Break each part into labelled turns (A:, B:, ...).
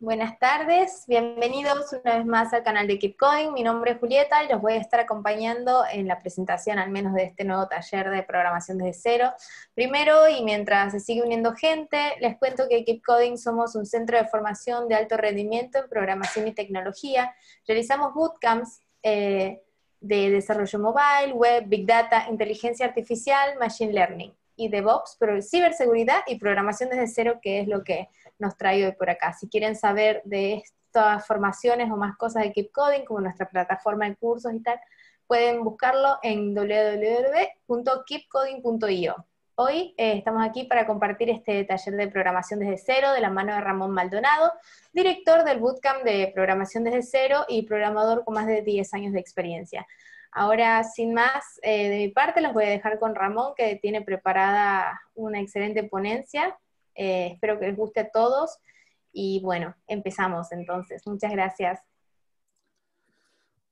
A: Buenas tardes, bienvenidos una vez más al canal de Coding, Mi nombre es Julieta y los voy a estar acompañando en la presentación al menos de este nuevo taller de programación desde cero. Primero, y mientras se sigue uniendo gente, les cuento que Coding somos un centro de formación de alto rendimiento en programación y tecnología. Realizamos bootcamps eh, de desarrollo mobile, web, big data, inteligencia artificial, machine learning y DevOps, pero ciberseguridad y programación desde cero, que es lo que nos trae hoy por acá. Si quieren saber de estas formaciones o más cosas de Keep Coding, como nuestra plataforma de cursos y tal, pueden buscarlo en www.keepcoding.io. Hoy eh, estamos aquí para compartir este taller de programación desde cero de la mano de Ramón Maldonado, director del Bootcamp de Programación desde cero y programador con más de 10 años de experiencia. Ahora, sin más, eh, de mi parte, los voy a dejar con Ramón, que tiene preparada una excelente ponencia eh, espero que os guste a todos y bueno, empezamos entonces. Muchas gracias.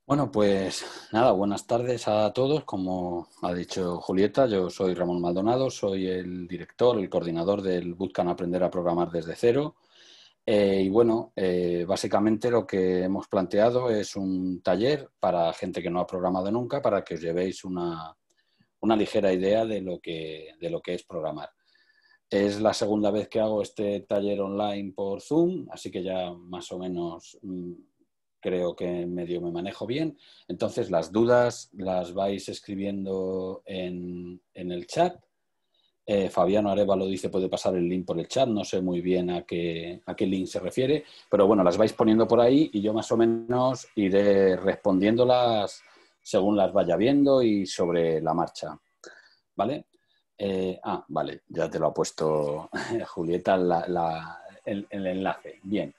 B: Bueno, pues nada, buenas tardes a todos. Como ha dicho Julieta, yo soy Ramón Maldonado, soy el director, el coordinador del Bootcamp Aprender a Programar desde cero. Eh, y bueno, eh, básicamente lo que hemos planteado es un taller para gente que no ha programado nunca, para que os llevéis una, una ligera idea de lo, que, de lo que es programar. Es la segunda vez que hago este taller online por Zoom, así que ya más o menos mm, creo que medio me manejo bien. Entonces, las dudas las vais escribiendo en, el chat. Eh, Fabiano Areva lo dice puede pasar el link por el chat, no sé muy bien a qué, a qué link se refiere, pero bueno, las vais poniendo por ahí y yo más o menos iré respondiéndolas según las vaya viendo y sobre la marcha. ¿Vale? Eh, ah, vale, ya te lo ha puesto Julieta el, enlace. Bien.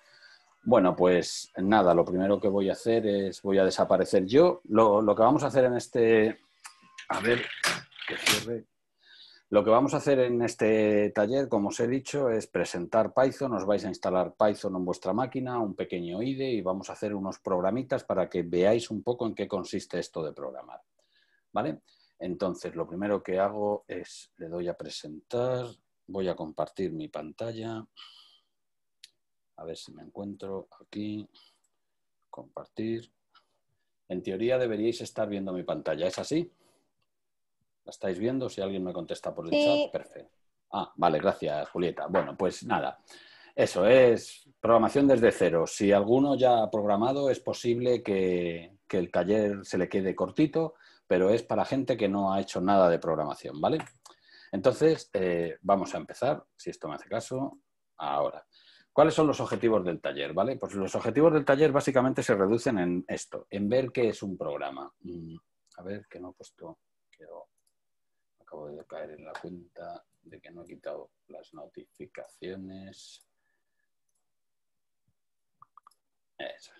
B: Bueno, pues nada, lo primero que voy a hacer es voy a desaparecer yo. Lo, que vamos a hacer en este. A ver, cierre. Lo que vamos a hacer en este taller, como os he dicho, es presentar Python. Os vais a instalar Python en vuestra máquina, un pequeño IDE y vamos a hacer unos programitas para que veáis un poco en qué consiste esto de programar. ¿Vale? Entonces, lo primero que hago es, le doy a presentar, voy a compartir mi pantalla. A ver si me encuentro aquí. Compartir. En teoría deberíais estar viendo mi pantalla, ¿es así? ¿La estáis viendo? Si alguien me contesta por el chat, perfecto. Ah, vale, gracias, Julieta. Bueno, pues nada. Eso es programación desde cero. Si alguno ya ha programado, es posible que, que el taller se le quede cortito pero es para gente que no ha hecho nada de programación, ¿vale? Entonces, eh, vamos a empezar, si esto me hace caso, ahora. ¿Cuáles son los objetivos del taller? ¿Vale? Pues los objetivos del taller básicamente se reducen en esto, en ver qué es un programa. Mm, a ver, que no he puesto, acabo de caer en la cuenta de que no he quitado las notificaciones. Eso.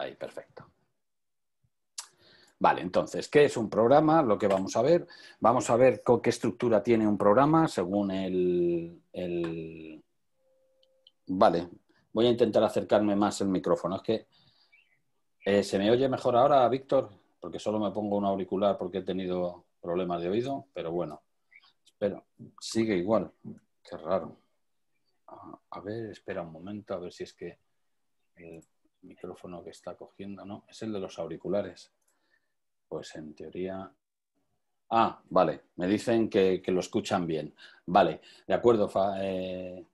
B: Ahí, perfecto. Vale, entonces, ¿qué es un programa? Lo que vamos a ver. Vamos a ver con qué estructura tiene un programa según el, Vale, voy a intentar acercarme más el micrófono. Es que eh, se me oye mejor ahora, Víctor, porque solo me pongo un auricular porque he tenido problemas de oído, pero bueno. Espero, sigue igual. Qué raro. A ver, espera un momento, a ver si es que... Eh, micrófono que está cogiendo, ¿no? Es el de los auriculares. Pues en teoría. Ah, vale, me dicen que, que lo escuchan bien. Vale, de acuerdo, eh,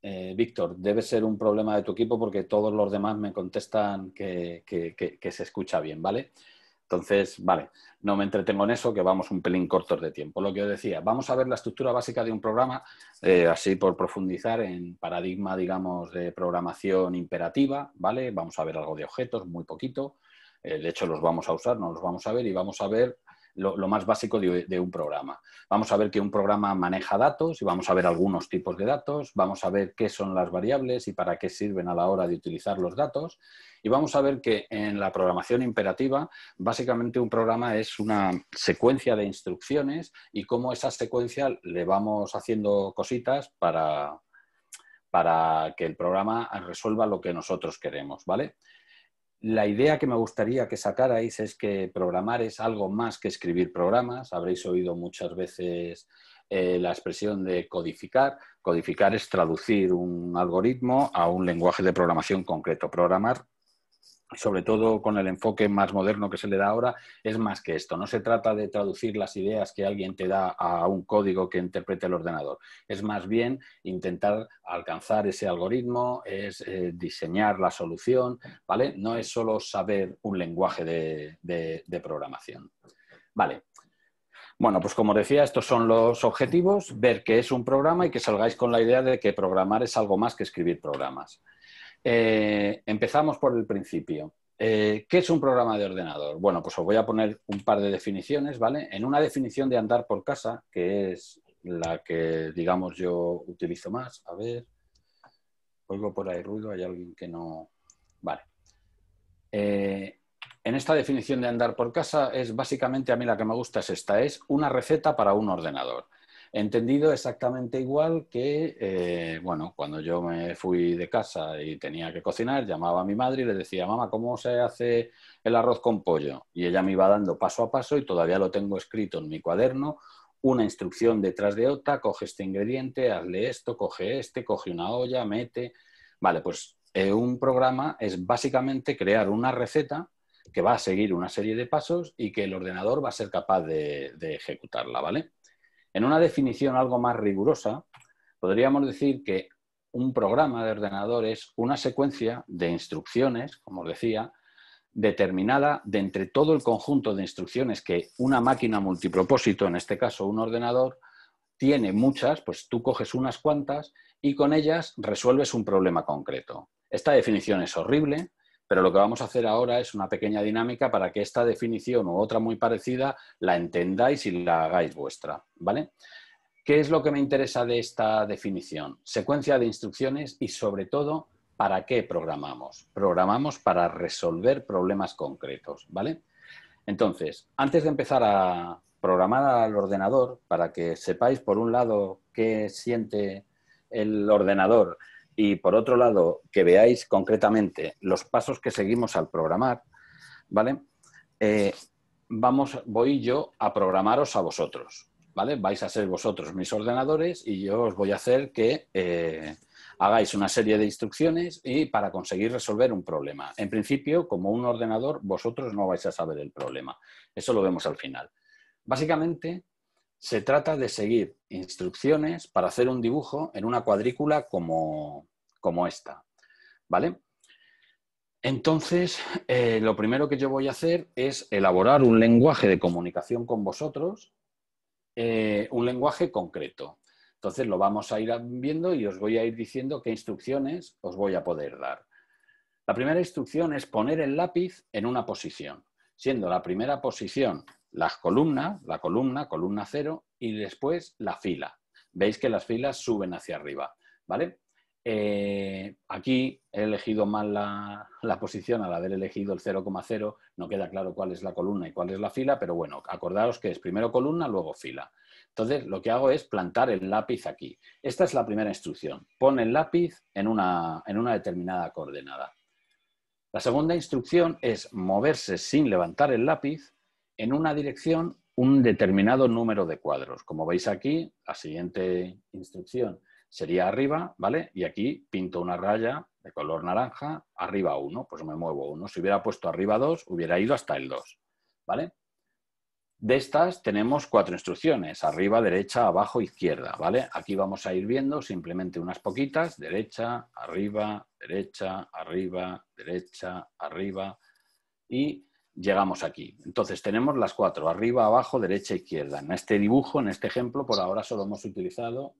B: eh, Víctor, debe ser un problema de tu equipo porque todos los demás me contestan que, que, que se escucha bien, ¿vale? Entonces, vale, no me entretengo en eso, que vamos un pelín cortos de tiempo. Lo que yo decía, vamos a ver la estructura básica de un programa, eh, así por profundizar en paradigma, digamos, de programación imperativa, ¿vale? Vamos a ver algo de objetos, muy poquito. Eh, de hecho, los vamos a usar, no los vamos a ver, y vamos a ver lo, más básico de, de, un programa. Vamos a ver que un programa maneja datos y vamos a ver algunos tipos de datos, vamos a ver qué son las variables y para qué sirven a la hora de utilizar los datos y vamos a ver que en la programación imperativa básicamente un programa es una secuencia de instrucciones y cómo esa secuencia le vamos haciendo cositas para, para que el programa resuelva lo que nosotros queremos, ¿vale? la idea que me gustaría que sacarais es que programar es algo más que escribir programas. Habréis oído muchas veces eh, la expresión de codificar. Codificar es traducir un algoritmo a un lenguaje de programación concreto. Programar sobre todo con el enfoque más moderno que se le da ahora, es más que esto. No se trata de traducir las ideas que alguien te da a un código que interprete el ordenador. Es más bien intentar alcanzar ese algoritmo, es eh, diseñar la solución, ¿vale? No es solo saber un lenguaje de, de programación. Vale, bueno, pues como decía, estos son los objetivos, ver qué es un programa y que salgáis con la idea de que programar es algo más que escribir programas. Eh, empezamos por el principio. Eh, ¿Qué es un programa de ordenador? Bueno, pues os voy a poner un par de definiciones, ¿vale? En una definición de andar por casa, que es la que, digamos, yo utilizo más. A ver, oigo por ahí ruido, hay alguien que no... Vale. Eh, en esta definición de andar por casa es básicamente, a mí la que me gusta es esta, es una receta para un ordenador entendido exactamente igual que, eh, bueno, cuando yo me fui de casa y tenía que cocinar, llamaba a mi madre y le decía, mamá, ¿cómo se hace el arroz con pollo? Y ella me iba dando paso a paso y todavía lo tengo escrito en mi cuaderno, una instrucción detrás de otra, coge este ingrediente, hazle esto, coge este, coge una olla, mete. Vale, pues eh, un programa es básicamente crear una receta que va a seguir una serie de pasos y que el ordenador va a ser capaz de, de ejecutarla, ¿vale? En una definición algo más rigurosa, podríamos decir que un programa de ordenador es una secuencia de instrucciones, como os decía, determinada de entre todo el conjunto de instrucciones que una máquina multipropósito, en este caso un ordenador, tiene muchas, pues tú coges unas cuantas y con ellas resuelves un problema concreto. Esta definición es horrible, pero lo que vamos a hacer ahora es una pequeña dinámica para que esta definición o otra muy parecida la entendáis y la hagáis vuestra, ¿vale? ¿Qué es lo que me interesa de esta definición? Secuencia de instrucciones y, sobre todo, ¿para qué programamos? Programamos para resolver problemas concretos, ¿vale? Entonces, antes de empezar a programar al ordenador, para que sepáis, por un lado, qué siente el ordenador y por otro lado que veáis concretamente los pasos que seguimos al programar, ¿vale? Eh, vamos, voy yo a programaros a vosotros, ¿vale? Vais a ser vosotros mis ordenadores y yo os voy a hacer que eh, hagáis una serie de instrucciones y para conseguir resolver un problema. En principio, como un ordenador, vosotros no vais a saber el problema. Eso lo vemos al final. Básicamente, se trata de seguir instrucciones para hacer un dibujo en una cuadrícula como, esta. ¿Vale? Entonces, eh, lo primero que yo voy a hacer es elaborar un lenguaje de comunicación con vosotros, eh, un lenguaje concreto. Entonces, lo vamos a ir viendo y os voy a ir diciendo qué instrucciones os voy a poder dar. La primera instrucción es poner el lápiz en una posición, siendo la primera posición las columnas, la columna, columna cero, y después la fila. Veis que las filas suben hacia arriba, ¿vale? Eh, aquí he elegido mal la, posición al haber elegido el 0,0, no queda claro cuál es la columna y cuál es la fila, pero bueno, acordaros que es primero columna, luego fila. Entonces, lo que hago es plantar el lápiz aquí. Esta es la primera instrucción. Pon el lápiz en una determinada coordenada. La segunda instrucción es moverse sin levantar el lápiz en una dirección un determinado número de cuadros. Como veis aquí, la siguiente instrucción sería arriba, ¿vale? Y aquí pinto una raya de color naranja, arriba 1, pues me muevo uno Si hubiera puesto arriba 2, hubiera ido hasta el 2, ¿vale? De estas tenemos cuatro instrucciones, arriba, derecha, abajo, izquierda, ¿vale? Aquí vamos a ir viendo simplemente unas poquitas, derecha, arriba, derecha, arriba, derecha, arriba, y llegamos aquí. Entonces tenemos las cuatro, arriba, abajo, derecha, izquierda. En este dibujo, en este ejemplo, por ahora solo hemos utilizado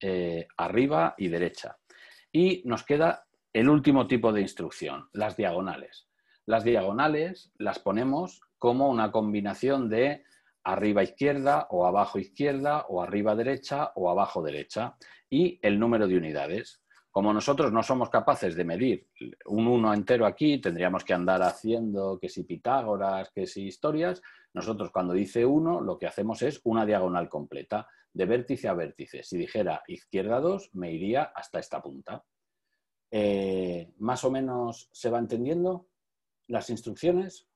B: eh, arriba y derecha. Y nos queda el último tipo de instrucción, las diagonales. Las diagonales las ponemos como una combinación de arriba izquierda o abajo izquierda o arriba derecha o abajo derecha y el número de unidades. Como nosotros no somos capaces de medir un 1 entero aquí, tendríamos que andar haciendo que si Pitágoras, que si historias. Nosotros cuando dice 1, lo que hacemos es una diagonal completa, de vértice a vértice. Si dijera izquierda 2, me iría hasta esta punta. Eh, ¿Más o menos se va entendiendo las instrucciones?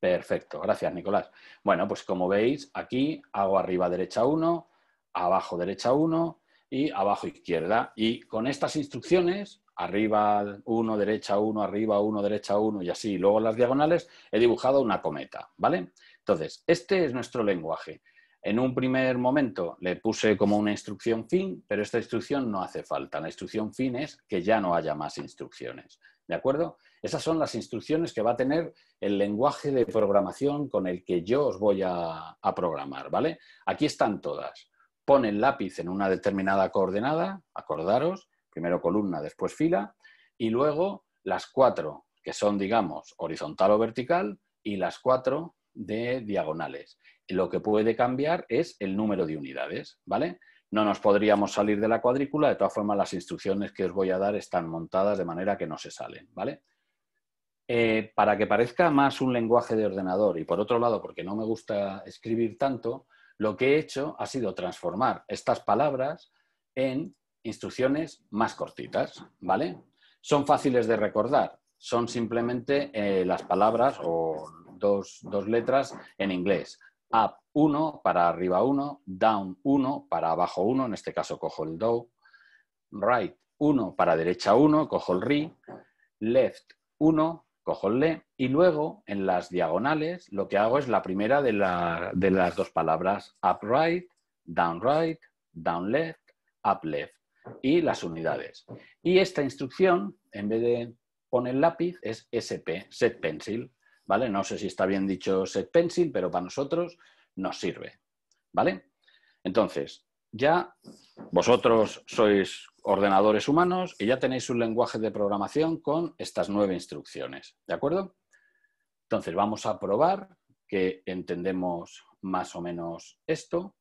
B: Perfecto, gracias Nicolás. Bueno, pues como veis, aquí hago arriba derecha 1, abajo derecha 1, y abajo izquierda. Y con estas instrucciones, arriba uno, derecha uno, arriba uno, derecha uno y así, luego las diagonales, he dibujado una cometa, ¿vale? Entonces, este es nuestro lenguaje. En un primer momento le puse como una instrucción fin, pero esta instrucción no hace falta. La instrucción fin es que ya no haya más instrucciones. ¿De acuerdo? Esas son las instrucciones que va a tener el lenguaje de programación con el que yo os voy a, a programar. ¿vale? Aquí están todas pone el lápiz en una determinada coordenada, acordaros, primero columna, después fila, y luego las cuatro que son, digamos, horizontal o vertical, y las cuatro de diagonales. Lo que puede cambiar es el número de unidades, ¿vale? No nos podríamos salir de la cuadrícula, de todas formas las instrucciones que os voy a dar están montadas de manera que no se salen, ¿vale? Eh, para que parezca más un lenguaje de ordenador y por otro lado, porque no me gusta escribir tanto, lo que he hecho ha sido transformar estas palabras en instrucciones más cortitas, ¿vale? Son fáciles de recordar, son simplemente eh, las palabras o dos, letras en inglés. Up 1 para arriba 1, down 1 para abajo 1, en este caso cojo el do, right 1 para derecha 1, cojo el RE, left 1 cojo y luego en las diagonales lo que hago es la primera de, las dos palabras upright, downright, down left, up left y las unidades. Y esta instrucción, en vez de poner lápiz, es SP, set pencil. ¿vale? No sé si está bien dicho set pencil, pero para nosotros nos sirve. ¿vale? Entonces, ya vosotros sois ordenadores humanos y ya tenéis un lenguaje de programación con estas nueve instrucciones, ¿de acuerdo? Entonces vamos a probar que entendemos más o menos esto.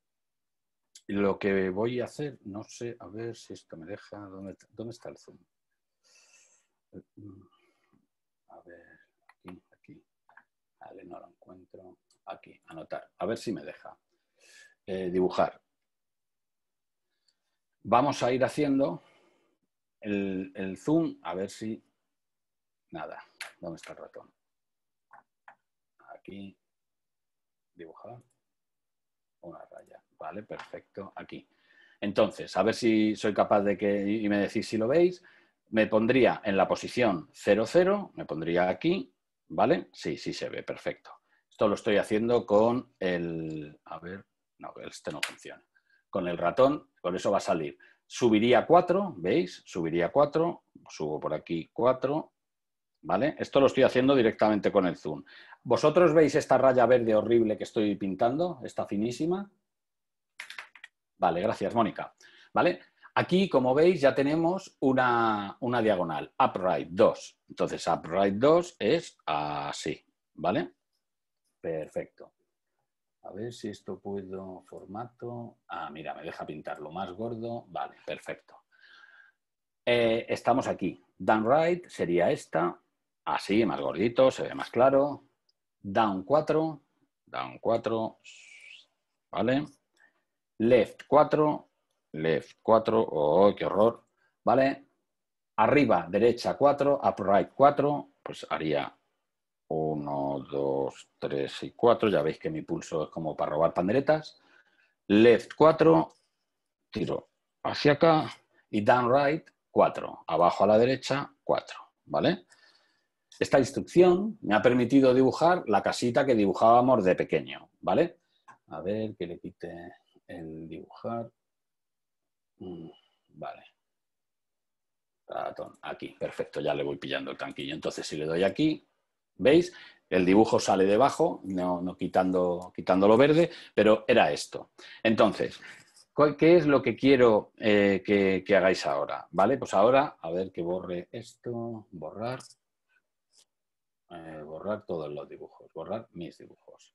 B: Lo que voy a hacer, no sé, a ver si esto me deja, ¿dónde, está el zoom? A ver, aquí, aquí. no lo encuentro. Aquí, anotar. A ver si me deja. Eh, dibujar. Vamos a ir haciendo el, zoom, a ver si... Nada, ¿dónde está el ratón? Aquí, dibujar una raya. Vale, perfecto, aquí. Entonces, a ver si soy capaz de que... y me decís si lo veis. Me pondría en la posición 00, me pondría aquí, ¿vale? Sí, sí se ve, perfecto. Esto lo estoy haciendo con el... a ver, no, este no funciona con el ratón, con eso va a salir. Subiría 4, ¿veis? Subiría 4, subo por aquí 4, ¿vale? Esto lo estoy haciendo directamente con el zoom. ¿Vosotros veis esta raya verde horrible que estoy pintando? Está finísima. Vale, gracias, Mónica. ¿Vale? Aquí, como veis, ya tenemos una, una diagonal, upright 2. Entonces, upright 2 es así, ¿vale? Perfecto. A ver si esto puedo formato. Ah, mira, me deja pintarlo más gordo. Vale, perfecto. Eh, estamos aquí. Down right sería esta. Así, más gordito, se ve más claro. Down 4. Down 4. Vale. Left 4. Left 4. Oh, qué horror. Vale. Arriba, derecha 4. Upright 4. Pues haría 1, 2, 3 y 4. Ya veis que mi pulso es como para robar panderetas. Left 4, tiro hacia acá. Y down right 4. Abajo a la derecha 4. ¿Vale? Esta instrucción me ha permitido dibujar la casita que dibujábamos de pequeño. ¿Vale? A ver que le quite el dibujar. Mm, vale. Aquí, perfecto, ya le voy pillando el tanquillo. Entonces, si le doy aquí, ¿Veis? El dibujo sale debajo, no, quitando, lo verde, pero era esto. Entonces, ¿qué es lo que quiero eh, que, hagáis ahora? ¿Vale? Pues ahora, a ver que borre esto, borrar. Eh, borrar todos los dibujos, borrar mis dibujos,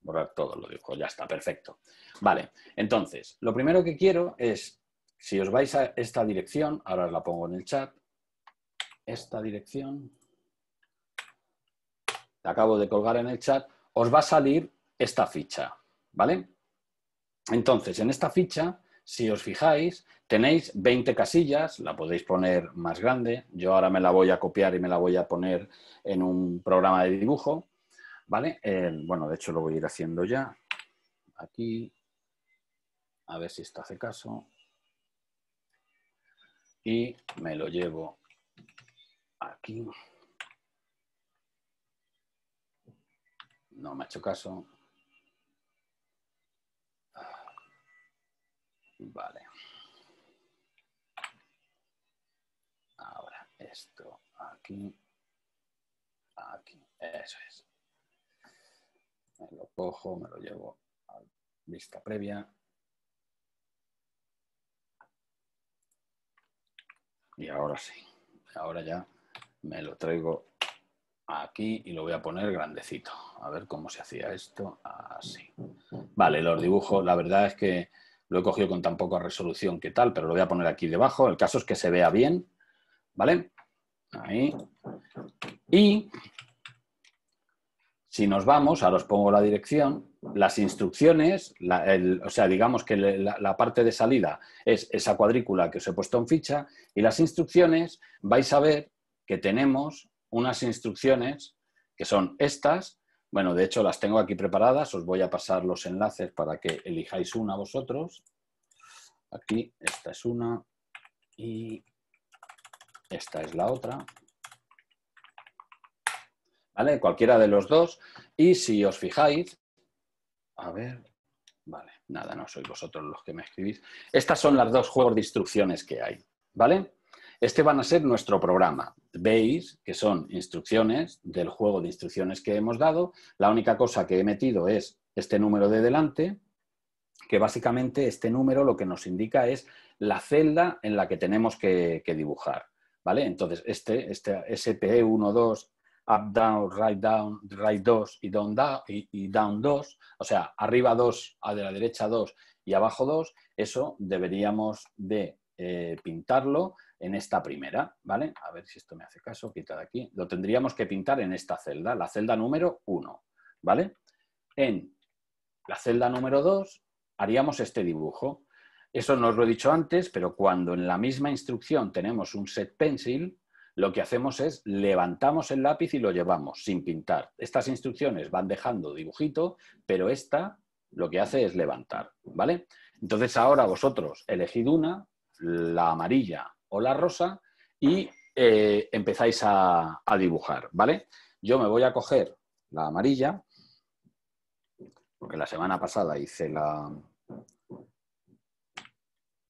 B: borrar todos los dibujos, ya está, perfecto. Vale, entonces, lo primero que quiero es, si os vais a esta dirección, ahora os la pongo en el chat, esta dirección, acabo de colgar en el chat, os va a salir esta ficha, ¿vale? Entonces, en esta ficha, si os fijáis, tenéis 20 casillas, la podéis poner más grande, yo ahora me la voy a copiar y me la voy a poner en un programa de dibujo, ¿vale? bueno, de hecho lo voy a ir haciendo ya, aquí, a ver si esto hace caso, y me lo llevo aquí. No me ha hecho caso. Vale. Ahora, esto aquí. Aquí. Eso es. Me lo cojo, me lo llevo a vista previa. Y ahora sí. Ahora ya me lo traigo aquí y lo voy a poner grandecito. A ver cómo se hacía esto. Así. Vale, los dibujos, la verdad es que lo he cogido con tan poca resolución que tal, pero lo voy a poner aquí debajo. El caso es que se vea bien, ¿vale? Ahí. Y si nos vamos, ahora os pongo la dirección, las instrucciones, o sea, digamos que la, la parte de salida es esa cuadrícula que os he puesto en ficha y las instrucciones vais a ver que tenemos unas instrucciones que son estas. Bueno, de hecho las tengo aquí preparadas, os voy a pasar los enlaces para que elijáis una vosotros. Aquí, esta es una y esta es la otra. ¿Vale? Cualquiera de los dos. Y si os fijáis, a ver, vale, nada, no sois vosotros los que me escribís. Estas son las dos juegos de instrucciones que hay, ¿vale? Este va a ser nuestro programa. Veis que son instrucciones del juego de instrucciones que hemos dado. La única cosa que he metido es este número de delante, que básicamente este número lo que nos indica es la celda en la que tenemos que, dibujar. ¿vale? Entonces, este, este SPE 1, 2, up, down, right, down, right 2 y down, down, y, down 2, o sea, arriba 2, a de la derecha 2 y abajo 2, eso deberíamos de eh, pintarlo en esta primera, ¿vale? A ver si esto me hace caso, quita de aquí. Lo tendríamos que pintar en esta celda, la celda número 1, ¿vale? En la celda número 2 haríamos este dibujo. Eso no lo he dicho antes, pero cuando en la misma instrucción tenemos un set pencil, lo que hacemos es levantamos el lápiz y lo llevamos sin pintar. Estas instrucciones van dejando dibujito, pero esta lo que hace es levantar, ¿vale? Entonces ahora vosotros elegid una, la amarilla la rosa y eh, empezáis a, dibujar, ¿vale? Yo me voy a coger la amarilla, porque la semana pasada hice la,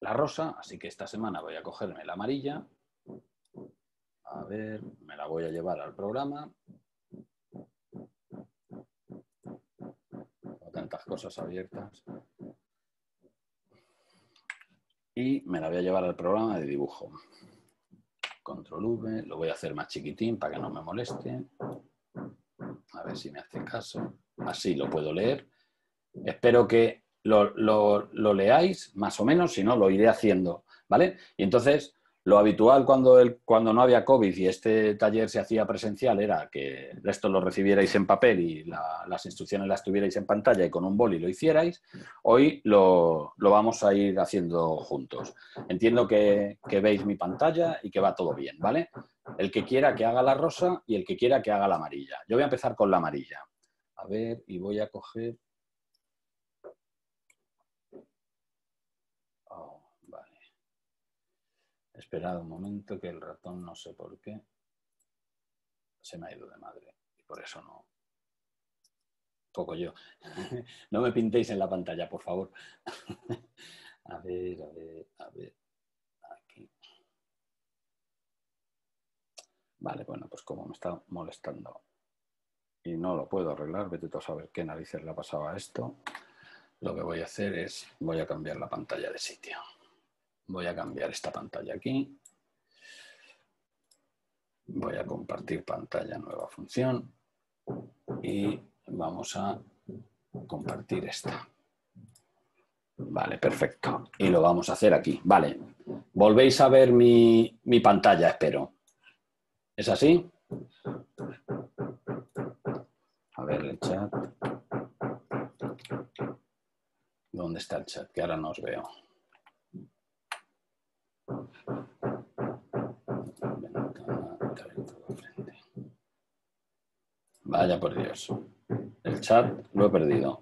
B: la rosa, así que esta semana voy a cogerme la amarilla. A ver, me la voy a llevar al programa. tantas cosas abiertas y me la voy a llevar al programa de dibujo. Control V, lo voy a hacer más chiquitín para que no me moleste. A ver si me hace caso. Así lo puedo leer. Espero que lo, lo leáis, más o menos, si no, lo iré haciendo. ¿Vale? Y entonces, lo habitual cuando, cuando no había COVID y este taller se hacía presencial era que esto lo recibierais en papel y las instrucciones las tuvierais en pantalla y con un boli lo hicierais. Hoy lo, vamos a ir haciendo juntos. Entiendo que, que veis mi pantalla y que va todo bien, ¿vale? El que quiera que haga la rosa y el que quiera que haga la amarilla. Yo voy a empezar con la amarilla. A ver, y voy a coger Esperad un momento que el ratón, no sé por qué, se me ha ido de madre. Y por eso no. Poco yo. no me pintéis en la pantalla, por favor. a ver, a ver, a ver. Aquí. Vale, bueno, pues como me está molestando y no lo puedo arreglar, vete tú a saber qué narices le ha pasado a esto. Lo que voy a hacer es, voy a cambiar la pantalla de sitio. Voy a cambiar esta pantalla aquí. Voy a compartir pantalla, nueva función. Y vamos a compartir esta. Vale, perfecto. Y lo vamos a hacer aquí. Vale. Volvéis a ver mi, pantalla, espero. ¿Es así? A ver el chat. ¿Dónde está el chat? Que ahora no os veo. Vaya por Dios. El chat lo he perdido.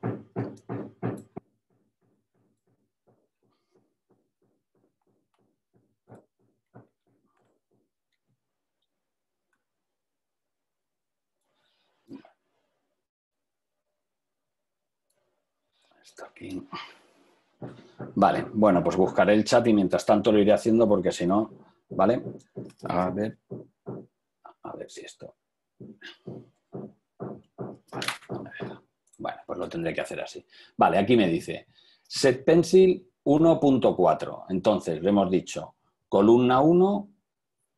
B: aquí. Vale, bueno, pues buscaré el chat y mientras tanto lo iré haciendo porque si no, ¿vale? A ver, a ver si esto. Bueno, pues lo tendré que hacer así. Vale, aquí me dice set pencil 1.4. Entonces, le hemos dicho columna 1,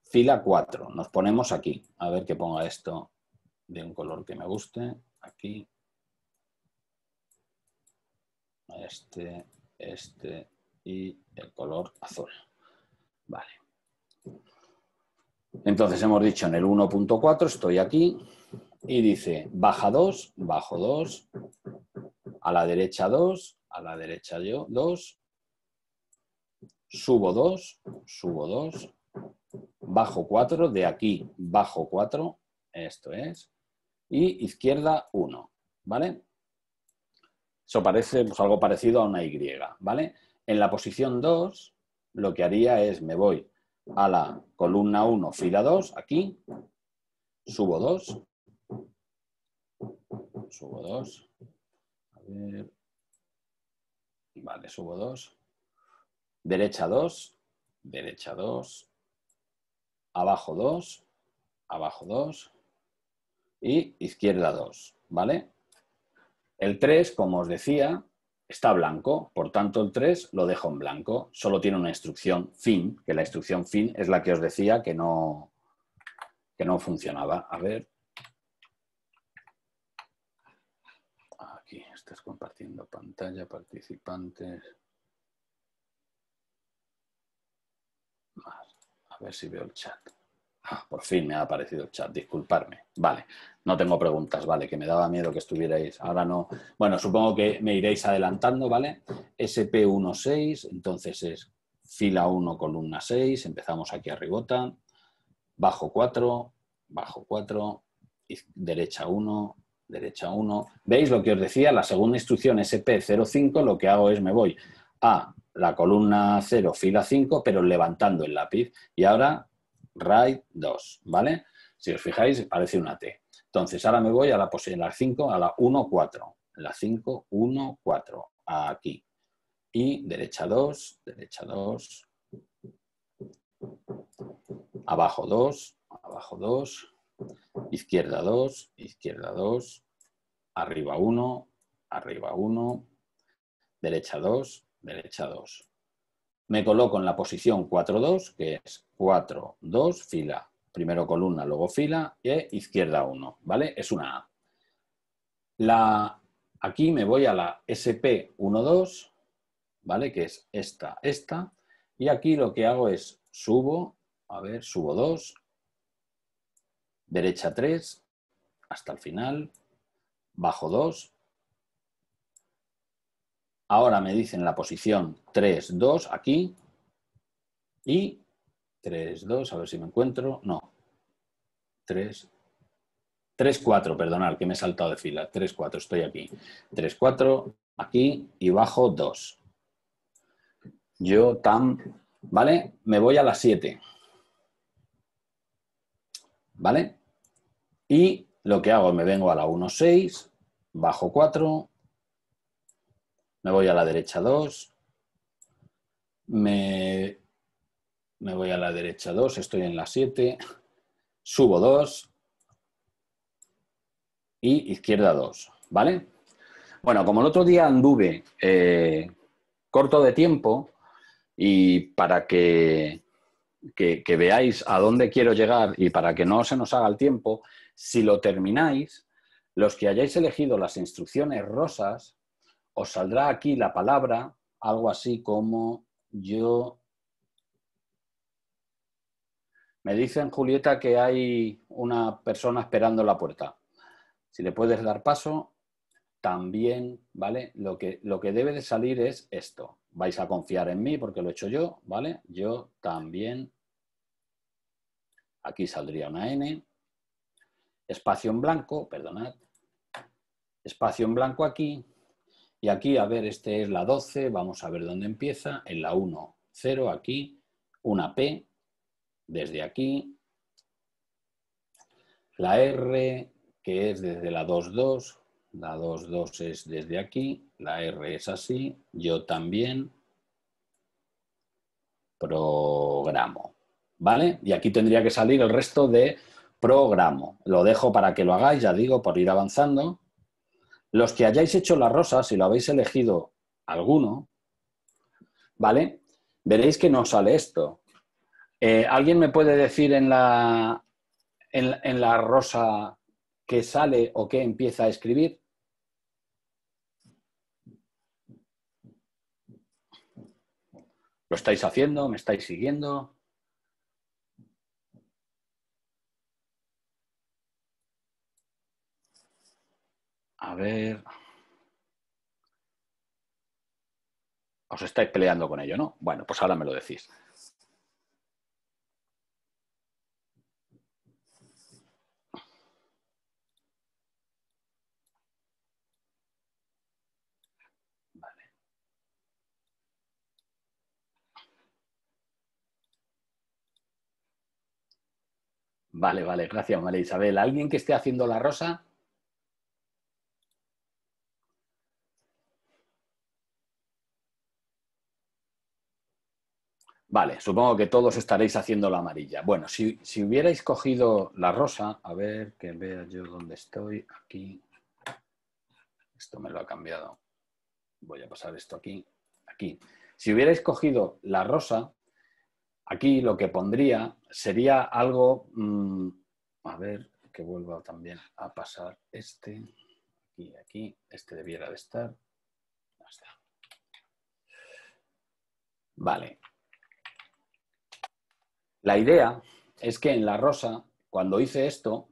B: fila 4. Nos ponemos aquí. A ver que ponga esto de un color que me guste. Aquí. Este, este y el color azul. Vale. Entonces hemos dicho en el 1.4, estoy aquí, y dice baja 2, bajo 2, a la derecha 2, a la derecha yo 2, subo 2, subo 2, bajo 4, de aquí bajo 4, esto es, y izquierda 1, ¿vale? Eso parece pues, algo parecido a una Y, ¿vale? En la posición 2, lo que haría es, me voy a la columna 1, fila 2, aquí, subo 2, subo 2. A ver. Vale, subo 2. Derecha 2. Derecha 2. Abajo 2. Abajo 2. Y izquierda 2. ¿Vale? El 3, como os decía, está blanco, por tanto el 3 lo dejo en blanco, solo tiene una instrucción fin, que la instrucción fin es la que os decía que no, que no funcionaba. A ver, Estás compartiendo pantalla, participantes. A ver si veo el chat. Ah, por fin me ha aparecido el chat, disculparme. Vale, no tengo preguntas, vale, que me daba miedo que estuvierais. Ahora no. Bueno, supongo que me iréis adelantando, ¿vale? SP16, entonces es fila 1, columna 6, empezamos aquí arribota, bajo 4, bajo 4, derecha 1, derecha 1. ¿Veis lo que os decía? La segunda instrucción SP05 lo que hago es me voy a la columna 0, fila 5, pero levantando el lápiz. Y ahora right 2, ¿vale? Si os fijáis, parece una T. Entonces, ahora me voy a la, posición 5, a la 1, 4. La 5, 1, 4, aquí. Y derecha 2, derecha 2, abajo 2, abajo 2, Izquierda 2, izquierda 2, arriba 1, arriba 1, derecha 2, derecha 2. Me coloco en la posición 4-2, que es 4-2, fila, primero columna, luego fila, e izquierda 1, ¿vale? Es una A. La, aquí me voy a la SP12, ¿vale? Que es esta, esta. Y aquí lo que hago es subo, a ver, subo 2, derecha 3 hasta el final, bajo 2. Ahora me dicen la posición 3, 2 aquí y 3, 2, a ver si me encuentro, no, 3, 3, 4, perdonad, que me he saltado de fila, 3, 4, estoy aquí, 3, 4, aquí y bajo 2. Yo tam, ¿vale? Me voy a las 7. ¿Vale? Y lo que hago, me vengo a la 1,6, bajo 4, me voy a la derecha 2, me, voy a la derecha 2, estoy en la 7, subo 2 y izquierda 2, ¿vale? Bueno, como el otro día anduve eh, corto de tiempo y para que que, veáis a dónde quiero llegar y para que no se nos haga el tiempo, si lo termináis, los que hayáis elegido las instrucciones rosas, os saldrá aquí la palabra, algo así como yo... Me dicen, Julieta, que hay una persona esperando la puerta. Si le puedes dar paso, también, ¿vale? Lo que, lo que debe de salir es esto. Vais a confiar en mí porque lo he hecho yo, ¿vale? Yo también Aquí saldría una N. Espacio en blanco, perdonad. Espacio en blanco aquí. Y aquí, a ver, este es la 12, vamos a ver dónde empieza. En la 1, 0, aquí. Una P, desde aquí. La R, que es desde la 2, 2, La 2, 2 es desde aquí. La R es así. Yo también. Programo. ¿vale? Y aquí tendría que salir el resto de programa. Lo dejo para que lo hagáis, ya digo, por ir avanzando. Los que hayáis hecho la rosa, si lo habéis elegido alguno, ¿vale? Veréis que no sale esto. Eh, ¿Alguien me puede decir en la, en la rosa que sale o que empieza a escribir? ¿Lo estáis haciendo? ¿Me estáis siguiendo? A ver. ¿Os estáis peleando con ello, no? Bueno, pues ahora me lo decís. Vale, vale, gracias, María Isabel. ¿Alguien que esté haciendo la rosa? Vale, supongo que todos estaréis haciendo la amarilla. Bueno, si, hubierais cogido la rosa, a ver que vea yo dónde estoy, aquí. Esto me lo ha cambiado. Voy a pasar esto aquí, aquí. Si hubierais cogido la rosa, aquí lo que pondría sería algo... Mm, a ver, que vuelva también a pasar este. Aquí, aquí. Este debiera de estar. Vale. La idea es que en la rosa, cuando hice esto,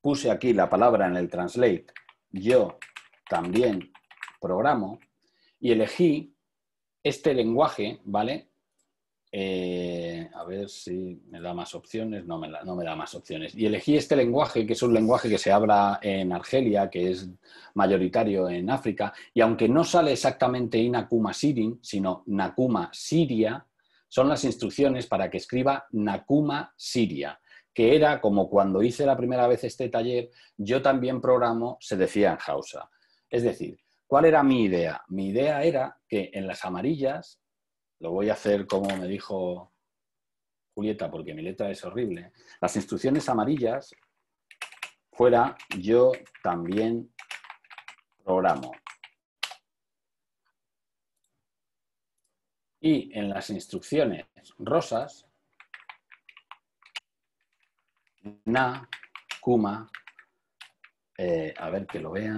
B: puse aquí la palabra en el translate, yo también programo, y elegí este lenguaje, ¿vale? Eh, a ver si me da más opciones, no me, no me, da más opciones. Y elegí este lenguaje, que es un lenguaje que se habla en Argelia, que es mayoritario en África, y aunque no sale exactamente Inakuma Sirin, sino Nakuma Siria, son las instrucciones para que escriba Nakuma Siria, que era como cuando hice la primera vez este taller, yo también programo, se decía en Hausa. Es decir, ¿cuál era mi idea? Mi idea era que en las amarillas, lo voy a hacer como me dijo Julieta, porque mi letra es horrible, las instrucciones amarillas fuera yo también programo. y en las instrucciones rosas, na, eh, a ver que lo vea,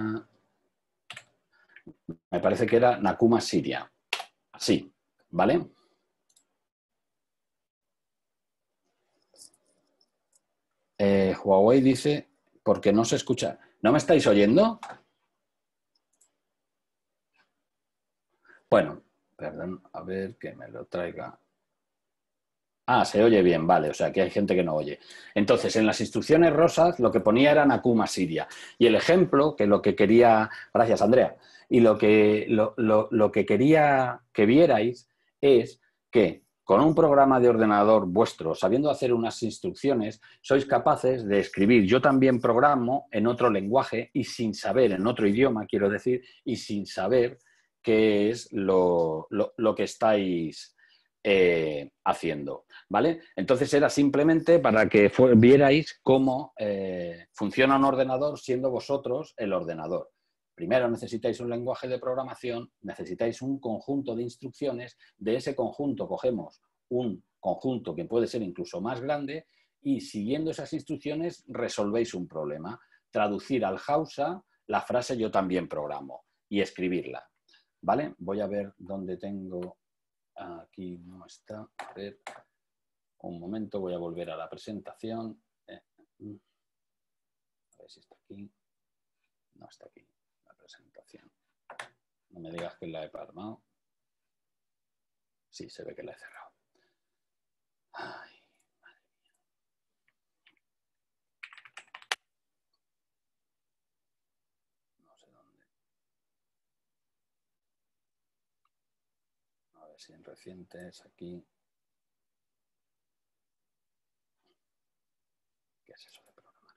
B: me parece que era Nakuma Siria, así, ¿vale? Eh, Huawei dice, porque no se escucha. ¿No me estáis oyendo? Bueno, perdón, a ver que me lo traiga. Ah, se oye bien, vale, o sea aquí hay gente que no oye. Entonces, en las instrucciones rosas lo que ponía era Nakuma Siria. Y el ejemplo, que lo que quería, gracias Andrea, y lo que, lo, lo que quería que vierais es que con un programa de ordenador vuestro, sabiendo hacer unas instrucciones, sois capaces de escribir. Yo también programo en otro lenguaje y sin saber, en otro idioma, quiero decir, y sin saber qué es lo, que estáis eh, haciendo. ¿Vale? Entonces era simplemente para que vierais cómo eh, funciona un ordenador siendo vosotros el ordenador. Primero necesitáis un lenguaje de programación, necesitáis un conjunto de instrucciones, de ese conjunto cogemos un conjunto que puede ser incluso más grande y siguiendo esas instrucciones resolvéis un problema. Traducir al Hausa la frase yo también programo y escribirla. ¿Vale? Voy a ver dónde tengo... Aquí no está. A ver. Un momento, voy a volver a la presentación. Eh, mm. A ver si está aquí. No está aquí la presentación. No me digas que la he palmado. Sí, se ve que la he cerrado. si en recientes aquí. ¿Qué es eso de programar?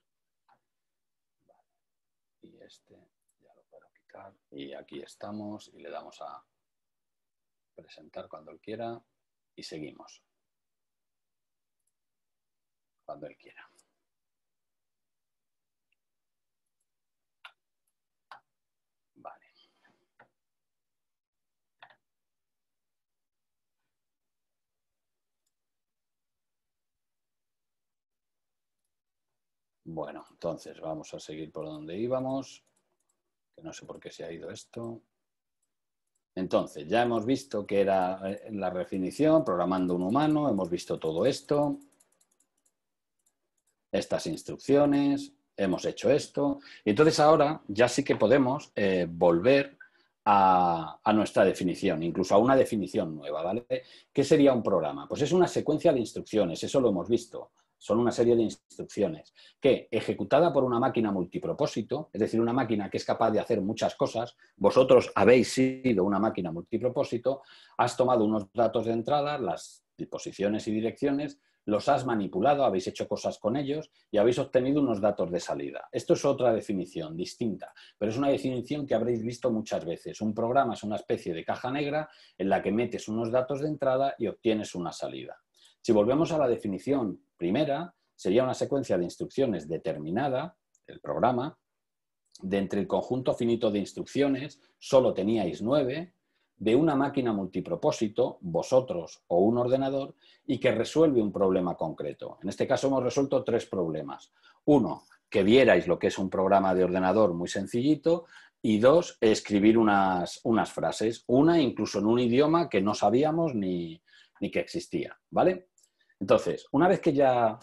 B: Y este ya lo puedo quitar. Y aquí estamos y le damos a presentar cuando él quiera y seguimos. Cuando él quiera. Bueno, entonces vamos a seguir por donde íbamos, que no sé por qué se ha ido esto. Entonces, ya hemos visto que era eh, la definición, programando un humano, hemos visto todo esto, estas instrucciones, hemos hecho esto. Y entonces ahora ya sí que podemos eh, volver a, nuestra definición, incluso a una definición nueva, ¿vale? ¿Qué sería un programa? Pues es una secuencia de instrucciones, eso lo hemos visto son una serie de instrucciones que, ejecutada por una máquina multipropósito, es decir, una máquina que es capaz de hacer muchas cosas, vosotros habéis sido una máquina multipropósito, has tomado unos datos de entrada, las disposiciones y direcciones, los has manipulado, habéis hecho cosas con ellos y habéis obtenido unos datos de salida. Esto es otra definición distinta, pero es una definición que habréis visto muchas veces. Un programa es una especie de caja negra en la que metes unos datos de entrada y obtienes una salida. Si volvemos a la definición primera, sería una secuencia de instrucciones determinada, el programa, de entre el conjunto finito de instrucciones, solo teníais nueve, de una máquina multipropósito, vosotros o un ordenador, y que resuelve un problema concreto. En este caso hemos resuelto tres problemas. Uno, que vierais lo que es un programa de ordenador muy sencillito, y dos, escribir unas, frases, una incluso en un idioma que no sabíamos ni, ni que existía, ¿vale? Entonces, una vez que ya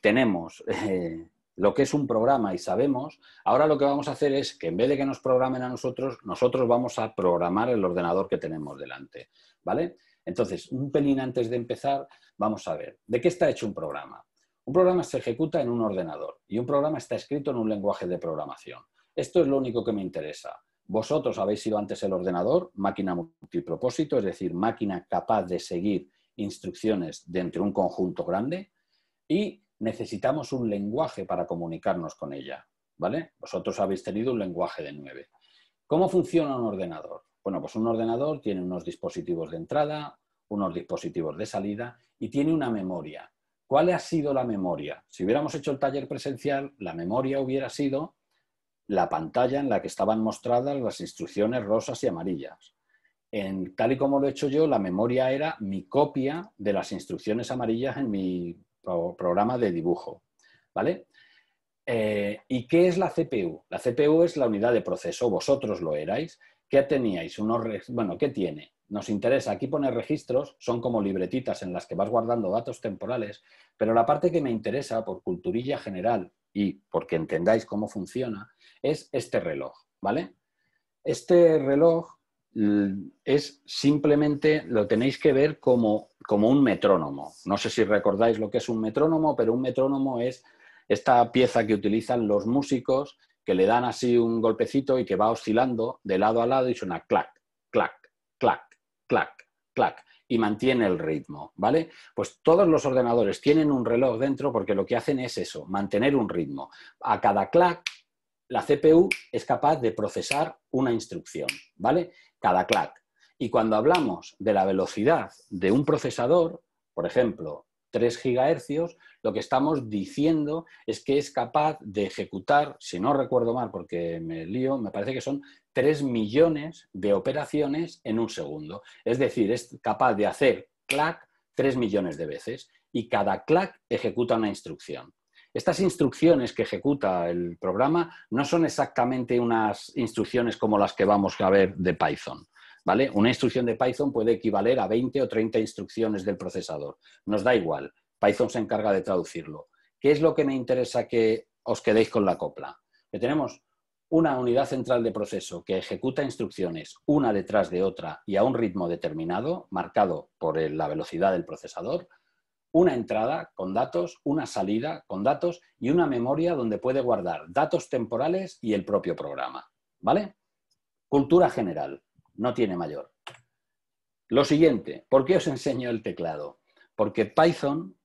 B: tenemos eh, lo que es un programa y sabemos, ahora lo que vamos a hacer es que en vez de que nos programen a nosotros, nosotros vamos a programar el ordenador que tenemos delante, ¿vale? Entonces, un pelín antes de empezar, vamos a ver, ¿de qué está hecho un programa? Un programa se ejecuta en un ordenador y un programa está escrito en un lenguaje de programación. Esto es lo único que me interesa. Vosotros habéis sido antes el ordenador, máquina multipropósito, es decir, máquina capaz de seguir instrucciones dentro de un conjunto grande y necesitamos un lenguaje para comunicarnos con ella. ¿vale? Vosotros habéis tenido un lenguaje de nueve. ¿Cómo funciona un ordenador? Bueno, pues un ordenador tiene unos dispositivos de entrada, unos dispositivos de salida y tiene una memoria. ¿Cuál ha sido la memoria? Si hubiéramos hecho el taller presencial, la memoria hubiera sido la pantalla en la que estaban mostradas las instrucciones rosas y amarillas tal y como lo he hecho yo, la memoria era mi copia de las instrucciones amarillas en mi programa de dibujo. ¿Vale? Eh, ¿Y qué es la CPU? La CPU es la unidad de proceso, vosotros lo erais. ¿Qué teníais? bueno, ¿qué tiene? Nos interesa aquí poner registros, son como libretitas en las que vas guardando datos temporales, pero la parte que me interesa por culturilla general y porque entendáis cómo funciona es este reloj, ¿vale? Este reloj Mm, es simplemente, lo tenéis que ver como, un metrónomo. No sé si recordáis lo que es un metrónomo, pero un metrónomo es esta pieza que utilizan los músicos que le dan así un golpecito y que va oscilando de lado a lado y suena clac, clac, clac, clac, clac y mantiene el ritmo, ¿vale? Pues todos los ordenadores tienen un reloj dentro porque lo que hacen es eso, mantener un ritmo. A cada clac, la CPU es capaz de procesar una instrucción, ¿vale? cada clac. Y cuando hablamos de la velocidad de un procesador, por ejemplo, 3 gigahercios, lo que estamos diciendo es que es capaz de ejecutar, si no recuerdo mal porque me lío, me parece que son 3 millones de operaciones en un segundo. Es decir, es capaz de hacer clac 3 millones de veces y cada clac ejecuta una instrucción. Estas instrucciones que ejecuta el programa no son exactamente unas instrucciones como las que vamos a ver de Python. ¿vale? Una instrucción de Python puede equivaler a 20 o 30 instrucciones del procesador. Nos da igual. Python se encarga de traducirlo. ¿Qué es lo que me interesa que os quedéis con la copla? Que tenemos una unidad central de proceso que ejecuta instrucciones una detrás de otra y a un ritmo determinado, marcado por la velocidad del procesador, una entrada con datos, una salida con datos y una memoria donde puede guardar datos temporales y el propio programa. ¿Vale? Cultura general, no tiene mayor. Lo siguiente, ¿por qué os enseño el teclado? Porque Python,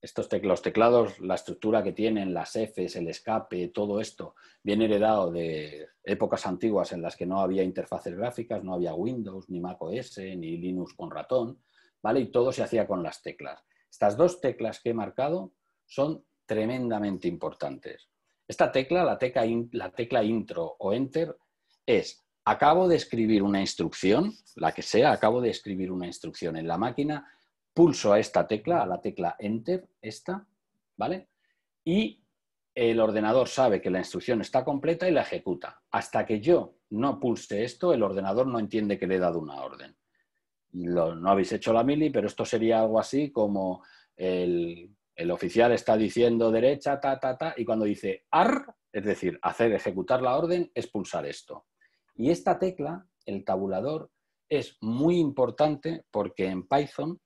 B: estos los teclados, la estructura que tienen, las Fs, el escape, todo esto, viene heredado de épocas antiguas en las que no había interfaces gráficas, no había Windows, ni Mac OS, ni Linux con ratón, ¿vale? Y todo se hacía con las teclas. Estas dos teclas que he marcado son tremendamente importantes. Esta tecla, la, tecla intro o enter, es acabo de escribir una instrucción, la que sea, acabo de escribir una instrucción en la máquina, pulso a esta tecla, a la tecla enter, esta, ¿vale? Y el ordenador sabe que la instrucción está completa y la ejecuta. Hasta que yo no pulse esto, el ordenador no entiende que le he dado una orden no habéis hecho la mili, pero esto sería algo así como el, oficial está diciendo derecha, ta, ta, ta, y cuando dice ar, es decir, hacer ejecutar la orden, es pulsar esto. Y esta tecla, el tabulador, es muy importante porque en Python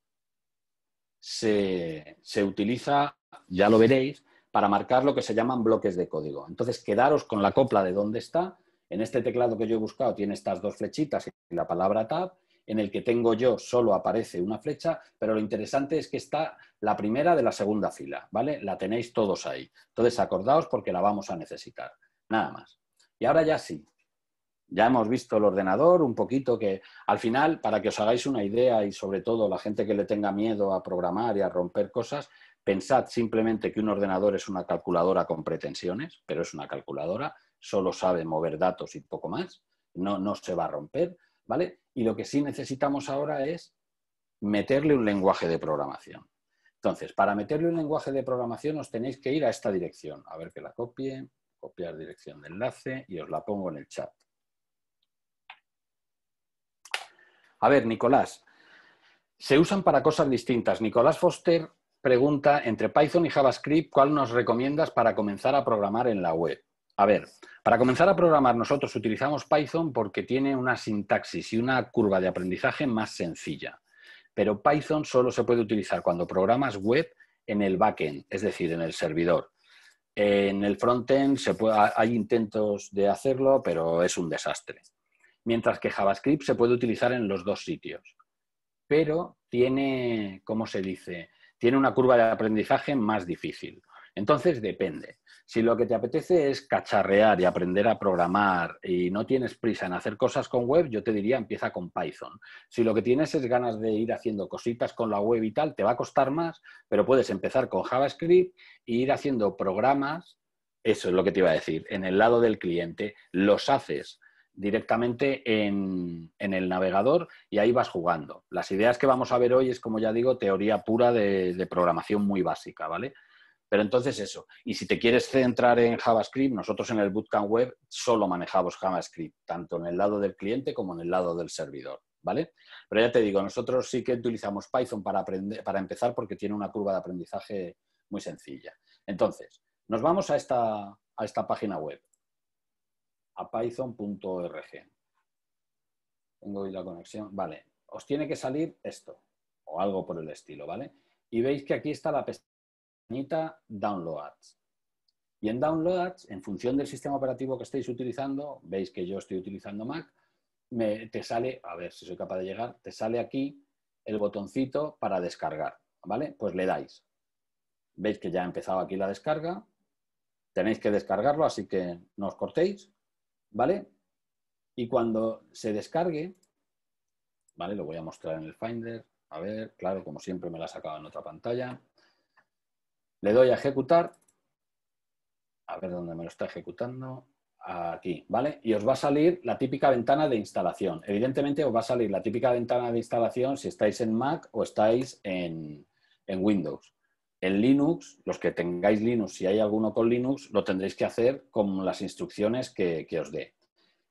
B: se, se utiliza, ya lo veréis, para marcar lo que se llaman bloques de código. Entonces, quedaros con la copla de dónde está. En este teclado que yo he buscado tiene estas dos flechitas y la palabra tab, en el que tengo yo solo aparece una flecha, pero lo interesante es que está la primera de la segunda fila, ¿vale? La tenéis todos ahí. Entonces acordaos porque la vamos a necesitar, nada más. Y ahora ya sí, ya hemos visto el ordenador un poquito que al final, para que os hagáis una idea y sobre todo la gente que le tenga miedo a programar y a romper cosas, pensad simplemente que un ordenador es una calculadora con pretensiones, pero es una calculadora, solo sabe mover datos y poco más, no, no se va a romper. Y lo que sí necesitamos ahora es meterle un lenguaje de programación. Entonces, para meterle un lenguaje de programación os tenéis que ir a esta dirección. A ver que la copie, copiar dirección de enlace y os la pongo en el chat. A ver, Nicolás, se usan para cosas distintas. Nicolás Foster pregunta, entre Python y JavaScript, ¿cuál nos recomiendas para comenzar a programar en la web? A ver, para comenzar a programar nosotros utilizamos Python porque tiene una sintaxis y una curva de aprendizaje más sencilla. Pero Python solo se puede utilizar cuando programas web en el backend, es decir, en el servidor. En el frontend se hay intentos de hacerlo, pero es un desastre. Mientras que JavaScript se puede utilizar en los dos sitios. Pero tiene, ¿cómo se dice? Tiene una curva de aprendizaje más difícil. Entonces depende. Si lo que te apetece es cacharrear y aprender a programar y no tienes prisa en hacer cosas con web, yo te diría empieza con Python. Si lo que tienes es ganas de ir haciendo cositas con la web y tal, te va a costar más, pero puedes empezar con JavaScript e ir haciendo programas, eso es lo que te iba a decir, en el lado del cliente, los haces directamente en, el navegador y ahí vas jugando. Las ideas que vamos a ver hoy es, como ya digo, teoría pura de programación muy básica, ¿vale? Pero entonces eso, y si te quieres centrar en JavaScript, nosotros en el Bootcamp Web solo manejamos JavaScript, tanto en el lado del cliente como en el lado del servidor. ¿Vale? Pero ya te digo, nosotros sí que utilizamos Python para, aprender, para empezar porque tiene una curva de aprendizaje muy sencilla. Entonces, nos vamos a esta, a esta página web, a python.org. Tengo ahí la conexión. Vale, os tiene que salir esto o algo por el estilo, ¿vale? Y veis que aquí está la pestaña Downloads. Y en Downloads, en función del sistema operativo que estéis utilizando, veis que yo estoy utilizando Mac, me, te sale, a ver si soy capaz de llegar, te sale aquí el botoncito para descargar, ¿vale? Pues le dais. Veis que ya ha empezado aquí la descarga. Tenéis que descargarlo, así que no os cortéis, ¿vale? Y cuando se descargue, ¿vale? Lo voy a mostrar en el Finder. A ver, claro, como siempre me la ha sacado en otra pantalla. Le doy a ejecutar. A ver dónde me lo está ejecutando. Aquí, ¿vale? Y os va a salir la típica ventana de instalación. Evidentemente os va a salir la típica ventana de instalación si estáis en Mac o estáis en, en Windows. En Linux, los que tengáis Linux, si hay alguno con Linux, lo tendréis que hacer con las instrucciones que, que os dé.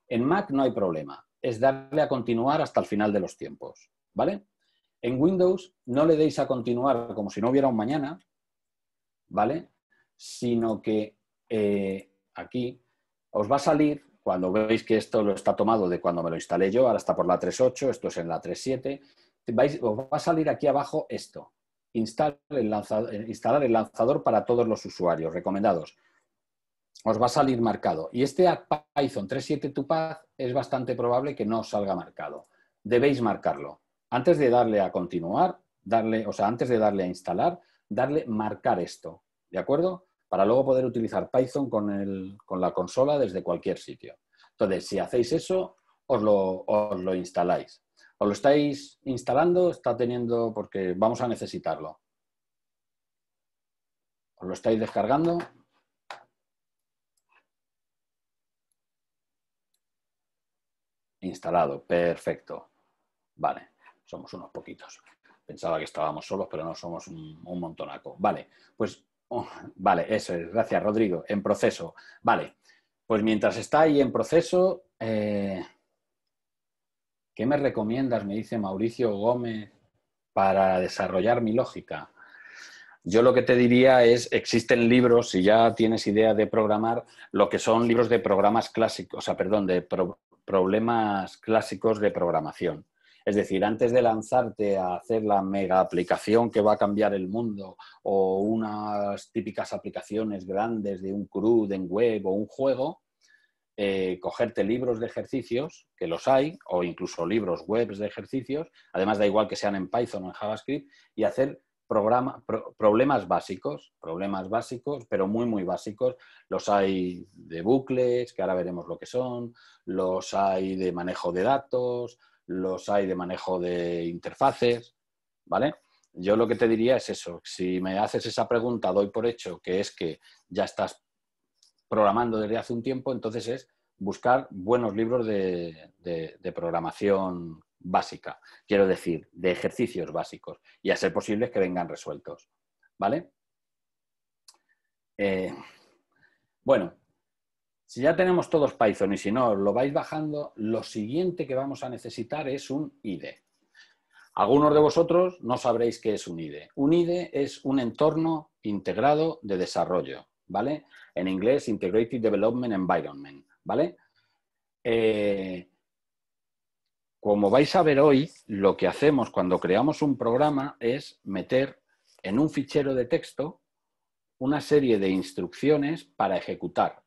B: En Mac no hay problema. Es darle a continuar hasta el final de los tiempos, ¿vale? En Windows no le deis a continuar como si no hubiera un mañana, ¿vale? Sino que eh, aquí os va a salir, cuando veis que esto lo está tomado de cuando me lo instalé yo, ahora está por la 3.8, esto es en la 3.7, os va a salir aquí abajo esto, instalar el, lanzador, para todos los usuarios recomendados. Os va a salir marcado. Y este Python 3.7 Tupac es bastante probable que no salga marcado. Debéis marcarlo. Antes de darle a continuar, darle, o sea, antes de darle a instalar, darle marcar esto, ¿de acuerdo? Para luego poder utilizar Python con, con la consola desde cualquier sitio. Entonces, si hacéis eso, os lo, os lo instaláis. Os lo estáis instalando, está teniendo, porque vamos a necesitarlo. Os lo estáis descargando, instalado. Perfecto. Vale, somos unos poquitos. Pensaba que estábamos solos, pero no somos un, montonaco. Vale, pues oh, vale, eso es. Gracias, Rodrigo. En proceso. Vale, pues mientras está ahí en proceso, eh, ¿qué me recomiendas? Me dice Mauricio Gómez para desarrollar mi lógica. Yo lo que te diría es, existen libros, si ya tienes idea de programar, lo que son libros de programas clásicos, o sea, perdón, de problemas clásicos de programación. Es decir, antes de lanzarte a hacer la mega aplicación que va a cambiar el mundo o unas típicas aplicaciones grandes de un CRUD en web o un juego, eh, cogerte libros de ejercicios, que los hay, o incluso libros web de ejercicios, además da igual que sean en Python o en JavaScript, y hacer problemas básicos, problemas básicos, pero muy, muy básicos. Los hay de bucles, que ahora veremos lo que son, los hay de manejo de datos, los hay de manejo de interfaces, ¿vale? Yo lo que te diría es eso, si me haces esa pregunta, doy por hecho que es que ya estás programando desde hace un tiempo, entonces es buscar buenos libros de, programación básica, quiero decir, de ejercicios básicos, y a ser posible que vengan resueltos, ¿vale? Eh, bueno, si ya tenemos todos Python y si no lo vais bajando, lo siguiente que vamos a necesitar es un IDE. Algunos de vosotros no sabréis qué es un IDE. Un IDE es un entorno integrado de desarrollo, ¿vale? En inglés, Integrated Development Environment, ¿vale? Eh, como vais a ver hoy, lo que hacemos cuando creamos un programa es meter en un fichero de texto una serie de instrucciones para ejecutar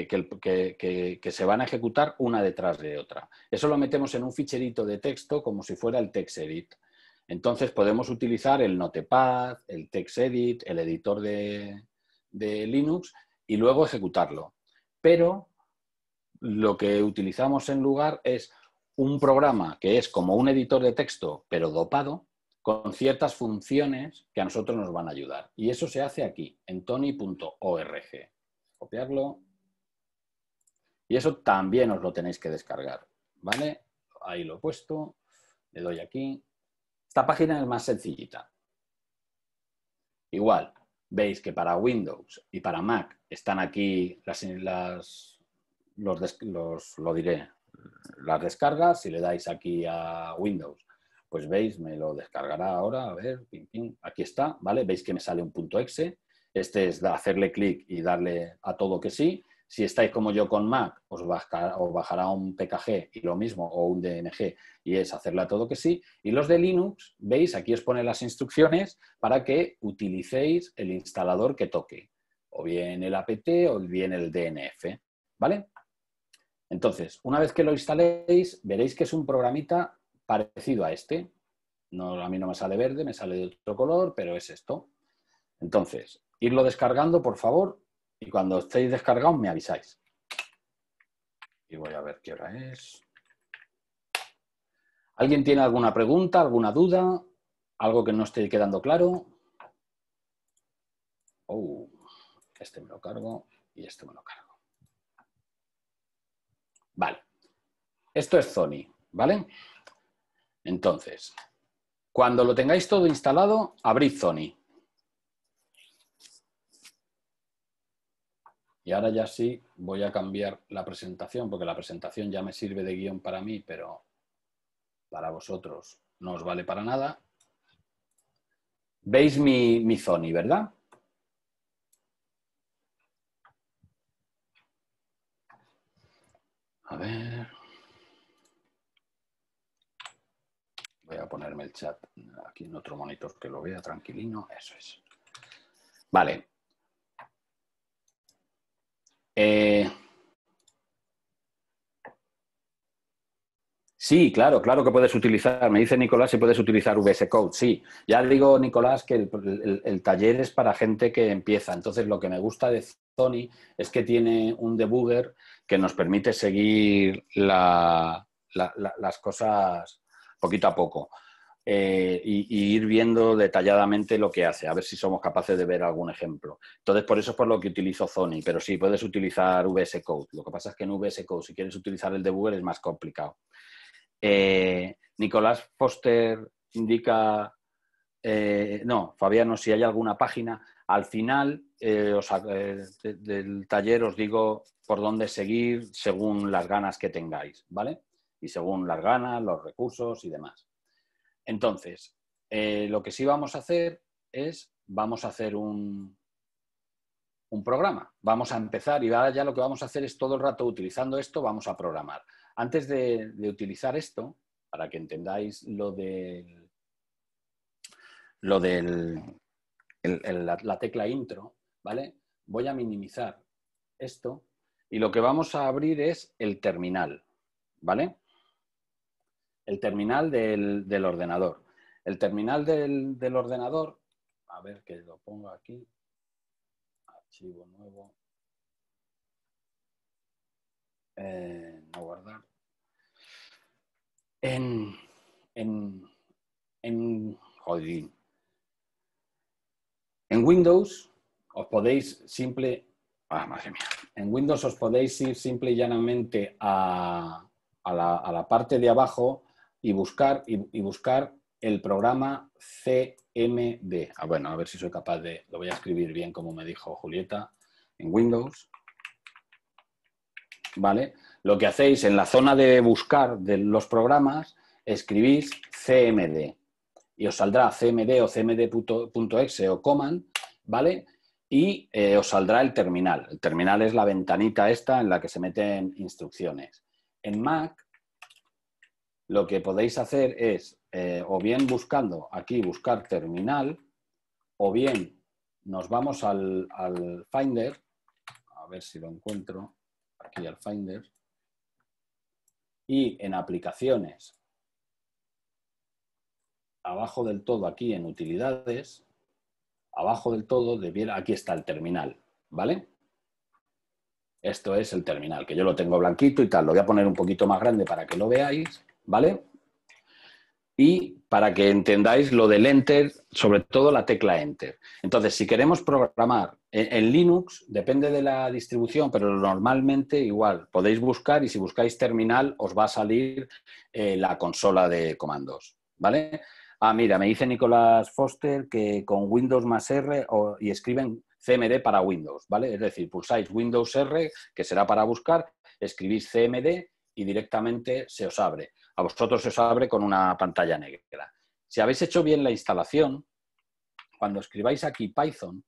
B: que, se van a ejecutar una detrás de otra. Eso lo metemos en un ficherito de texto como si fuera el TextEdit. Entonces podemos utilizar el Notepad, el TextEdit, el editor de, de Linux y luego ejecutarlo. Pero lo que utilizamos en lugar es un programa que es como un editor de texto, pero dopado, con ciertas funciones que a nosotros nos van a ayudar. Y eso se hace aquí, en tony.org. Copiarlo, y eso también os lo tenéis que descargar, ¿vale? Ahí lo he puesto, le doy aquí. Esta página es más sencillita. Igual, veis que para Windows y para Mac están aquí las, los, lo diré, las descargas. Si le dais aquí a Windows, pues veis, me lo descargará ahora, a ver, aquí está, ¿vale? Veis que me sale un punto exe. Este es hacerle clic y darle a todo que sí. Si estáis como yo con Mac, os bajará, un PKG y lo mismo, o un DNG, y es hacerla todo que sí. Y los de Linux, veis, aquí os pone las instrucciones para que utilicéis el instalador que toque, o bien el apt o bien el DNF. ¿Vale? Entonces, una vez que lo instaléis, veréis que es un programita parecido a este. No, a mí no me sale verde, me sale de otro color, pero es esto. Entonces, irlo descargando, por favor, y cuando estéis descargados me avisáis. Y voy a ver qué hora es. ¿Alguien tiene alguna pregunta, alguna duda? ¿Algo que no esté quedando claro? Oh, este me lo cargo y este me lo cargo. Vale. Esto es Sony, ¿vale? Entonces, cuando lo tengáis todo instalado, abrid Sony. Y ahora ya sí voy a cambiar la presentación, porque la presentación ya me sirve de guión para mí, pero para vosotros no os vale para nada. Veis mi, mi ¿verdad? A ver. Voy a ponerme el chat aquí en otro monitor que lo vea tranquilino. Eso es. Vale. Eh, sí, claro, claro que puedes utilizar. Me dice Nicolás si puedes utilizar VS Code. Sí, ya digo, Nicolás, que el, taller es para gente que empieza. Entonces, lo que me gusta de Sony es que tiene un debugger que nos permite seguir las cosas poquito a poco. Eh, y, ir viendo detalladamente lo que hace, a ver si somos capaces de ver algún ejemplo. Entonces, por eso es por lo que utilizo Sony, pero sí, puedes utilizar VS Code. Lo que pasa es que en VS Code, si quieres utilizar el debugger es más complicado. Eh, Nicolás Foster indica, eh, no, Fabiano, si hay alguna página, al final del taller os digo por dónde seguir según las ganas que tengáis, ¿vale? Y según las ganas, los recursos y demás. Entonces, eh, lo que sí vamos a hacer es, vamos a hacer un, programa. Vamos a empezar y ahora ya lo que vamos a hacer es todo el rato utilizando esto, vamos a programar. Antes de, utilizar esto, para que entendáis lo del, lo del la tecla intro, ¿vale? Voy a minimizar esto y lo que vamos a abrir es el terminal, ¿vale? el terminal del, del ordenador. El terminal del, del, ordenador, a ver que lo pongo aquí, archivo nuevo, eh, no guardar. En, en, en, jodín. en Windows os podéis simple, ah, madre mía, en Windows os podéis ir simple y llanamente a, a, la, a la parte de abajo y buscar, y, buscar el programa CMD. Ah, bueno, a ver si soy capaz de, lo voy a escribir bien como me dijo Julieta, en Windows. ¿Vale? Lo que hacéis en la zona de buscar de los programas, escribís CMD y os saldrá CMD o CMD.exe o command, ¿vale? Y eh, os saldrá el terminal. El terminal es la ventanita esta en la que se meten instrucciones. En Mac lo que podéis hacer es, eh, o bien buscando aquí, buscar terminal, o bien nos vamos al, al Finder, a ver si lo encuentro, aquí al Finder, y en aplicaciones, abajo del todo aquí en utilidades, abajo del todo debiera, aquí está el terminal, ¿vale? Esto es el terminal, que yo lo tengo blanquito y tal. Lo voy a poner un poquito más grande para que lo veáis. ¿vale? Y para que entendáis lo del Enter, sobre todo la tecla Enter. Entonces, si queremos programar en, Linux, depende de la distribución, pero normalmente igual, podéis buscar y si buscáis terminal os va a salir eh, la consola de comandos, ¿vale? Ah, mira, me dice Nicolás Foster que con Windows más R y escriben CMD para Windows, ¿vale? Es decir, pulsáis Windows R, que será para buscar, escribís CMD y directamente se os abre a vosotros os abre con una pantalla negra. Si habéis hecho bien la instalación, cuando escribáis aquí Python,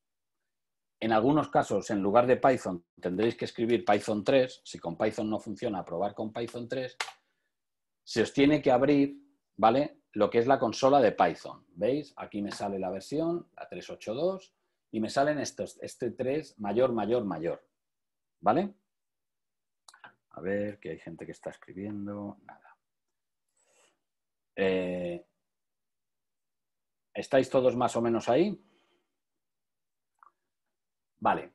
B: en algunos casos, en lugar de Python, tendréis que escribir Python 3. Si con Python no funciona, probar con Python 3. Se os tiene que abrir, ¿vale? Lo que es la consola de Python. ¿Veis? Aquí me sale la versión, la 3.8.2, y me salen estos, este 3 mayor, mayor, mayor. ¿Vale? A ver, que hay gente que está escribiendo. Nada. Eh, ¿Estáis todos más o menos ahí? Vale.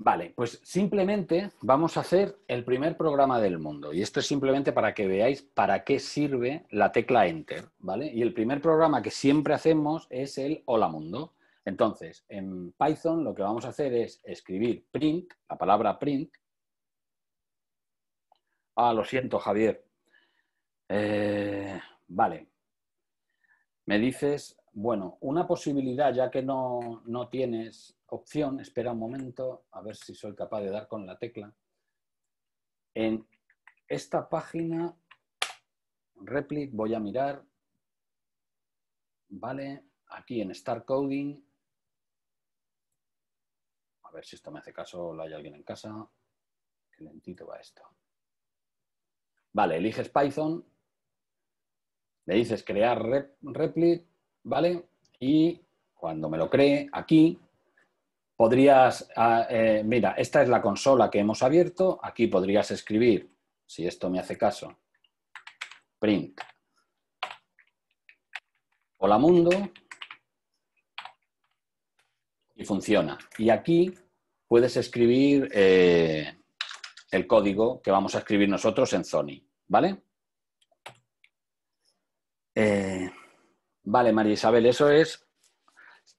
B: Vale, pues simplemente vamos a hacer el primer programa del mundo. Y esto es simplemente para que veáis para qué sirve la tecla Enter, ¿vale? Y el primer programa que siempre hacemos es el Hola Mundo. Entonces, en Python lo que vamos a hacer es escribir print, la palabra print. Ah, lo siento, Javier. Eh, vale. Me dices, bueno, una posibilidad, ya que no, no tienes opción, espera un momento, a ver si soy capaz de dar con la tecla. En esta página, Replic, voy a mirar, ¿vale? Aquí en Start Coding, a ver si esto me hace caso, lo hay alguien en casa. Qué lentito va esto. Vale, eliges Python, le dices crear rep, ¿vale? Y cuando me lo cree aquí, podrías, ah, eh, mira, esta es la consola que hemos abierto, aquí podrías escribir, si esto me hace caso, print. Hola mundo. Y funciona. Y aquí puedes escribir eh, el código que vamos a escribir nosotros en Sony, ¿vale? Eh, vale, María Isabel, eso es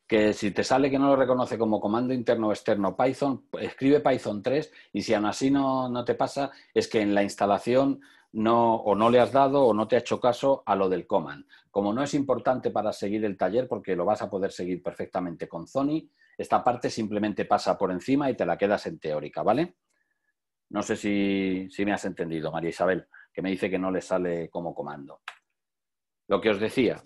B: que si te sale que no lo reconoce como comando interno o externo Python, escribe Python 3 y si aún así no, no te pasa, es que en la instalación no, o no le has dado o no te ha hecho caso a lo del command. Como no es importante para seguir el taller, porque lo vas a poder seguir perfectamente con Sony, esta parte simplemente pasa por encima y te la quedas en teórica, ¿vale? No sé si me has entendido, María Isabel, que me dice que no le sale como comando. Lo que os decía,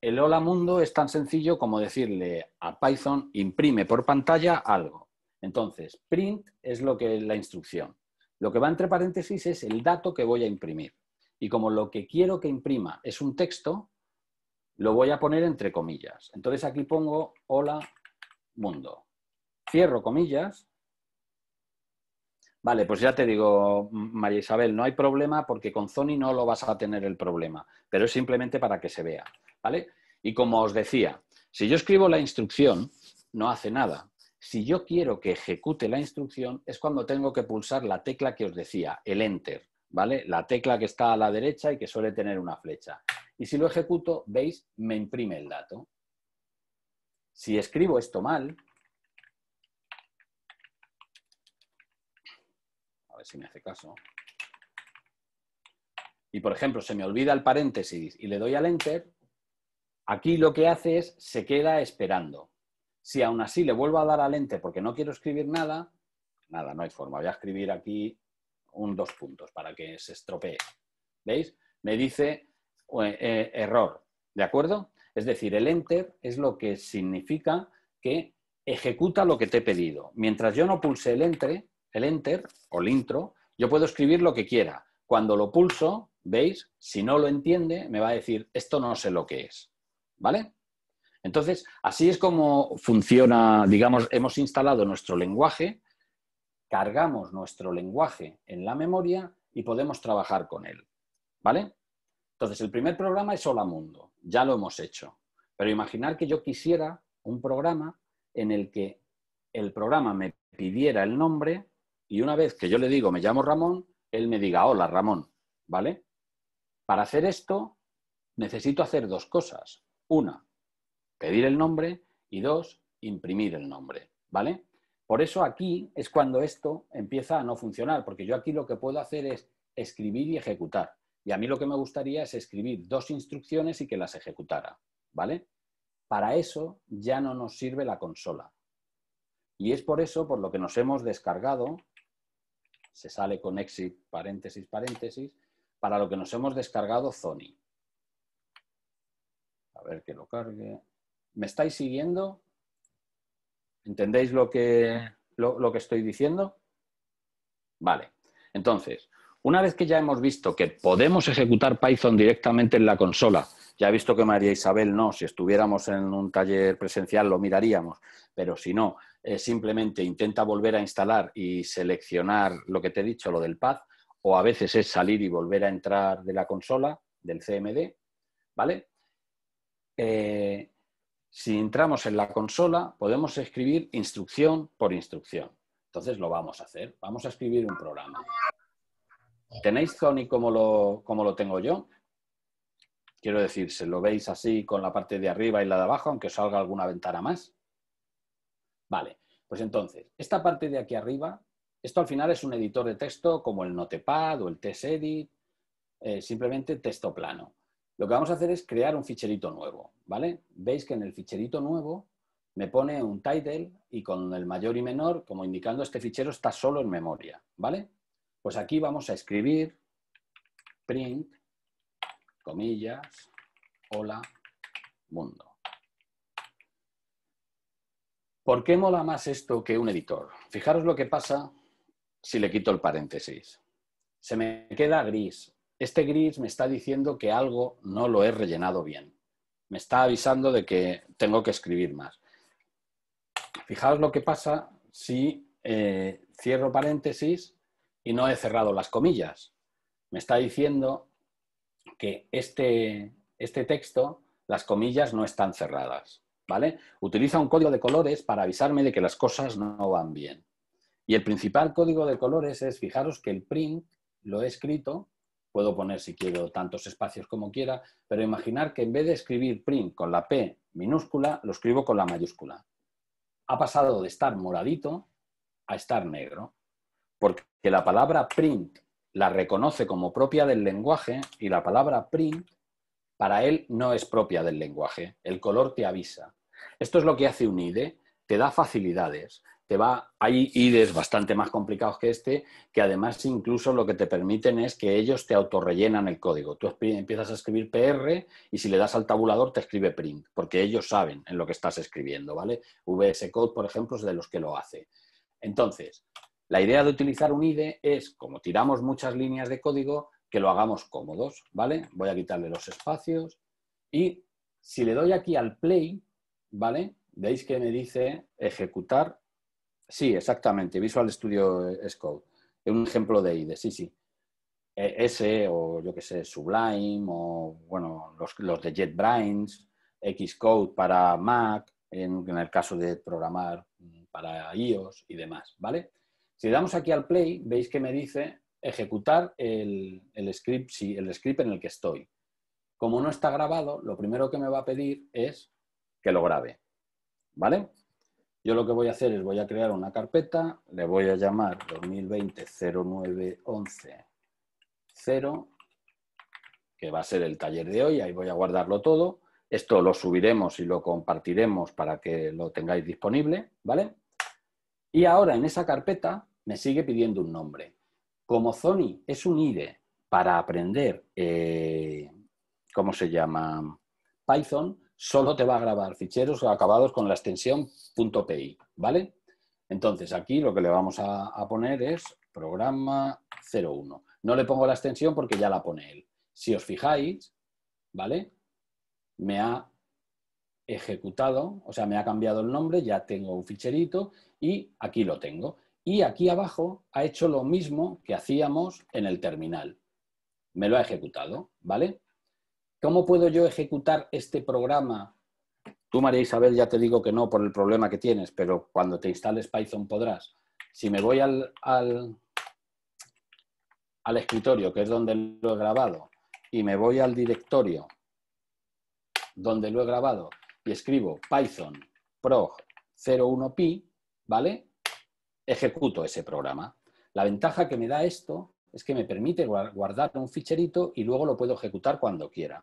B: el hola mundo es tan sencillo como decirle a Python imprime por pantalla algo. Entonces, print es lo que es la instrucción. Lo que va entre paréntesis es el dato que voy a imprimir. Y como lo que quiero que imprima es un texto, lo voy a poner entre comillas. Entonces aquí pongo hola mundo. Cierro comillas Vale, pues ya te digo, María Isabel, no hay problema porque con Sony no lo vas a tener el problema, pero es simplemente para que se vea, ¿vale? Y como os decía, si yo escribo la instrucción, no hace nada. Si yo quiero que ejecute la instrucción, es cuando tengo que pulsar la tecla que os decía, el Enter, ¿vale? La tecla que está a la derecha y que suele tener una flecha. Y si lo ejecuto, veis, me imprime el dato. Si escribo esto mal, ver si me hace caso. Y por ejemplo, se me olvida el paréntesis y le doy al enter. Aquí lo que hace es se queda esperando. Si aún así le vuelvo a dar al enter porque no quiero escribir nada, nada, no hay forma. Voy a escribir aquí un dos puntos para que se estropee. ¿Veis? Me dice eh, eh, error. ¿De acuerdo? Es decir, el enter es lo que significa que ejecuta lo que te he pedido. Mientras yo no pulse el enter, el enter o el intro, yo puedo escribir lo que quiera. Cuando lo pulso, ¿veis? Si no lo entiende, me va a decir, esto no sé lo que es. ¿Vale? Entonces, así es como funciona, digamos, hemos instalado nuestro lenguaje, cargamos nuestro lenguaje en la memoria y podemos trabajar con él. ¿Vale? Entonces, el primer programa es Hola Mundo, ya lo hemos hecho. Pero imaginar que yo quisiera un programa en el que el programa me pidiera el nombre y una vez que yo le digo, me llamo Ramón, él me diga, hola Ramón, ¿vale? Para hacer esto necesito hacer dos cosas. Una, pedir el nombre y dos, imprimir el nombre, ¿vale? Por eso aquí es cuando esto empieza a no funcionar, porque yo aquí lo que puedo hacer es escribir y ejecutar. Y a mí lo que me gustaría es escribir dos instrucciones y que las ejecutara, ¿vale? Para eso ya no nos sirve la consola. Y es por eso por lo que nos hemos descargado se sale con exit, paréntesis, paréntesis, para lo que nos hemos descargado Zoni. A ver que lo cargue. ¿Me estáis siguiendo? ¿Entendéis lo que, lo, lo que estoy diciendo? Vale. Entonces, una vez que ya hemos visto que podemos ejecutar Python directamente en la consola ya he visto que María Isabel no, si estuviéramos en un taller presencial lo miraríamos, pero si no, eh, simplemente intenta volver a instalar y seleccionar lo que te he dicho, lo del pad, o a veces es salir y volver a entrar de la consola, del CMD, ¿vale? Eh, si entramos en la consola, podemos escribir instrucción por instrucción. Entonces lo vamos a hacer. Vamos a escribir un programa. ¿Tenéis Sony como lo, como lo tengo yo? Quiero decir, ¿se lo veis así con la parte de arriba y la de abajo, aunque salga alguna ventana más? Vale, pues entonces, esta parte de aquí arriba, esto al final es un editor de texto como el Notepad o el TestEdit, eh, simplemente texto plano. Lo que vamos a hacer es crear un ficherito nuevo, ¿vale? Veis que en el ficherito nuevo me pone un title y con el mayor y menor, como indicando este fichero está solo en memoria, ¿vale? Pues aquí vamos a escribir print comillas, hola, mundo. ¿Por qué mola más esto que un editor? Fijaros lo que pasa si le quito el paréntesis. Se me queda gris. Este gris me está diciendo que algo no lo he rellenado bien. Me está avisando de que tengo que escribir más. Fijaros lo que pasa si eh, cierro paréntesis y no he cerrado las comillas. Me está diciendo que este, este texto, las comillas no están cerradas. ¿vale? Utiliza un código de colores para avisarme de que las cosas no van bien. Y el principal código de colores es, fijaros que el print lo he escrito, puedo poner si quiero tantos espacios como quiera, pero imaginar que en vez de escribir print con la P minúscula, lo escribo con la mayúscula. Ha pasado de estar moradito a estar negro, porque la palabra print la reconoce como propia del lenguaje y la palabra print para él no es propia del lenguaje. El color te avisa. Esto es lo que hace un IDE. te da facilidades. Te va, hay IDEs bastante más complicados que este, que además incluso lo que te permiten es que ellos te autorrellenan el código. Tú empiezas a escribir PR y si le das al tabulador te escribe print, porque ellos saben en lo que estás escribiendo, ¿vale? VS Code, por ejemplo, es de los que lo hace. Entonces, la idea de utilizar un IDE es, como tiramos muchas líneas de código, que lo hagamos cómodos, ¿vale? Voy a quitarle los espacios y si le doy aquí al play, ¿vale? Veis que me dice ejecutar. Sí, exactamente, Visual Studio es Code. Un ejemplo de IDE, sí, sí. E, S o yo que sé, Sublime o bueno, los, los de JetBrains, Xcode para Mac, en, en el caso de programar para iOS y demás, ¿vale? Si damos aquí al play, veis que me dice ejecutar el, script, sí, el script en el que estoy. Como no está grabado, lo primero que me va a pedir es que lo grabe. ¿Vale? Yo lo que voy a hacer es voy a crear una carpeta, le voy a llamar 2020 0 que va a ser el taller de hoy, ahí voy a guardarlo todo. Esto lo subiremos y lo compartiremos para que lo tengáis disponible, ¿vale? Y ahora en esa carpeta me sigue pidiendo un nombre. Como Zoni es un IDE para aprender, eh, ¿cómo se llama? Python, solo te va a grabar ficheros acabados con la extensión .pi, ¿vale? Entonces aquí lo que le vamos a, a poner es programa 01. No le pongo la extensión porque ya la pone él. Si os fijáis, ¿vale? Me ha ejecutado, o sea, me ha cambiado el nombre, ya tengo un ficherito y aquí lo tengo. Y aquí abajo ha hecho lo mismo que hacíamos en el terminal. Me lo ha ejecutado, ¿vale? ¿Cómo puedo yo ejecutar este programa? Tú, María Isabel, ya te digo que no por el problema que tienes, pero cuando te instales Python podrás. Si me voy al, al, al escritorio, que es donde lo he grabado, y me voy al directorio donde lo he grabado y escribo Python prog 01pi, ¿vale? Ejecuto ese programa. La ventaja que me da esto es que me permite guardar un ficherito y luego lo puedo ejecutar cuando quiera.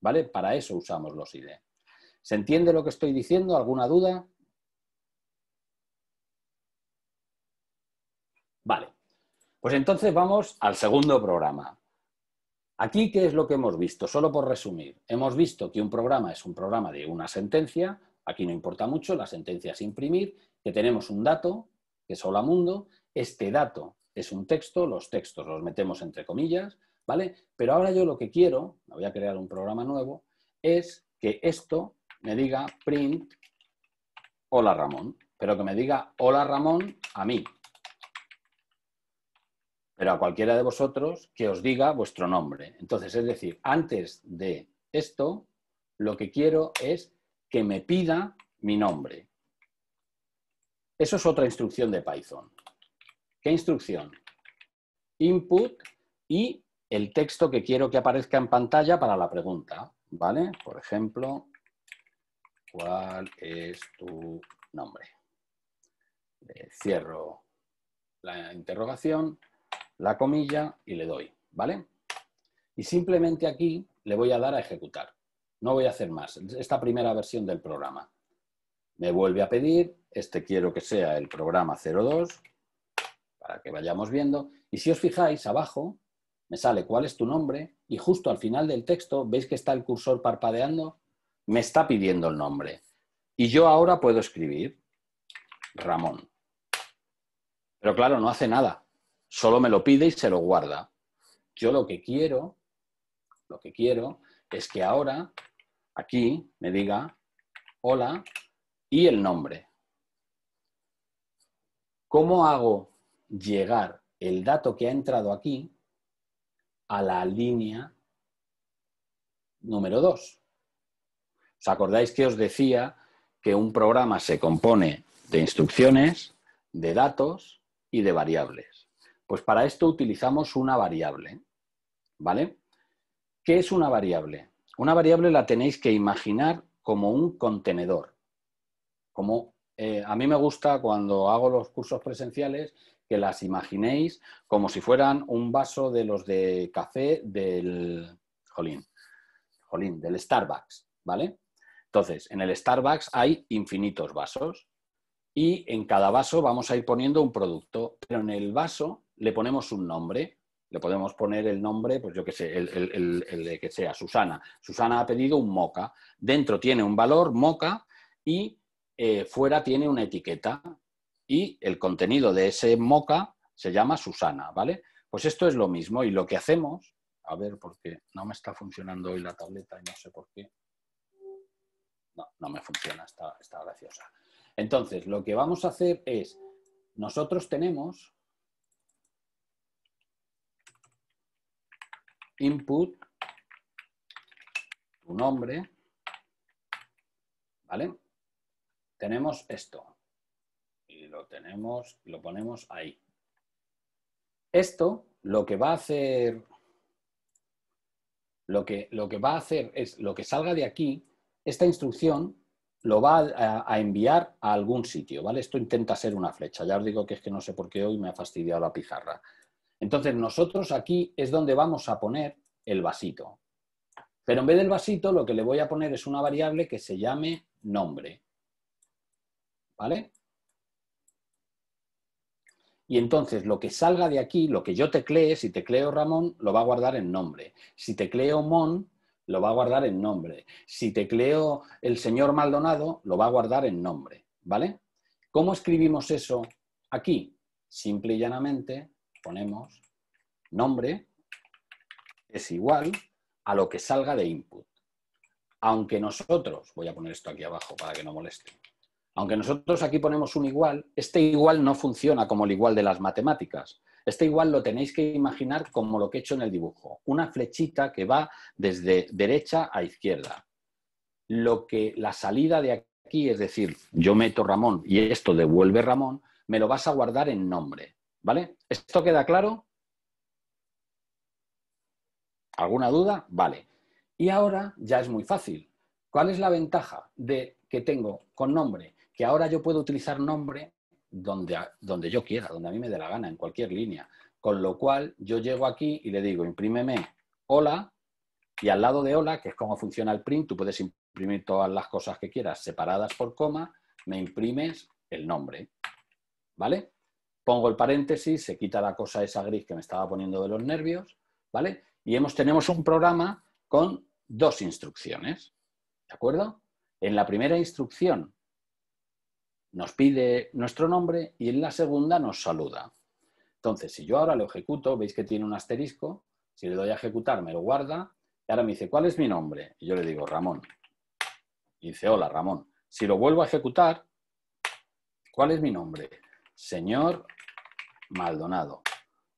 B: ¿Vale? Para eso usamos los IDE. ¿Se entiende lo que estoy diciendo? ¿Alguna duda? Vale. Pues entonces vamos al segundo programa. Aquí, ¿qué es lo que hemos visto? Solo por resumir, hemos visto que un programa es un programa de una sentencia, aquí no importa mucho, la sentencia es imprimir, que tenemos un dato, que es hola mundo, este dato es un texto, los textos los metemos entre comillas, ¿vale? Pero ahora yo lo que quiero, me voy a crear un programa nuevo, es que esto me diga print hola Ramón, pero que me diga hola Ramón a mí, pero a cualquiera de vosotros que os diga vuestro nombre. Entonces, es decir, antes de esto, lo que quiero es que me pida mi nombre. Eso es otra instrucción de Python. ¿Qué instrucción? Input y el texto que quiero que aparezca en pantalla para la pregunta, ¿vale? Por ejemplo, ¿cuál es tu nombre? Eh, cierro la interrogación la comilla y le doy, ¿vale? Y simplemente aquí le voy a dar a ejecutar. No voy a hacer más. Esta primera versión del programa. Me vuelve a pedir, este quiero que sea el programa 02, para que vayamos viendo. Y si os fijáis, abajo me sale cuál es tu nombre y justo al final del texto, ¿veis que está el cursor parpadeando? Me está pidiendo el nombre. Y yo ahora puedo escribir Ramón. Pero claro, no hace nada, Solo me lo pide y se lo guarda. Yo lo que quiero, lo que quiero es que ahora aquí me diga hola y el nombre. ¿Cómo hago llegar el dato que ha entrado aquí a la línea número 2? ¿Os acordáis que os decía que un programa se compone de instrucciones, de datos y de variables? Pues para esto utilizamos una variable, ¿vale? ¿Qué es una variable? Una variable la tenéis que imaginar como un contenedor. Como eh, a mí me gusta cuando hago los cursos presenciales que las imaginéis como si fueran un vaso de los de café del jolín, jolín, del Starbucks, ¿vale? Entonces, en el Starbucks hay infinitos vasos y en cada vaso vamos a ir poniendo un producto, pero en el vaso le ponemos un nombre. Le podemos poner el nombre, pues yo que sé, el, de que sea, Susana. Susana ha pedido un moca. Dentro tiene un valor moca y eh, fuera tiene una etiqueta. Y el contenido de ese moca se llama Susana, ¿vale? Pues esto es lo mismo. Y lo que hacemos, a ver, porque no me está funcionando hoy la tableta y no sé por qué. No, no me funciona, está, está graciosa. Entonces, lo que vamos a hacer es, nosotros tenemos input, tu nombre, ¿vale? Tenemos esto. Y lo tenemos, lo ponemos ahí. Esto lo que va a hacer lo que, lo que va a hacer es lo que salga de aquí, esta instrucción lo va a, a, enviar a algún sitio, ¿vale? Esto intenta ser una flecha. Ya os digo que es que no sé por qué hoy me ha fastidiado la pizarra. Entonces nosotros aquí es donde vamos a poner el vasito. Pero en vez del vasito lo que le voy a poner es una variable que se llame nombre. ¿Vale? Y entonces lo que salga de aquí, lo que yo teclee, si tecleo Ramón, lo va a guardar en nombre. Si tecleo Mon, lo va a guardar en nombre. Si tecleo el señor Maldonado, lo va a guardar en nombre. ¿Vale? ¿Cómo escribimos eso aquí? Simple y llanamente ponemos nombre es igual a lo que salga de input. Aunque nosotros, voy a poner esto aquí abajo para que no moleste, aunque nosotros aquí ponemos un igual, este igual no funciona como el igual de las matemáticas. Este igual lo tenéis que imaginar como lo que he hecho en el dibujo, una flechita que va desde derecha a izquierda. Lo que la salida de aquí, es decir, yo meto Ramón y esto devuelve Ramón, me lo vas a guardar en nombre. ¿Vale? ¿Esto queda claro? ¿Alguna duda? Vale. Y ahora ya es muy fácil. ¿Cuál es la ventaja de que tengo con nombre? Que ahora yo puedo utilizar nombre donde, donde yo quiera, donde a mí me dé la gana, en cualquier línea. Con lo cual yo llego aquí y le digo, imprímeme hola y al lado de hola, que es como funciona el print, tú puedes imprimir todas las cosas que quieras separadas por coma, me imprimes el nombre. ¿Vale? pongo el paréntesis, se quita la cosa esa gris que me estaba poniendo de los nervios, ¿vale? Y hemos, tenemos un programa con dos instrucciones, ¿de acuerdo? En la primera instrucción nos pide nuestro nombre y en la segunda nos saluda. Entonces, si yo ahora lo ejecuto, veis que tiene un asterisco, si le doy a ejecutar me lo guarda y ahora me dice, ¿cuál es mi nombre? Y yo le digo, Ramón. Y dice, hola, Ramón. Si lo vuelvo a ejecutar, ¿cuál es mi nombre? Señor Maldonado.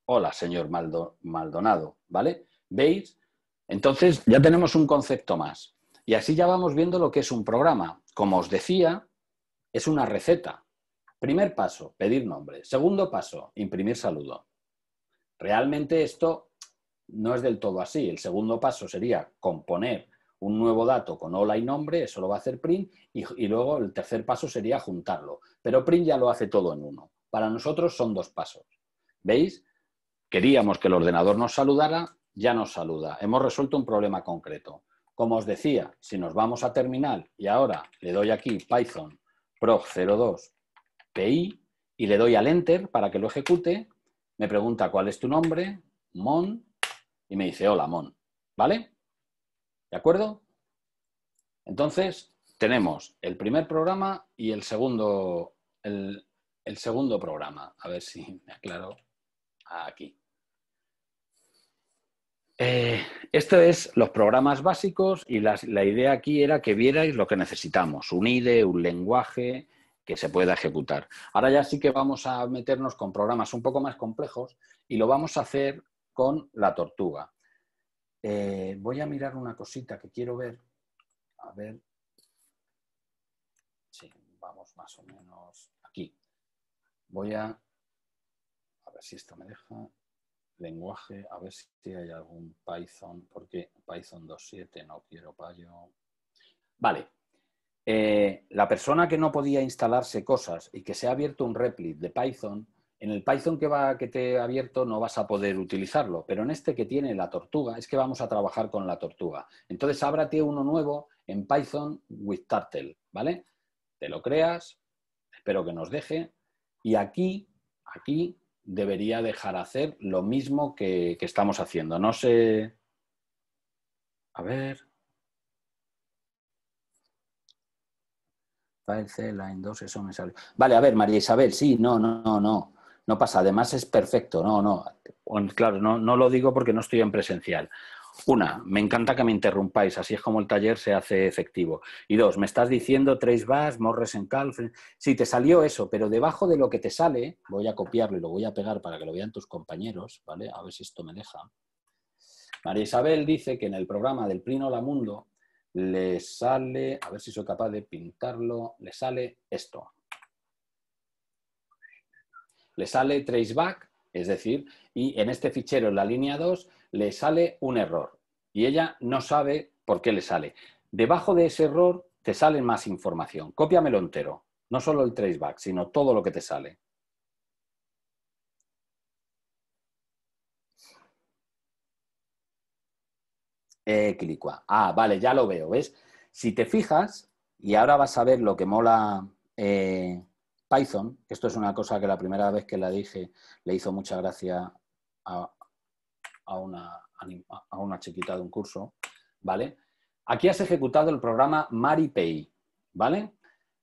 B: Hola, señor Maldonado, ¿vale? ¿Veis? Entonces ya tenemos un concepto más. Y así ya vamos viendo lo que es un programa. Como os decía, es una receta. Primer paso, pedir nombre. Segundo paso, imprimir saludo. Realmente esto no es del todo así. El segundo paso sería componer un nuevo dato con hola y nombre, eso lo va a hacer print, y luego el tercer paso sería juntarlo. Pero print ya lo hace todo en uno para nosotros son dos pasos. ¿Veis? Queríamos que el ordenador nos saludara, ya nos saluda. Hemos resuelto un problema concreto. Como os decía, si nos vamos a terminal y ahora le doy aquí Python Pro 02 pi y le doy al enter para que lo ejecute, me pregunta cuál es tu nombre, mon, y me dice hola mon. ¿Vale? ¿De acuerdo? Entonces, tenemos el primer programa y el segundo, el, el segundo programa, a ver si me aclaro aquí. Eh, esto es los programas básicos y la, idea aquí era que vierais lo que necesitamos, un IDE, un lenguaje que se pueda ejecutar. Ahora ya sí que vamos a meternos con programas un poco más complejos y lo vamos a hacer con la tortuga. Eh, voy a mirar una cosita que quiero ver. A ver. Sí, vamos más o menos aquí. Voy a, a ver si esto me deja, lenguaje, a ver si hay algún Python, porque Python 2.7 no quiero payo. Vale, eh, la persona que no podía instalarse cosas y que se ha abierto un replit de Python, en el Python que, va, que te he abierto no vas a poder utilizarlo, pero en este que tiene la tortuga es que vamos a trabajar con la tortuga. Entonces, ábrate uno nuevo en Python with Turtle, ¿vale? Te lo creas, espero que nos deje, y aquí, aquí debería dejar hacer lo mismo que, estamos haciendo. No sé... A ver... Vale, a ver, María Isabel, sí, no, no, no, no. No pasa, además es perfecto, no, no. Claro, no, no lo digo porque no estoy en presencial. Una, me encanta que me interrumpáis, así es como el taller se hace efectivo. Y dos, me estás diciendo tres vas, Morres en Calf. Sí, te salió eso, pero debajo de lo que te sale, voy a copiarlo y lo voy a pegar para que lo vean tus compañeros, ¿vale? A ver si esto me deja. María Isabel dice que en el programa del Plinola La Mundo le sale, a ver si soy capaz de pintarlo, le sale esto. Le sale Traceback, es decir, y en este fichero, en la línea 2, le sale un error y ella no sabe por qué le sale. Debajo de ese error te sale más información. Cópiamelo entero, no solo el traceback, sino todo lo que te sale. clicua Ah, vale, ya lo veo, ¿ves? Si te fijas, y ahora vas a ver lo que mola eh, Python, esto es una cosa que la primera vez que la dije le hizo mucha gracia a, a una, a una chiquita de un curso, ¿vale? Aquí has ejecutado el programa MariPay, ¿vale?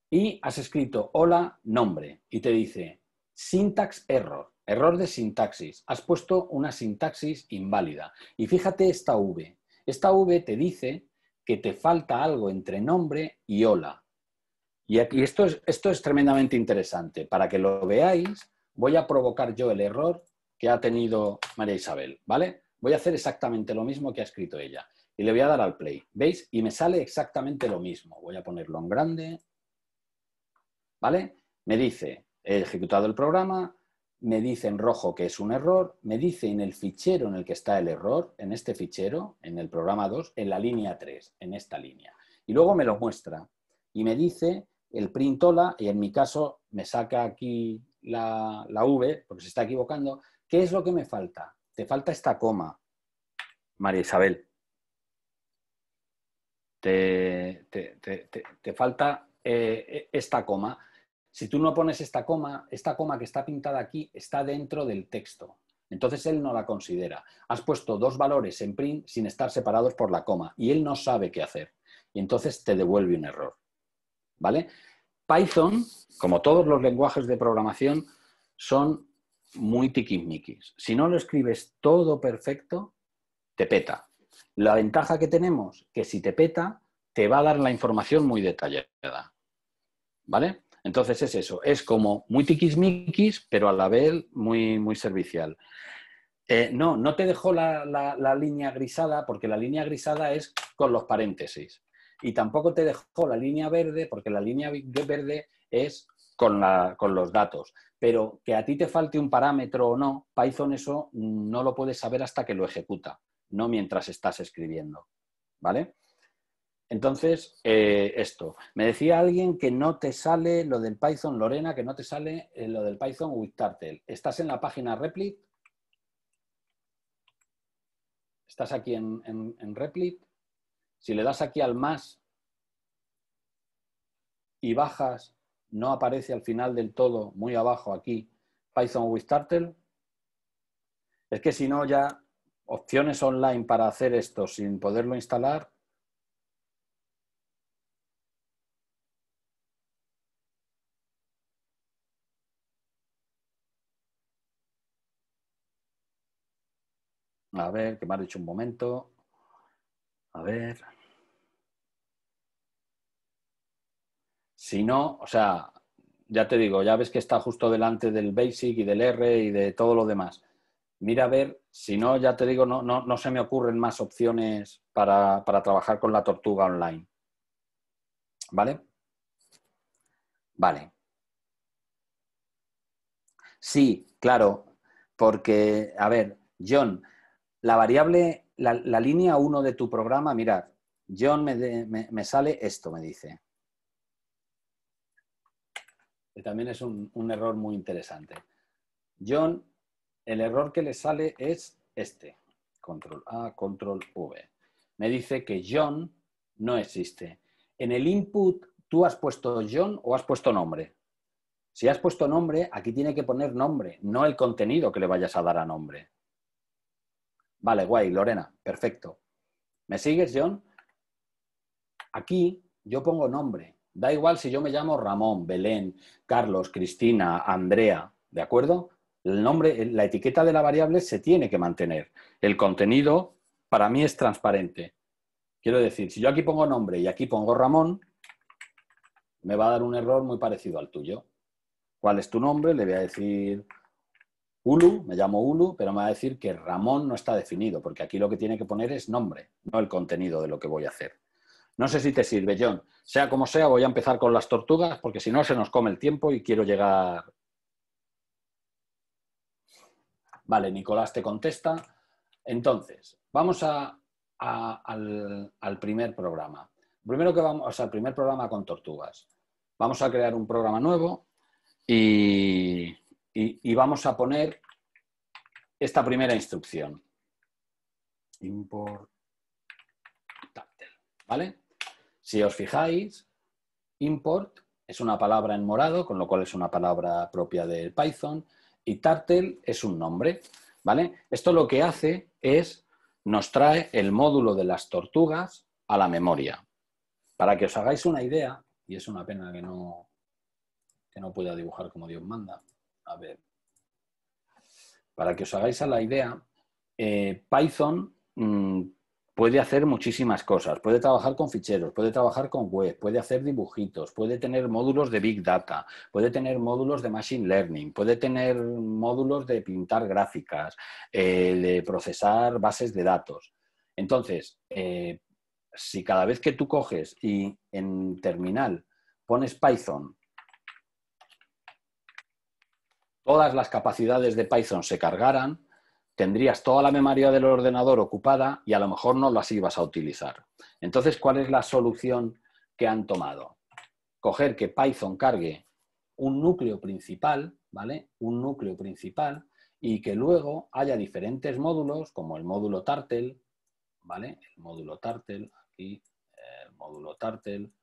B: Y has escrito hola, nombre, y te dice syntax error, error de sintaxis. Has puesto una sintaxis inválida. Y fíjate esta V. Esta V te dice que te falta algo entre nombre y hola. Y, aquí, esto, es, esto es tremendamente interesante. Para que lo veáis, voy a provocar yo el error que ha tenido María Isabel, ¿vale? Voy a hacer exactamente lo mismo que ha escrito ella. Y le voy a dar al play, ¿veis? Y me sale exactamente lo mismo. Voy a ponerlo en grande, ¿vale? Me dice, he ejecutado el programa, me dice en rojo que es un error, me dice en el fichero en el que está el error, en este fichero, en el programa 2, en la línea 3, en esta línea. Y luego me lo muestra y me dice el printola, y en mi caso me saca aquí la, la V, porque se está equivocando, ¿Qué es lo que me falta? Te falta esta coma, María Isabel. Te, falta eh, esta coma. Si tú no pones esta coma, esta coma que está pintada aquí está dentro del texto. Entonces él no la considera. Has puesto dos valores en print sin estar separados por la coma y él no sabe qué hacer. Y entonces te devuelve un error. ¿Vale? Python, como todos los lenguajes de programación, son muy tiquismiquis. Si no lo escribes todo perfecto, te peta. La ventaja que tenemos, que si te peta, te va a dar la información muy detallada. ¿Vale? Entonces es eso, es como muy tiquismiquis, pero a la vez muy, muy servicial. Eh, no, no te dejó la, línea grisada, porque la línea grisada es con los paréntesis. Y tampoco te dejó la línea verde, porque la línea verde es con, la, con, los datos. Pero que a ti te falte un parámetro o no, Python eso no lo puedes saber hasta que lo ejecuta, no mientras estás escribiendo. ¿Vale? Entonces, eh, esto. Me decía alguien que no te sale lo del Python, Lorena, que no te sale eh, lo del Python with ¿Estás en la página Replit? ¿Estás aquí en, en Replit? Si le das aquí al más y bajas, no aparece al final del todo, muy abajo aquí, Python with Turtle, es que si no ya opciones online para hacer esto sin poderlo instalar, A ver, que me ha dicho un momento. A ver. Si no, o sea, ya te digo, ya ves que está justo delante del Basic y del R y de todo lo demás. Mira a ver, si no, ya te digo, no, no, se me ocurren más opciones para, trabajar con la tortuga online. ¿Vale? Vale. Sí, claro, porque, a ver, John, la variable, la, línea 1 de tu programa, mirad, John me, sale esto, me dice también es un, un error muy interesante. John, el error que le sale es este. Control A, Control V. Me dice que John no existe. En el input, ¿tú has puesto John o has puesto nombre? Si has puesto nombre, aquí tiene que poner nombre, no el contenido que le vayas a dar a nombre. Vale, guay, Lorena, perfecto. ¿Me sigues, John? Aquí yo pongo nombre, Da igual si yo me llamo Ramón, Belén, Carlos, Cristina, Andrea, ¿de acuerdo? El nombre, la etiqueta de la variable se tiene que mantener. El contenido para mí es transparente. Quiero decir, si yo aquí pongo nombre y aquí pongo Ramón, me va a dar un error muy parecido al tuyo. ¿Cuál es tu nombre? Le voy a decir Ulu, me llamo Ulu, pero me va a decir que Ramón no está definido, porque aquí lo que tiene que poner es nombre, no el contenido de lo que voy a hacer. No sé si te sirve, John. Sea como sea, voy a empezar con las tortugas porque si no se nos come el tiempo y quiero llegar. Vale, Nicolás te contesta. Entonces, vamos al, primer programa. Primero que vamos, al primer programa con tortugas. Vamos a crear un programa nuevo y, vamos a poner esta primera instrucción. Import ¿Vale? Si os fijáis, import es una palabra en morado, con lo cual es una palabra propia del Python, y turtle es un nombre. ¿vale? Esto lo que hace es nos trae el módulo de las tortugas a la memoria. Para que os hagáis una idea, y es una pena que no, no pueda dibujar como Dios manda, a ver, para que os hagáis a la idea, eh, Python mm, puede hacer muchísimas cosas, puede trabajar con ficheros, puede trabajar con web, puede hacer dibujitos, puede tener módulos de Big Data, puede tener módulos de Machine Learning, puede tener módulos de pintar gráficas, eh, de procesar bases de datos. Entonces, eh, si cada vez que tú coges y en terminal pones Python, todas las capacidades de Python se cargaran, tendrías toda la memoria del ordenador ocupada y a lo mejor no las ibas a utilizar. Entonces, ¿cuál es la solución que han tomado? Coger que Python cargue un núcleo principal, ¿vale? Un núcleo principal y que luego haya diferentes módulos, como el módulo Tartel, ¿vale? El módulo Tartel, aquí, el módulo Tartel,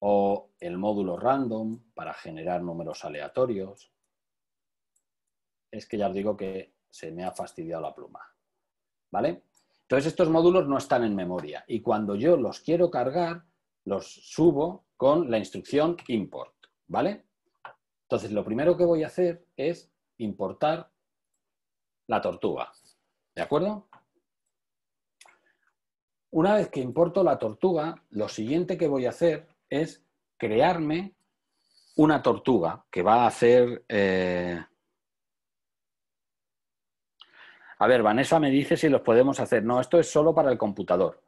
B: o el módulo random para generar números aleatorios. Es que ya os digo que se me ha fastidiado la pluma. ¿Vale? Entonces estos módulos no están en memoria y cuando yo los quiero cargar, los subo con la instrucción import. ¿Vale? Entonces lo primero que voy a hacer es importar la tortuga. ¿De acuerdo? Una vez que importo la tortuga, lo siguiente que voy a hacer es crearme una tortuga que va a hacer eh, a ver, Vanessa me dice si los podemos hacer. No, esto es solo para el computador.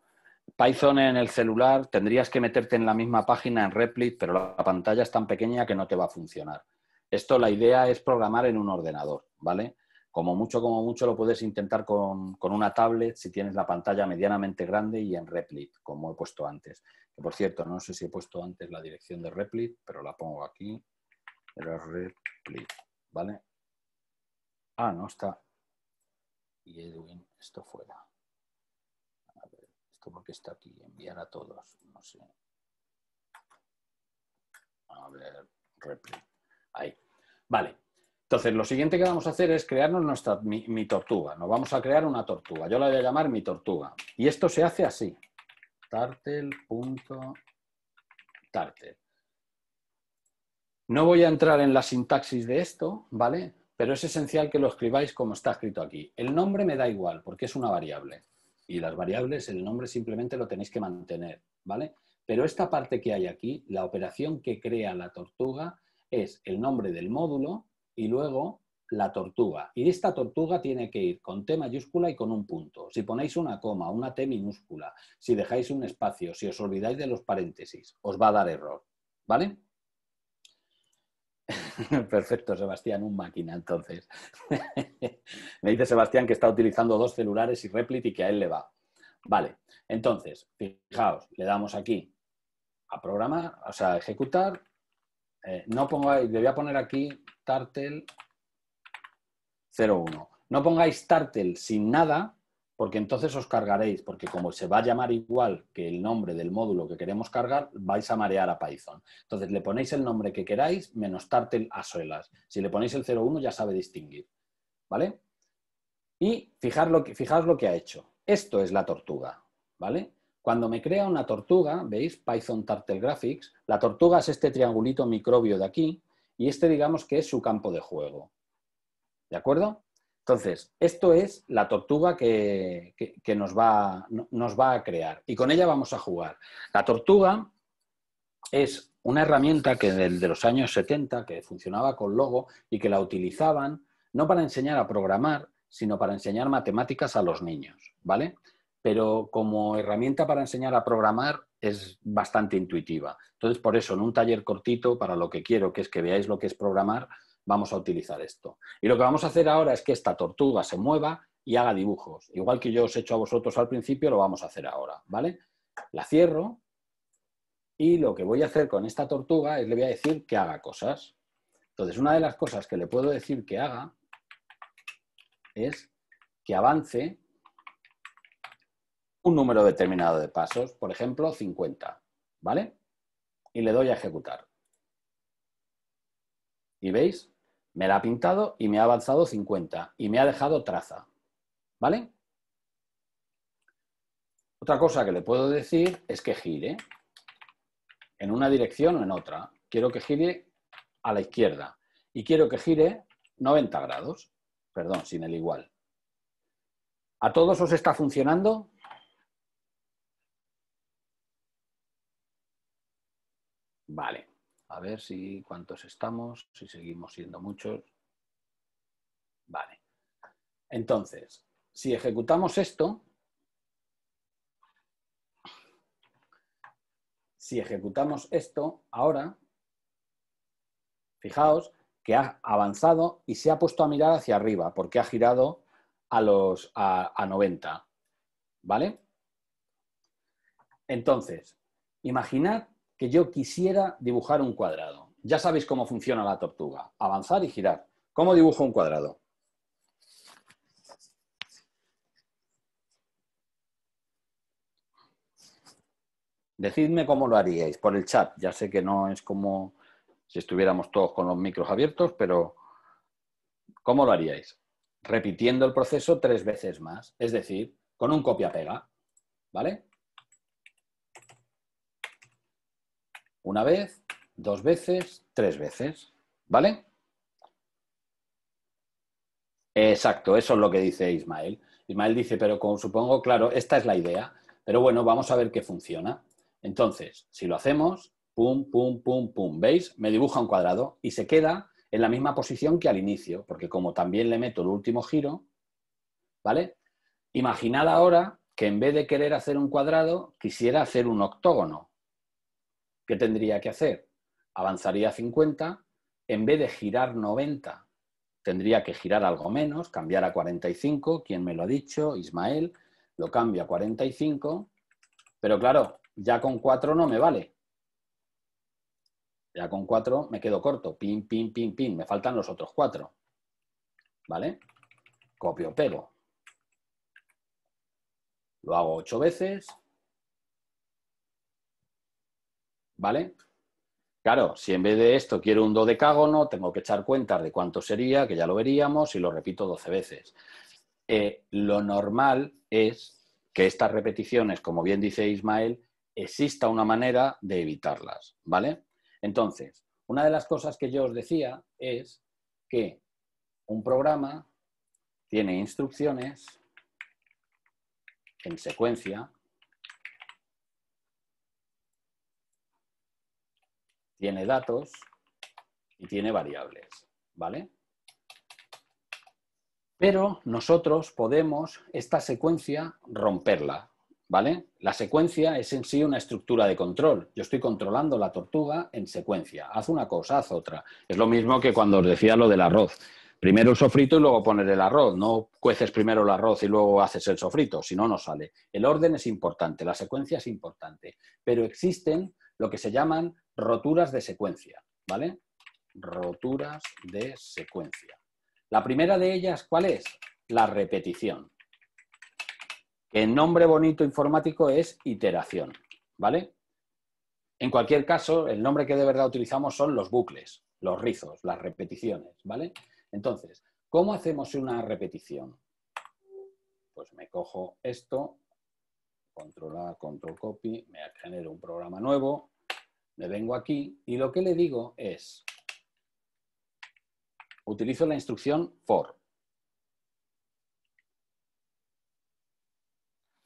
B: Python en el celular, tendrías que meterte en la misma página en Replit, pero la pantalla es tan pequeña que no te va a funcionar. Esto la idea es programar en un ordenador, ¿vale? Como mucho, como mucho lo puedes intentar con, una tablet si tienes la pantalla medianamente grande y en Replit, como he puesto antes. Que por cierto, no sé si he puesto antes la dirección de Replit, pero la pongo aquí. Era Replit, ¿vale? Ah, no, está, y Edwin, esto fuera. A ver, esto porque está aquí, enviar a todos, no sé. A ver, Ahí. Vale. Entonces, lo siguiente que vamos a hacer es crearnos nuestra, mi, tortuga. Nos vamos a crear una tortuga. Yo la voy a llamar mi tortuga. Y esto se hace así. Tartel.tartel. No voy a entrar en la sintaxis de esto, ¿vale? pero es esencial que lo escribáis como está escrito aquí. El nombre me da igual porque es una variable y las variables, el nombre simplemente lo tenéis que mantener, ¿vale? Pero esta parte que hay aquí, la operación que crea la tortuga es el nombre del módulo y luego la tortuga. Y esta tortuga tiene que ir con T mayúscula y con un punto. Si ponéis una coma, una T minúscula, si dejáis un espacio, si os olvidáis de los paréntesis, os va a dar error, ¿vale? Perfecto, Sebastián, un máquina entonces. Me dice Sebastián que está utilizando dos celulares y Replit y que a él le va. Vale, entonces, fijaos, le damos aquí a programar, o sea, a ejecutar. Eh, no pongáis, le voy a poner aquí Tartel 01. No pongáis Tartel sin nada, porque entonces os cargaréis, porque como se va a llamar igual que el nombre del módulo que queremos cargar, vais a marear a Python. Entonces le ponéis el nombre que queráis menos Tartel a suelas. Si le ponéis el 01 ya sabe distinguir. ¿Vale? Y fijaros lo que, lo que ha hecho. Esto es la tortuga. ¿Vale? Cuando me crea una tortuga, veis, Python Tartel Graphics, la tortuga es este triangulito microbio de aquí y este digamos que es su campo de juego. ¿De acuerdo? Entonces, esto es la tortuga que, nos, va, a crear y con ella vamos a jugar. La tortuga es una herramienta que de, de los años 70 que funcionaba con logo y que la utilizaban no para enseñar a programar, sino para enseñar matemáticas a los niños, ¿vale? Pero como herramienta para enseñar a programar es bastante intuitiva. Entonces, por eso, en un taller cortito, para lo que quiero, que es que veáis lo que es programar, vamos a utilizar esto. Y lo que vamos a hacer ahora es que esta tortuga se mueva y haga dibujos. Igual que yo os he hecho a vosotros al principio, lo vamos a hacer ahora, ¿vale? La cierro y lo que voy a hacer con esta tortuga es le voy a decir que haga cosas. Entonces, una de las cosas que le puedo decir que haga es que avance un número determinado de pasos, por ejemplo, 50, ¿vale? Y le doy a ejecutar. ¿Y veis? me la ha pintado y me ha avanzado 50 y me ha dejado traza. ¿Vale? Otra cosa que le puedo decir es que gire en una dirección o en otra. Quiero que gire a la izquierda y quiero que gire 90 grados, perdón, sin el igual. ¿A todos os está funcionando? Vale. A ver si cuántos estamos, si seguimos siendo muchos. Vale. Entonces, si ejecutamos esto, si ejecutamos esto ahora, fijaos que ha avanzado y se ha puesto a mirar hacia arriba porque ha girado a los a, a 90. ¿Vale? Entonces, imaginad que yo quisiera dibujar un cuadrado. Ya sabéis cómo funciona la tortuga. Avanzar y girar. ¿Cómo dibujo un cuadrado? Decidme cómo lo haríais por el chat. Ya sé que no es como si estuviéramos todos con los micros abiertos, pero ¿cómo lo haríais? Repitiendo el proceso tres veces más, es decir, con un copia-pega. ¿Vale? Una vez, dos veces, tres veces. ¿Vale? Exacto, eso es lo que dice Ismael. Ismael dice, pero como supongo, claro, esta es la idea. Pero bueno, vamos a ver qué funciona. Entonces, si lo hacemos, pum, pum, pum, pum, ¿veis? Me dibuja un cuadrado y se queda en la misma posición que al inicio, porque como también le meto el último giro, ¿vale? Imaginad ahora que en vez de querer hacer un cuadrado, quisiera hacer un octógono. ¿Qué tendría que hacer? Avanzaría 50, en vez de girar 90, tendría que girar algo menos, cambiar a 45, ¿Quién me lo ha dicho, Ismael, lo cambio a 45, pero claro, ya con 4 no me vale. Ya con 4 me quedo corto, pin, pin, pin, pin, me faltan los otros 4. ¿Vale? Copio, pego. Lo hago 8 veces, ¿vale? Claro, si en vez de esto quiero un dodecágono, tengo que echar cuentas de cuánto sería, que ya lo veríamos, y lo repito 12 veces. Eh, lo normal es que estas repeticiones, como bien dice Ismael, exista una manera de evitarlas, ¿vale? Entonces, una de las cosas que yo os decía es que un programa tiene instrucciones en secuencia tiene datos y tiene variables, ¿vale? Pero nosotros podemos esta secuencia romperla, ¿vale? La secuencia es en sí una estructura de control. Yo estoy controlando la tortuga en secuencia. Haz una cosa, haz otra. Es lo mismo que cuando os decía lo del arroz. Primero el sofrito y luego poner el arroz. No cueces primero el arroz y luego haces el sofrito, si no, no sale. El orden es importante, la secuencia es importante. Pero existen lo que se llaman roturas de secuencia, ¿vale? Roturas de secuencia. La primera de ellas, ¿cuál es? La repetición. El nombre bonito informático es iteración, ¿vale? En cualquier caso, el nombre que de verdad utilizamos son los bucles, los rizos, las repeticiones, ¿vale? Entonces, ¿cómo hacemos una repetición? Pues me cojo esto, control A, control copy, me genero un programa nuevo, me vengo aquí y lo que le digo es, utilizo la instrucción for.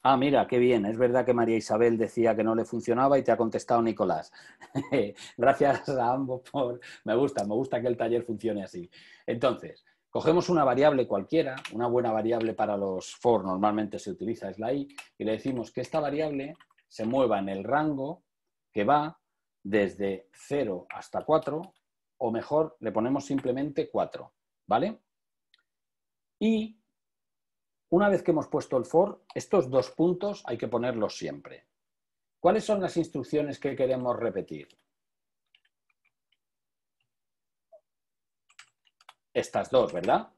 B: Ah, mira, qué bien. Es verdad que María Isabel decía que no le funcionaba y te ha contestado Nicolás. Gracias a ambos por... Me gusta, me gusta que el taller funcione así. Entonces, cogemos una variable cualquiera, una buena variable para los for normalmente se utiliza es la i, y le decimos que esta variable se mueva en el rango que va desde 0 hasta 4, o mejor, le ponemos simplemente 4, ¿vale? Y una vez que hemos puesto el for, estos dos puntos hay que ponerlos siempre. ¿Cuáles son las instrucciones que queremos repetir? Estas dos, ¿verdad?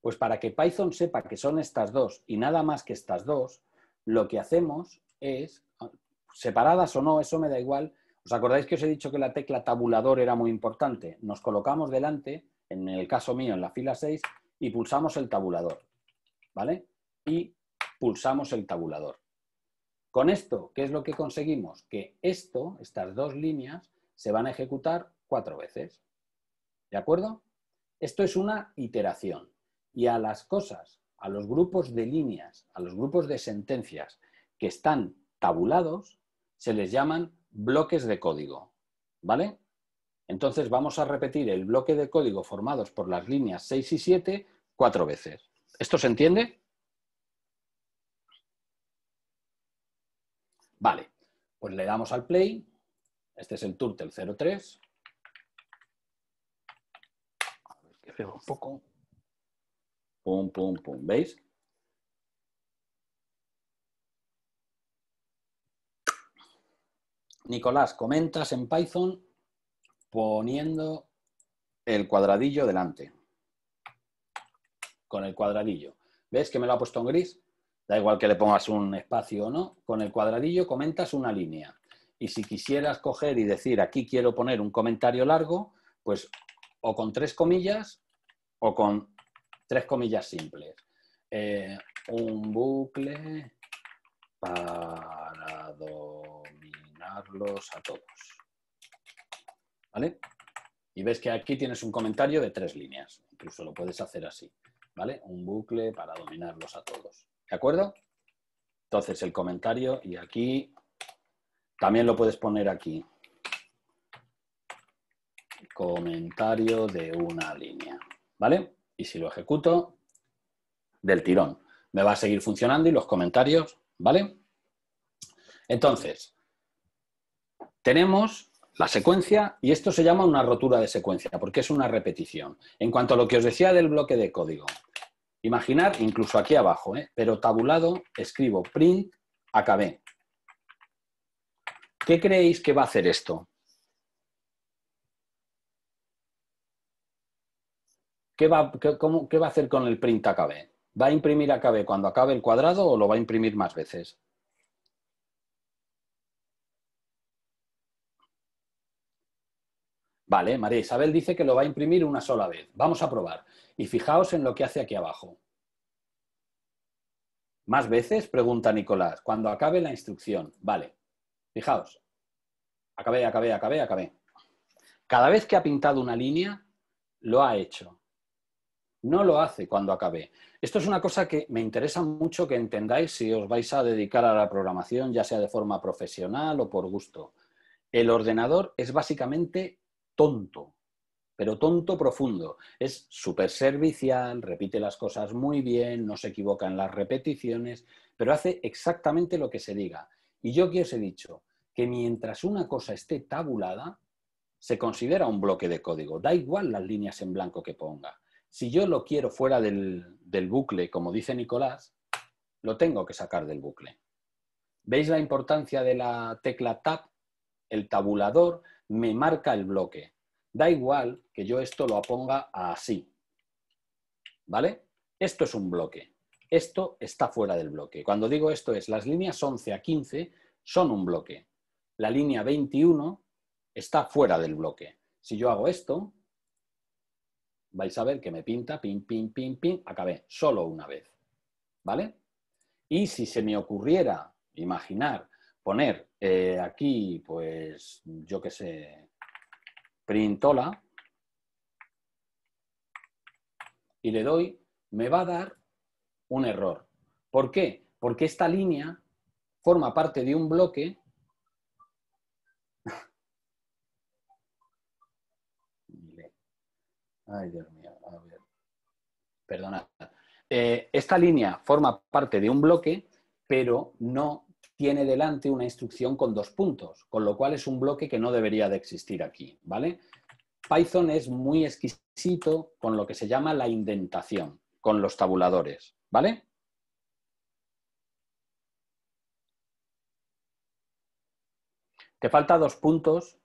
B: Pues para que Python sepa que son estas dos y nada más que estas dos, lo que hacemos es separadas o no, eso me da igual. ¿Os acordáis que os he dicho que la tecla tabulador era muy importante? Nos colocamos delante, en el caso mío, en la fila 6, y pulsamos el tabulador. ¿Vale? Y pulsamos el tabulador. Con esto, ¿qué es lo que conseguimos? Que esto, estas dos líneas, se van a ejecutar cuatro veces. ¿De acuerdo? Esto es una iteración. Y a las cosas, a los grupos de líneas, a los grupos de sentencias que están tabulados, se les llaman bloques de código. ¿Vale? Entonces vamos a repetir el bloque de código formados por las líneas 6 y 7 cuatro veces. ¿Esto se entiende? Vale, pues le damos al play. Este es el Turtle 03. A ver que un poco. Pum, pum, pum. ¿Veis? Nicolás, comentas en Python poniendo el cuadradillo delante. Con el cuadradillo. ¿Ves que me lo ha puesto en gris? Da igual que le pongas un espacio o no. Con el cuadradillo comentas una línea. Y si quisieras coger y decir aquí quiero poner un comentario largo, pues o con tres comillas o con tres comillas simples. Eh, un bucle para los a todos. ¿Vale? Y ves que aquí tienes un comentario de tres líneas. Incluso lo puedes hacer así. ¿Vale? Un bucle para dominarlos a todos. ¿De acuerdo? Entonces el comentario y aquí también lo puedes poner aquí. Comentario de una línea. ¿Vale? Y si lo ejecuto, del tirón. Me va a seguir funcionando y los comentarios, ¿vale? Entonces, tenemos la secuencia y esto se llama una rotura de secuencia porque es una repetición. En cuanto a lo que os decía del bloque de código, imaginar incluso aquí abajo, ¿eh? pero tabulado, escribo print, acabé. ¿Qué creéis que va a hacer esto? ¿Qué va, a hacer con el print acabe? ¿Va a imprimir acabe cuando acabe el cuadrado o lo va a imprimir más veces? Vale, María Isabel dice que lo va a imprimir una sola vez. Vamos a probar. Y fijaos en lo que hace aquí abajo. ¿Más veces? Pregunta Nicolás. Cuando acabe la instrucción. Vale. Fijaos. Acabé, acabé, acabé, acabé. Cada vez que ha pintado una línea, lo ha hecho. No lo hace cuando acabe. Esto es una cosa que me interesa mucho que entendáis si os vais a dedicar a la programación, ya sea de forma profesional o por gusto. El ordenador es básicamente tonto, pero tonto profundo. Es súper servicial, repite las cosas muy bien, no se equivoca en las repeticiones, pero hace exactamente lo que se diga. Y yo que os he dicho, que mientras una cosa esté tabulada, se considera un bloque de código. Da igual las líneas en blanco que ponga. Si yo lo quiero fuera del, del bucle, como dice Nicolás, lo tengo que sacar del bucle. ¿Veis la importancia de la tecla Tab, el tabulador? me marca el bloque. Da igual que yo esto lo ponga así. ¿Vale? Esto es un bloque. Esto está fuera del bloque. Cuando digo esto es, las líneas 11 a 15 son un bloque. La línea 21 está fuera del bloque. Si yo hago esto, vais a ver que me pinta, pim pim pim pim acabé solo una vez. ¿Vale? Y si se me ocurriera imaginar poner eh, aquí, pues, yo que sé, printola y le doy, me va a dar un error. ¿Por qué? Porque esta línea forma parte de un bloque Ay, Dios mío, a ver. Perdona. Eh, esta línea forma parte de un bloque, pero no tiene delante una instrucción con dos puntos, con lo cual es un bloque que no debería de existir aquí, ¿vale? Python es muy exquisito con lo que se llama la indentación, con los tabuladores, ¿vale? Te falta dos puntos.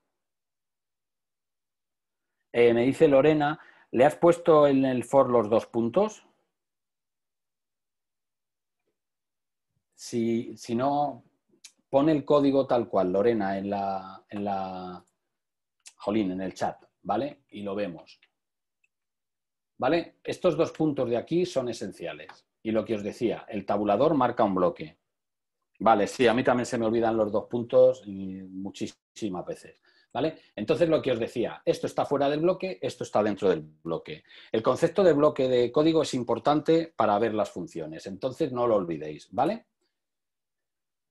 B: Eh, me dice Lorena, ¿le has puesto en el for los dos puntos? si, no, pone el código tal cual, Lorena, en la, en la, jolín, en el chat, ¿vale? Y lo vemos. ¿Vale? Estos dos puntos de aquí son esenciales. Y lo que os decía, el tabulador marca un bloque. Vale, sí, a mí también se me olvidan los dos puntos muchísimas veces. ¿Vale? Entonces, lo que os decía, esto está fuera del bloque, esto está dentro del bloque. El concepto de bloque de código es importante para ver las funciones, entonces no lo olvidéis, ¿vale?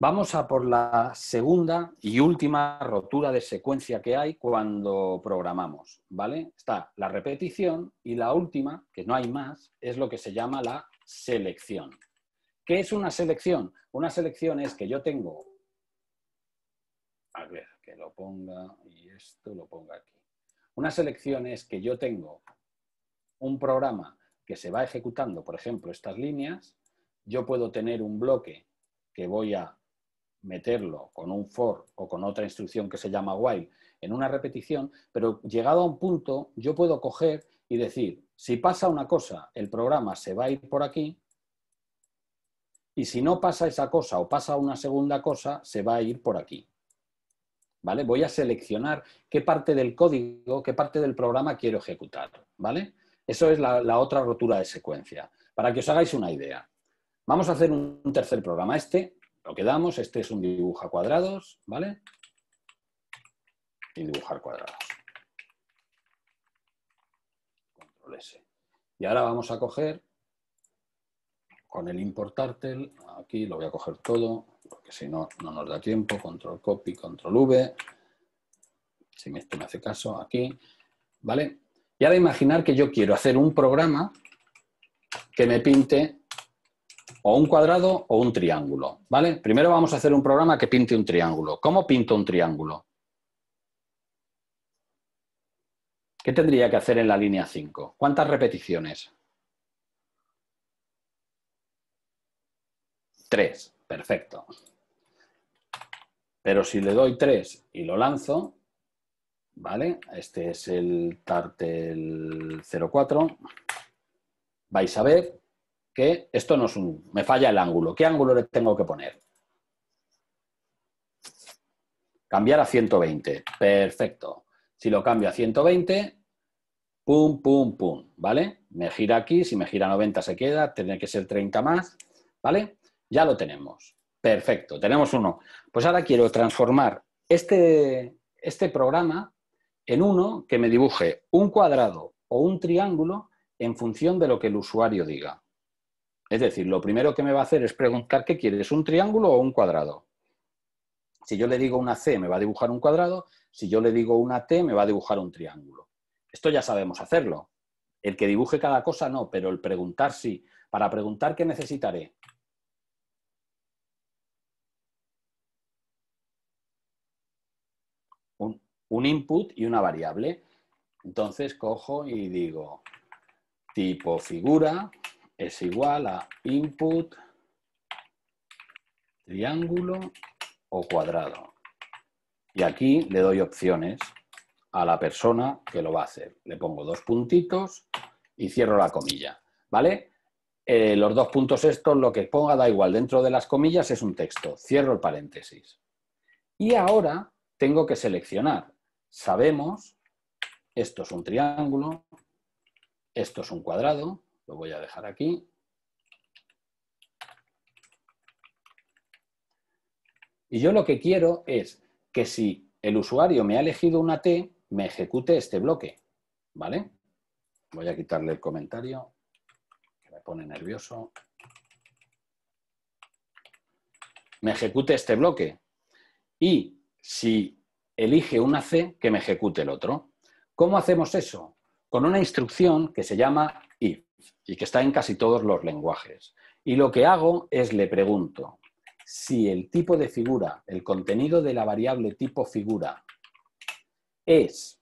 B: Vamos a por la segunda y última rotura de secuencia que hay cuando programamos, ¿vale? Está la repetición y la última, que no hay más, es lo que se llama la selección. ¿Qué es una selección? Una selección es que yo tengo... A ver, que lo ponga y esto lo ponga aquí. Una selección es que yo tengo un programa que se va ejecutando, por ejemplo, estas líneas. Yo puedo tener un bloque que voy a meterlo con un for o con otra instrucción que se llama while en una repetición, pero llegado a un punto yo puedo coger y decir, si pasa una cosa, el programa se va a ir por aquí, y si no pasa esa cosa o pasa una segunda cosa, se va a ir por aquí. ¿Vale? Voy a seleccionar qué parte del código, qué parte del programa quiero ejecutar. ¿Vale? Eso es la, la otra rotura de secuencia. Para que os hagáis una idea. Vamos a hacer un tercer programa. Este lo que damos, este es un dibuja cuadrados, ¿vale? Y dibujar cuadrados. Control S. Y ahora vamos a coger, con el importartel, aquí lo voy a coger todo, porque si no, no nos da tiempo, control copy, control V, si me, esto me hace caso, aquí, ¿vale? Y ahora imaginar que yo quiero hacer un programa que me pinte o un cuadrado o un triángulo, ¿vale? Primero vamos a hacer un programa que pinte un triángulo. ¿Cómo pinto un triángulo? ¿Qué tendría que hacer en la línea 5? ¿Cuántas repeticiones? Tres, perfecto. Pero si le doy 3 y lo lanzo, ¿vale? Este es el Tartel 04. Vais a ver que esto no es un... me falla el ángulo. ¿Qué ángulo le tengo que poner? Cambiar a 120. Perfecto. Si lo cambio a 120, pum, pum, pum, ¿vale? Me gira aquí, si me gira 90 se queda, tiene que ser 30 más, ¿vale? Ya lo tenemos. Perfecto, tenemos uno. Pues ahora quiero transformar este, este programa en uno que me dibuje un cuadrado o un triángulo en función de lo que el usuario diga. Es decir, lo primero que me va a hacer es preguntar qué quieres, un triángulo o un cuadrado. Si yo le digo una C, me va a dibujar un cuadrado. Si yo le digo una T, me va a dibujar un triángulo. Esto ya sabemos hacerlo. El que dibuje cada cosa no, pero el preguntar sí. Para preguntar, ¿qué necesitaré? Un, un input y una variable. Entonces cojo y digo tipo figura es igual a input triángulo o cuadrado. Y aquí le doy opciones a la persona que lo va a hacer. Le pongo dos puntitos y cierro la comilla. ¿Vale? Eh, los dos puntos estos, lo que ponga da igual. Dentro de las comillas es un texto. Cierro el paréntesis. Y ahora tengo que seleccionar. Sabemos, esto es un triángulo, esto es un cuadrado, lo voy a dejar aquí. Y yo lo que quiero es que si el usuario me ha elegido una T, me ejecute este bloque. ¿Vale? Voy a quitarle el comentario, que me pone nervioso. Me ejecute este bloque. Y si elige una C, que me ejecute el otro. ¿Cómo hacemos eso? Con una instrucción que se llama y que está en casi todos los lenguajes. Y lo que hago es le pregunto si el tipo de figura, el contenido de la variable tipo figura es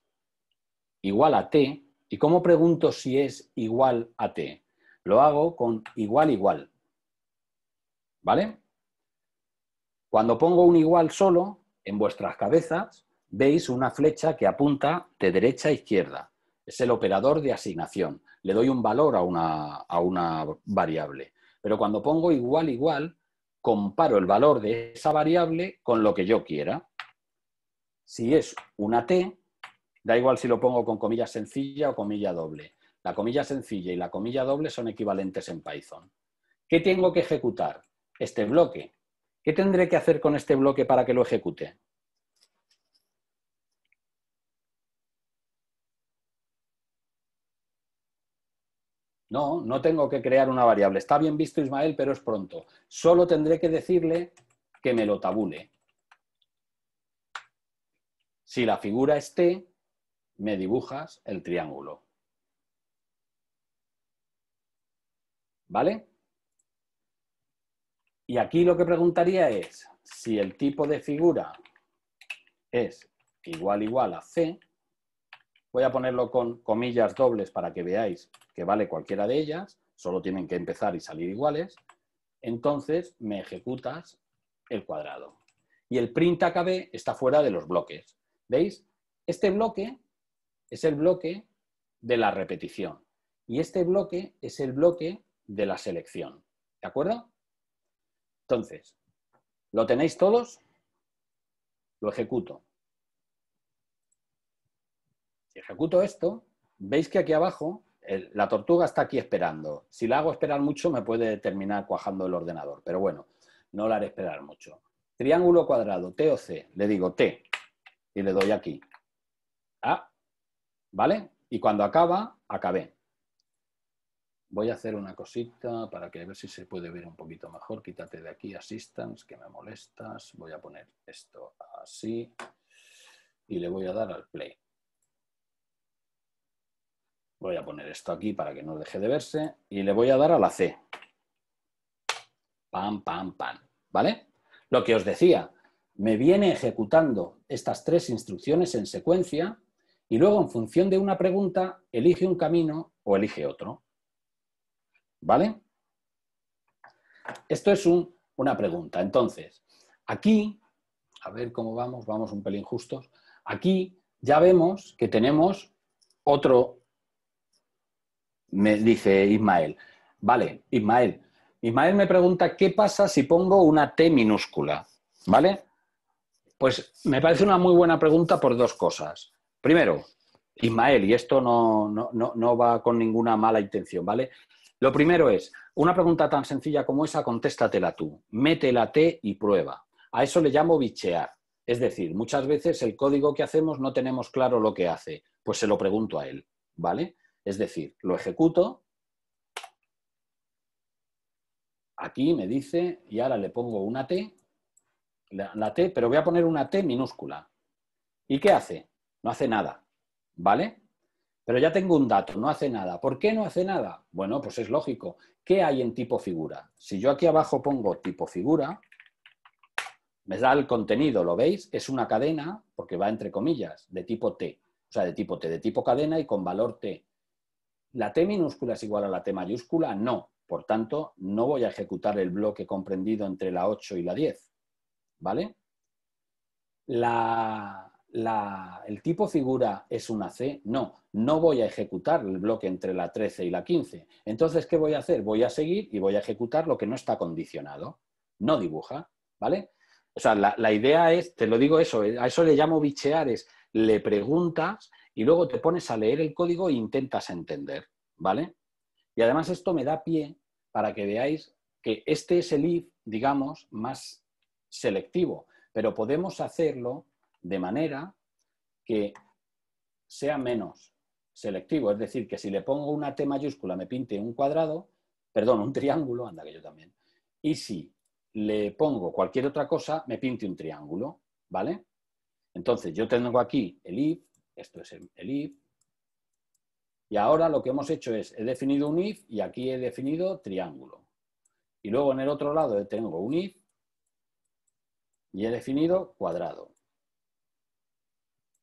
B: igual a t, ¿y cómo pregunto si es igual a t? Lo hago con igual igual. ¿Vale? Cuando pongo un igual solo, en vuestras cabezas veis una flecha que apunta de derecha a izquierda es el operador de asignación. Le doy un valor a una, variable. Pero cuando pongo igual, igual, comparo el valor de esa variable con lo que yo quiera. Si es una T, da igual si lo pongo con comilla sencilla o comilla doble. La comilla sencilla y la comilla doble son equivalentes en Python. ¿Qué tengo que ejecutar? Este bloque. ¿Qué tendré que hacer con este bloque para que lo ejecute? No, no tengo que crear una variable. Está bien visto Ismael, pero es pronto. Solo tendré que decirle que me lo tabule. Si la figura es T, me dibujas el triángulo. ¿Vale? Y aquí lo que preguntaría es, si el tipo de figura es igual igual a C, Voy a ponerlo con comillas dobles para que veáis que vale cualquiera de ellas, solo tienen que empezar y salir iguales. Entonces me ejecutas el cuadrado. Y el print AKB está fuera de los bloques. ¿Veis? Este bloque es el bloque de la repetición. Y este bloque es el bloque de la selección. ¿De acuerdo? Entonces, ¿lo tenéis todos? Lo ejecuto ejecuto esto, veis que aquí abajo la tortuga está aquí esperando. Si la hago esperar mucho, me puede terminar cuajando el ordenador. Pero bueno, no la haré esperar mucho. Triángulo cuadrado, T o C. Le digo T y le doy aquí. A. ¿Vale? Y cuando acaba, acabé. Voy a hacer una cosita para que a ver si se puede ver un poquito mejor. Quítate de aquí, assistance, que me molestas. Voy a poner esto así y le voy a dar al play. Voy a poner esto aquí para que no deje de verse y le voy a dar a la C. Pam, pam, pam. ¿Vale? Lo que os decía, me viene ejecutando estas tres instrucciones en secuencia y luego en función de una pregunta elige un camino o elige otro. ¿Vale? Esto es una pregunta. Entonces, aquí, a ver cómo vamos, vamos un pelín justos, aquí ya vemos que tenemos otro, me dice Ismael. Vale, Ismael. Ismael me pregunta qué pasa si pongo una T minúscula, ¿vale? Pues me parece una muy buena pregunta por dos cosas. Primero, Ismael, y esto no, no, no va con ninguna mala intención, ¿vale? Lo primero es, una pregunta tan sencilla como esa, contéstatela tú, mete la T y prueba. A eso le llamo bichear. Es decir, muchas veces el código que hacemos no tenemos claro lo que hace, pues se lo pregunto a él, ¿vale? Es decir, lo ejecuto, aquí me dice, y ahora le pongo una T, la, T, pero voy a poner una T minúscula. ¿Y qué hace? No hace nada, ¿vale? Pero ya tengo un dato, no hace nada. ¿Por qué no hace nada? Bueno, pues es lógico. ¿Qué hay en tipo figura? Si yo aquí abajo pongo tipo figura, me da el contenido, ¿lo veis? Es una cadena, porque va entre comillas, de tipo T. O sea, de tipo T, de tipo cadena y con valor T. ¿La T minúscula es igual a la T mayúscula? No. Por tanto, no voy a ejecutar el bloque comprendido entre la 8 y la 10. ¿Vale? ¿El tipo figura es una C? No. No voy a ejecutar el bloque entre la 13 y la 15. Entonces, ¿qué voy a hacer? Voy a seguir y voy a ejecutar lo que no está condicionado. No dibuja. ¿Vale? O sea, la, idea es, te lo digo eso, eh, a eso le llamo bicheares. le preguntas y luego te pones a leer el código e intentas entender, ¿vale? Y además esto me da pie para que veáis que este es el if, digamos, más selectivo, pero podemos hacerlo de manera que sea menos selectivo, es decir, que si le pongo una T mayúscula me pinte un cuadrado, perdón, un triángulo, anda que yo también, y si le pongo cualquier otra cosa, me pinte un triángulo, ¿vale? Entonces yo tengo aquí el if, esto es el if. Y ahora lo que hemos hecho es, he definido un if y aquí he definido triángulo. Y luego en el otro lado tengo un if y he definido cuadrado.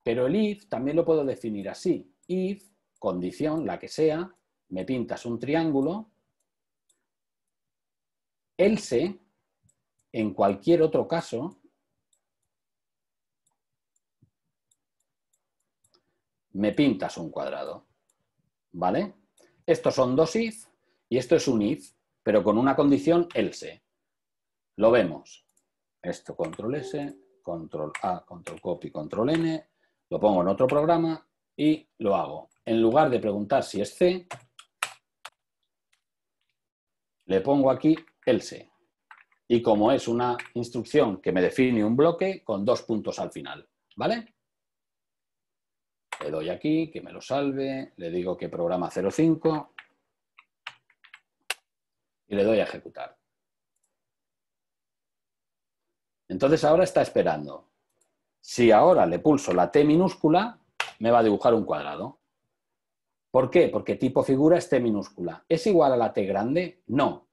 B: Pero el if también lo puedo definir así. If, condición, la que sea, me pintas un triángulo, else, en cualquier otro caso, me pintas un cuadrado. ¿Vale? Estos son dos if y esto es un if, pero con una condición else. Lo vemos. Esto control S, control A, control copy, control N, lo pongo en otro programa y lo hago. En lugar de preguntar si es C, le pongo aquí else. Y como es una instrucción que me define un bloque, con dos puntos al final. ¿Vale? Le doy aquí, que me lo salve, le digo que programa 05 y le doy a ejecutar. Entonces ahora está esperando. Si ahora le pulso la T minúscula, me va a dibujar un cuadrado. ¿Por qué? Porque tipo figura es T minúscula. ¿Es igual a la T grande? No.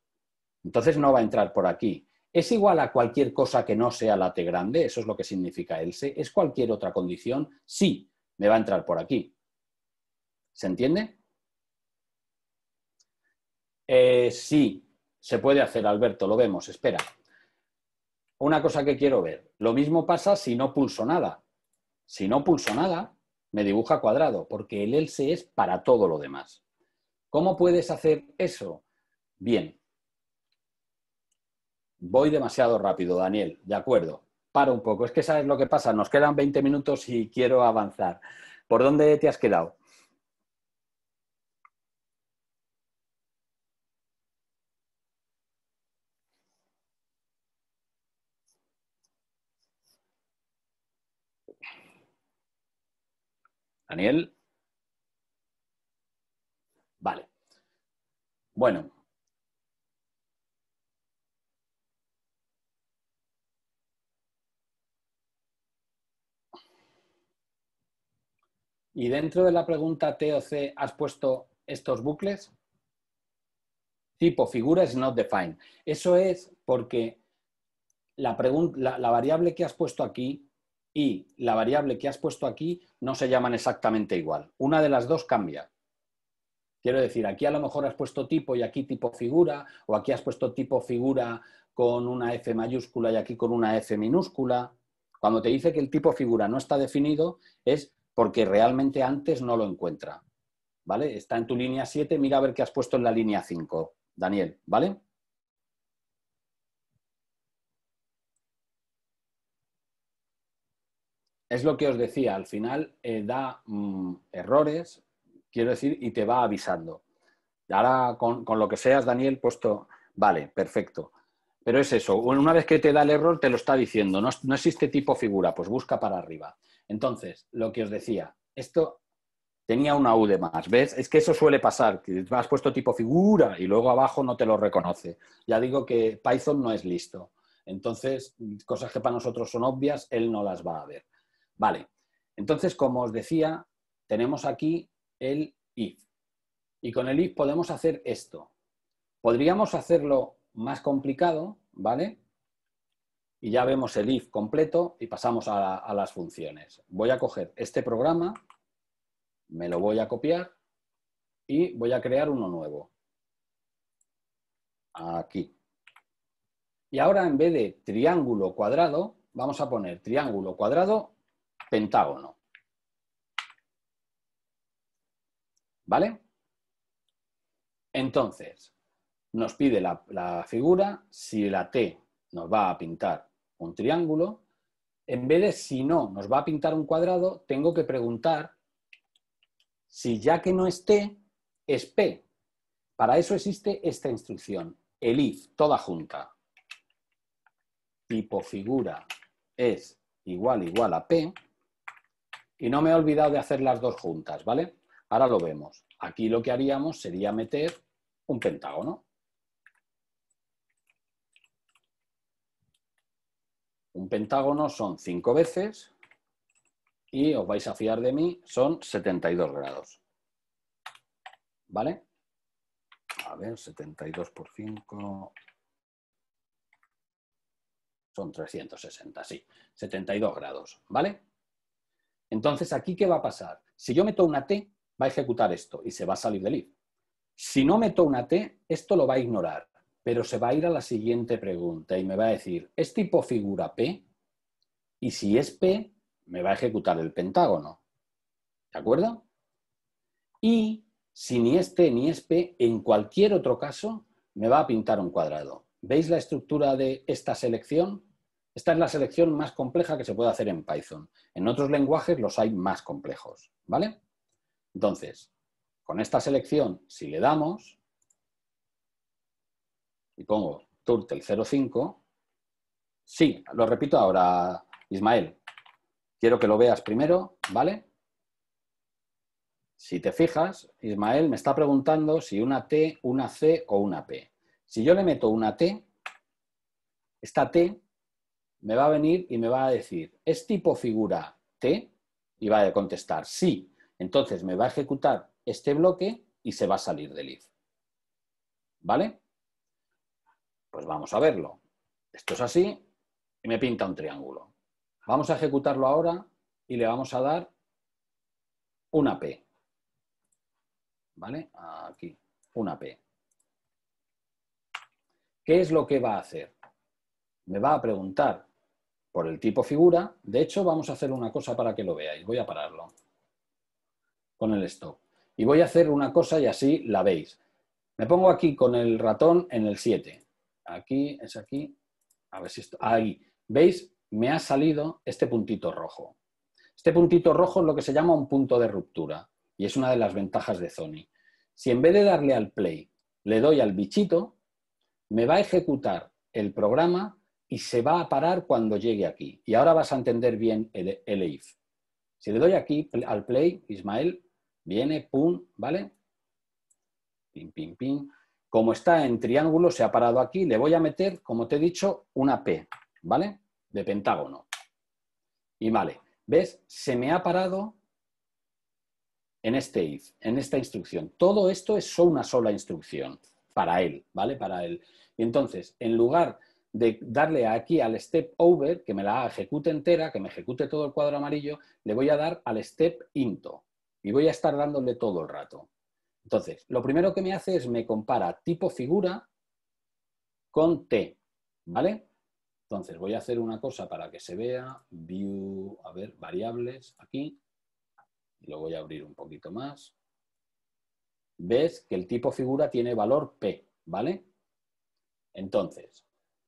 B: Entonces no va a entrar por aquí. ¿Es igual a cualquier cosa que no sea la T grande? Eso es lo que significa else. ¿Es cualquier otra condición? Sí me va a entrar por aquí. ¿Se entiende? Eh, sí, se puede hacer, Alberto, lo vemos, espera. Una cosa que quiero ver. Lo mismo pasa si no pulso nada. Si no pulso nada, me dibuja cuadrado, porque el else es para todo lo demás. ¿Cómo puedes hacer eso? Bien. Voy demasiado rápido, Daniel, de acuerdo para un poco. Es que sabes lo que pasa, nos quedan 20 minutos y quiero avanzar. ¿Por dónde te has quedado? Daniel. Vale. Bueno, ¿Y dentro de la pregunta T o C, has puesto estos bucles? Tipo figura is not defined. Eso es porque la variable que has puesto aquí y la variable que has puesto aquí no se llaman exactamente igual. Una de las dos cambia. Quiero decir, aquí a lo mejor has puesto tipo y aquí tipo figura, o aquí has puesto tipo figura con una F mayúscula y aquí con una F minúscula. Cuando te dice que el tipo figura no está definido, es porque realmente antes no lo encuentra. ¿Vale? Está en tu línea 7, mira a ver qué has puesto en la línea 5, Daniel, ¿vale? Es lo que os decía, al final eh, da mm, errores, quiero decir, y te va avisando. Ahora con, lo que seas, Daniel, puesto, vale, perfecto. Pero es eso, una vez que te da el error, te lo está diciendo, no existe tipo figura, pues busca para arriba. Entonces, lo que os decía, esto tenía una U de más, ¿ves? Es que eso suele pasar, que has puesto tipo figura y luego abajo no te lo reconoce. Ya digo que Python no es listo. Entonces, cosas que para nosotros son obvias, él no las va a ver. Vale. Entonces, como os decía, tenemos aquí el if. Y con el if podemos hacer esto. Podríamos hacerlo más complicado, ¿vale? y ya vemos el if completo y pasamos a, las funciones. Voy a coger este programa, me lo voy a copiar y voy a crear uno nuevo. Aquí. Y ahora en vez de triángulo cuadrado, vamos a poner triángulo cuadrado pentágono. ¿Vale? Entonces, nos pide la, figura si la T nos va a pintar un triángulo, en vez de si no nos va a pintar un cuadrado, tengo que preguntar si ya que no es T, es P. Para eso existe esta instrucción, el if, toda junta. Tipo figura es igual igual a P. Y no me he olvidado de hacer las dos juntas, ¿vale? Ahora lo vemos. Aquí lo que haríamos sería meter un pentágono. un pentágono son 5 veces y os vais a fiar de mí, son 72 grados. ¿Vale? A ver, 72 por 5 son 360, sí, 72 grados, ¿vale? Entonces, ¿aquí qué va a pasar? Si yo meto una T, va a ejecutar esto y se va a salir del if. Si no meto una T, esto lo va a ignorar pero se va a ir a la siguiente pregunta y me va a decir, ¿es tipo figura P? Y si es P, me va a ejecutar el pentágono. ¿De acuerdo? Y si ni es T ni es P, en cualquier otro caso, me va a pintar un cuadrado. ¿Veis la estructura de esta selección? Esta es la selección más compleja que se puede hacer en Python. En otros lenguajes los hay más complejos, ¿vale? Entonces, con esta selección, si le damos, y pongo turtle 05, sí, lo repito ahora, Ismael. Quiero que lo veas primero, ¿vale? Si te fijas, Ismael me está preguntando si una T, una C o una P. Si yo le meto una T, esta T me va a venir y me va a decir, ¿es tipo figura T? Y va a contestar, sí. Entonces me va a ejecutar este bloque y se va a salir del if. ¿Vale? Pues vamos a verlo. Esto es así y me pinta un triángulo. Vamos a ejecutarlo ahora y le vamos a dar una P. ¿Vale? Aquí, una P. ¿Qué es lo que va a hacer? Me va a preguntar por el tipo figura. De hecho, vamos a hacer una cosa para que lo veáis. Voy a pararlo con el stop. Y voy a hacer una cosa y así la veis. Me pongo aquí con el ratón en el 7 aquí, es aquí, a ver si esto, ahí, ¿veis? Me ha salido este puntito rojo. Este puntito rojo es lo que se llama un punto de ruptura y es una de las ventajas de Sony. Si en vez de darle al play, le doy al bichito, me va a ejecutar el programa y se va a parar cuando llegue aquí. Y ahora vas a entender bien el, if. Si le doy aquí al play, Ismael, viene, pum, ¿vale? Pim, pim, pim como está en triángulo, se ha parado aquí, le voy a meter, como te he dicho, una P, ¿vale? De pentágono. Y vale, ¿ves? Se me ha parado en este if, en esta instrucción. Todo esto es una sola instrucción para él, ¿vale? Para él. Y entonces, en lugar de darle aquí al step over, que me la ejecute entera, que me ejecute todo el cuadro amarillo, le voy a dar al step into. Y voy a estar dándole todo el rato. Entonces, lo primero que me hace es me compara tipo figura con T, ¿vale? Entonces, voy a hacer una cosa para que se vea, view, a ver, variables, aquí, lo voy a abrir un poquito más. Ves que el tipo figura tiene valor P, ¿vale? Entonces,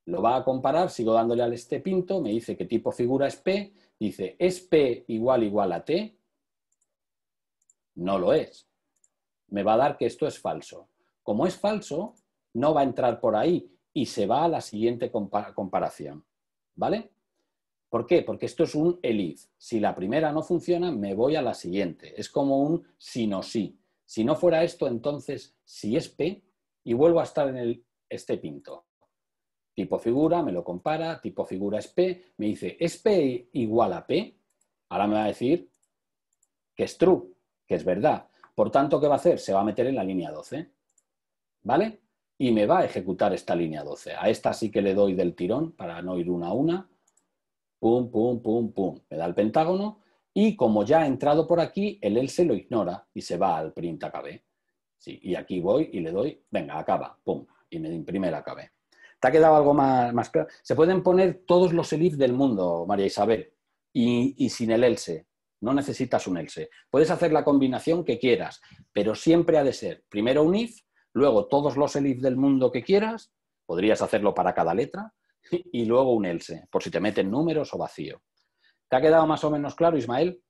B: lo va a comparar, sigo dándole al este pinto, me dice que tipo figura es P, dice, ¿es P igual igual a T? No lo es me va a dar que esto es falso. Como es falso, no va a entrar por ahí y se va a la siguiente comparación. ¿Vale? ¿Por qué? Porque esto es un elif. Si la primera no funciona, me voy a la siguiente. Es como un si no sí. Si no fuera esto, entonces si es P y vuelvo a estar en el, este pinto. Tipo figura, me lo compara, tipo figura es P, me dice, ¿es P igual a P? Ahora me va a decir que es true, que es verdad. Por tanto, ¿qué va a hacer? Se va a meter en la línea 12, ¿vale? Y me va a ejecutar esta línea 12. A esta sí que le doy del tirón para no ir una a una. Pum, pum, pum, pum. Me da el pentágono y como ya ha entrado por aquí, el else lo ignora y se va al print AKB. y aquí voy y le doy, venga, acaba, pum, y me imprime el cabe. ¿Te ha quedado algo más, claro? Se pueden poner todos los elif del mundo, María Isabel, y sin el else no necesitas un else. Puedes hacer la combinación que quieras, pero siempre ha de ser primero un if, luego todos los elif del mundo que quieras, podrías hacerlo para cada letra, y luego un else, por si te meten números o vacío. ¿Te ha quedado más o menos claro, Ismael?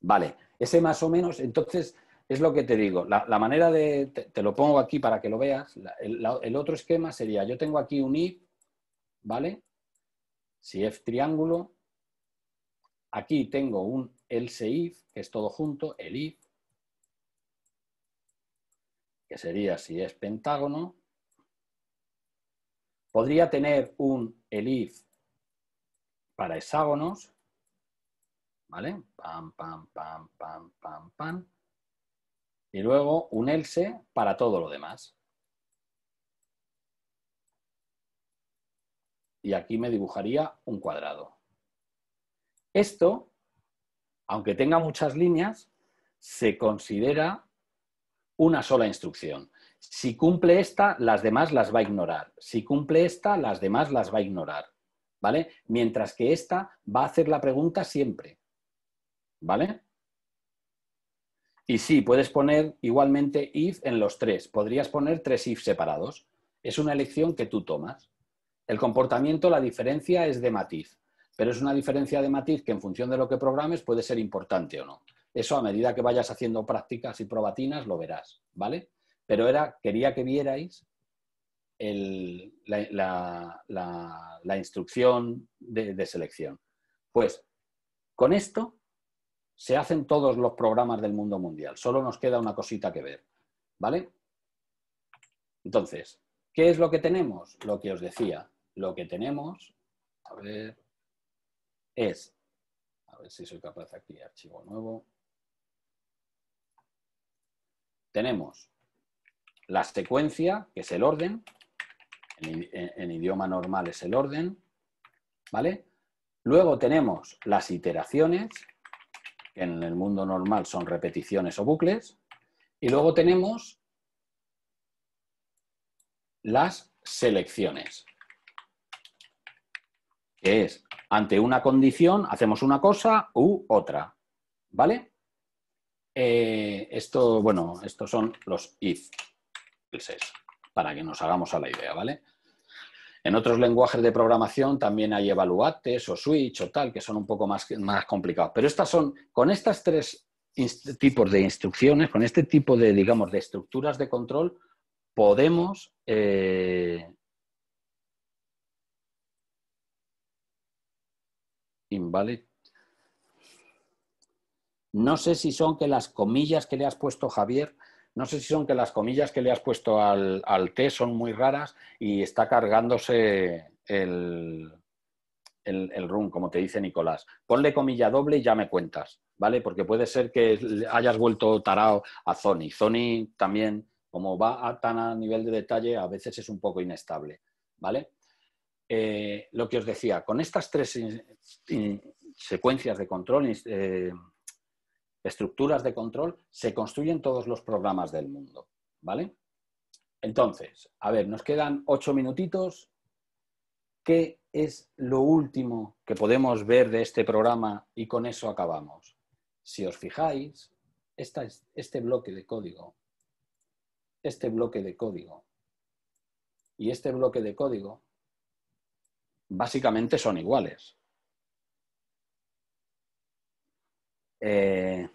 B: Vale, ese más o menos, entonces, es lo que te digo. La, manera de, te, lo pongo aquí para que lo veas, el, otro esquema sería, yo tengo aquí un if, ¿vale? Si es triángulo, aquí tengo un else if, que es todo junto, el if, que sería si es pentágono. Podría tener un el if para hexágonos, ¿vale? Pam, pam, pam, pam, pam, pam. Y luego un else para todo lo demás. y aquí me dibujaría un cuadrado. Esto, aunque tenga muchas líneas, se considera una sola instrucción. Si cumple esta, las demás las va a ignorar. Si cumple esta, las demás las va a ignorar. ¿Vale? Mientras que esta va a hacer la pregunta siempre. ¿Vale? Y sí, puedes poner igualmente if en los tres. Podrías poner tres if separados. Es una elección que tú tomas. El comportamiento, la diferencia es de matiz, pero es una diferencia de matiz que en función de lo que programes puede ser importante o no. Eso a medida que vayas haciendo prácticas y probatinas lo verás, ¿vale? Pero era, quería que vierais la, instrucción de, de selección. Pues con esto se hacen todos los programas del mundo mundial. Solo nos queda una cosita que ver, ¿vale? Entonces, ¿qué es lo que tenemos? Lo que os decía, lo que tenemos, a ver, es, a ver si soy capaz aquí, archivo nuevo, tenemos la secuencia, que es el orden, en, en idioma normal es el orden, ¿vale? Luego tenemos las iteraciones, que en el mundo normal son repeticiones o bucles, y luego tenemos las selecciones que es ante una condición hacemos una cosa u otra. ¿Vale? Eh, esto, bueno, estos son los if, para que nos hagamos a la idea, ¿vale? En otros lenguajes de programación también hay evaluates o switch o tal, que son un poco más, más complicados. Pero estas son, con estas tres tipos de instrucciones, con este tipo de, digamos, de estructuras de control, podemos eh, No sé si son que las comillas que le has puesto, Javier, no sé si son que las comillas que le has puesto al, al T son muy raras y está cargándose el, el, como te dice Nicolás. Ponle comilla doble y ya me cuentas, ¿vale? Porque puede ser que hayas vuelto tarao a Sony. Sony también, como va a tan a nivel de detalle, a veces es un poco inestable, ¿vale? Eh, lo que os decía, con estas tres secuencias de control, eh, estructuras de control, se construyen todos los programas del mundo. ¿Vale? Entonces, a ver, nos quedan ocho minutitos. ¿Qué es lo último que podemos ver de este programa? Y con eso acabamos. Si os fijáis, este bloque de código, este bloque de código y este bloque de código básicamente son iguales. Eh,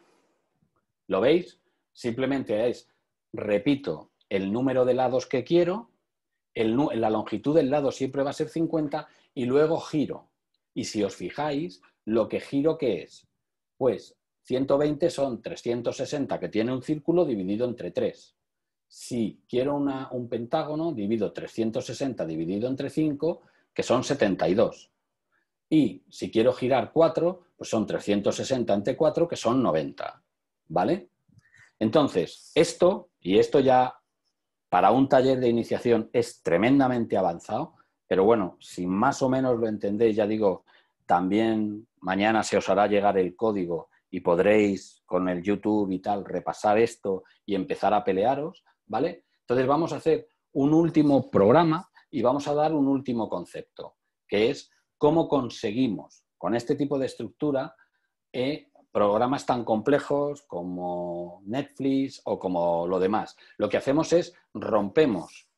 B: ¿Lo veis? Simplemente es, repito, el número de lados que quiero, la longitud del lado siempre va a ser 50 y luego giro. Y si os fijáis, lo que giro qué es, pues 120 son 360 que tiene un círculo dividido entre 3. Si quiero un pentágono, divido 360 dividido entre 5 que son 72. Y si quiero girar 4, pues son 360 ante 4, que son 90. ¿Vale? Entonces, esto, y esto ya para un taller de iniciación es tremendamente avanzado, pero bueno, si más o menos lo entendéis, ya digo, también mañana se os hará llegar el código y podréis con el YouTube y tal repasar esto y empezar a pelearos, ¿vale? Entonces vamos a hacer un último programa y vamos a dar un último concepto, que es cómo conseguimos con este tipo de estructura eh, programas tan complejos como Netflix o como lo demás. Lo que hacemos es rompemos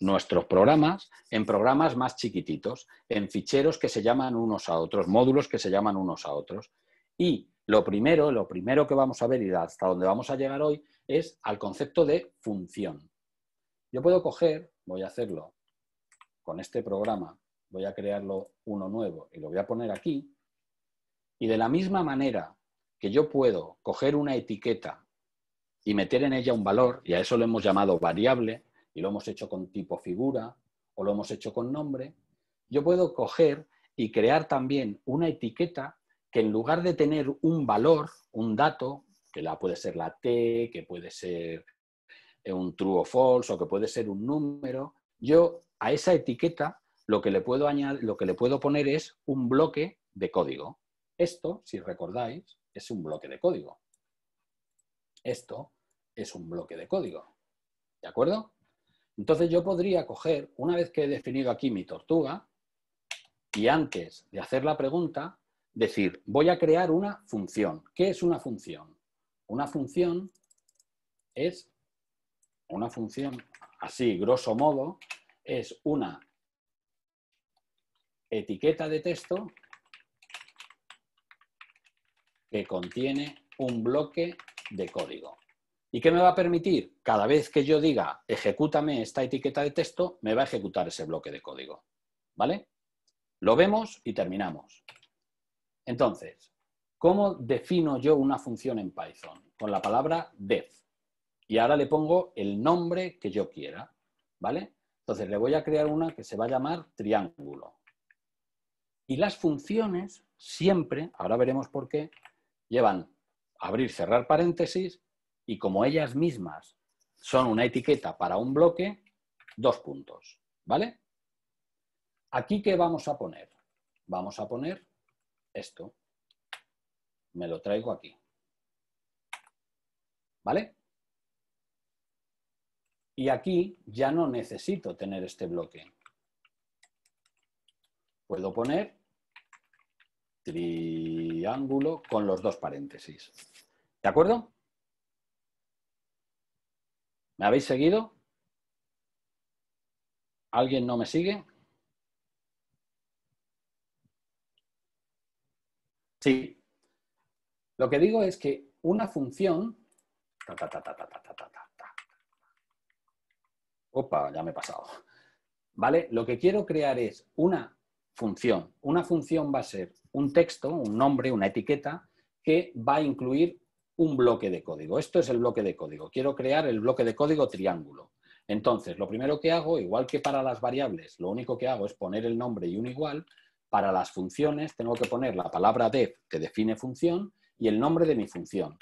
B: nuestros programas en programas más chiquititos, en ficheros que se llaman unos a otros, módulos que se llaman unos a otros. Y lo primero, lo primero que vamos a ver y hasta donde vamos a llegar hoy es al concepto de función. Yo puedo coger, voy a hacerlo con este programa voy a crearlo uno nuevo y lo voy a poner aquí. Y de la misma manera que yo puedo coger una etiqueta y meter en ella un valor, y a eso lo hemos llamado variable, y lo hemos hecho con tipo figura o lo hemos hecho con nombre, yo puedo coger y crear también una etiqueta que en lugar de tener un valor, un dato, que la puede ser la T, que puede ser eh, un true o false, o que puede ser un número, yo a esa etiqueta lo que, le puedo añadir, lo que le puedo poner es un bloque de código. Esto, si recordáis, es un bloque de código. Esto es un bloque de código. ¿De acuerdo? Entonces yo podría coger, una vez que he definido aquí mi tortuga, y antes de hacer la pregunta, decir, voy a crear una función. ¿Qué es una función? Una función es una función, así, grosso modo, es una etiqueta de texto que contiene un bloque de código. ¿Y qué me va a permitir? Cada vez que yo diga ejecútame esta etiqueta de texto, me va a ejecutar ese bloque de código. ¿Vale? Lo vemos y terminamos. Entonces, ¿cómo defino yo una función en Python? Con la palabra def. Y ahora le pongo el nombre que yo quiera. ¿Vale? Entonces le voy a crear una que se va a llamar triángulo. Y las funciones siempre, ahora veremos por qué, llevan abrir, cerrar paréntesis y como ellas mismas son una etiqueta para un bloque, dos puntos. ¿Vale? ¿Aquí qué vamos a poner? Vamos a poner esto. Me lo traigo aquí. ¿Vale? Y aquí ya no necesito tener este bloque. Puedo poner triángulo con los dos paréntesis. ¿De acuerdo? ¿Me habéis seguido? ¿Alguien no me sigue? Sí. Lo que digo es que una función Opa, ya me he pasado. ¿Vale? Lo que quiero crear es una función. Una función va a ser un texto, un nombre, una etiqueta, que va a incluir un bloque de código. Esto es el bloque de código. Quiero crear el bloque de código triángulo. Entonces, lo primero que hago, igual que para las variables, lo único que hago es poner el nombre y un igual. Para las funciones tengo que poner la palabra def, que define función, y el nombre de mi función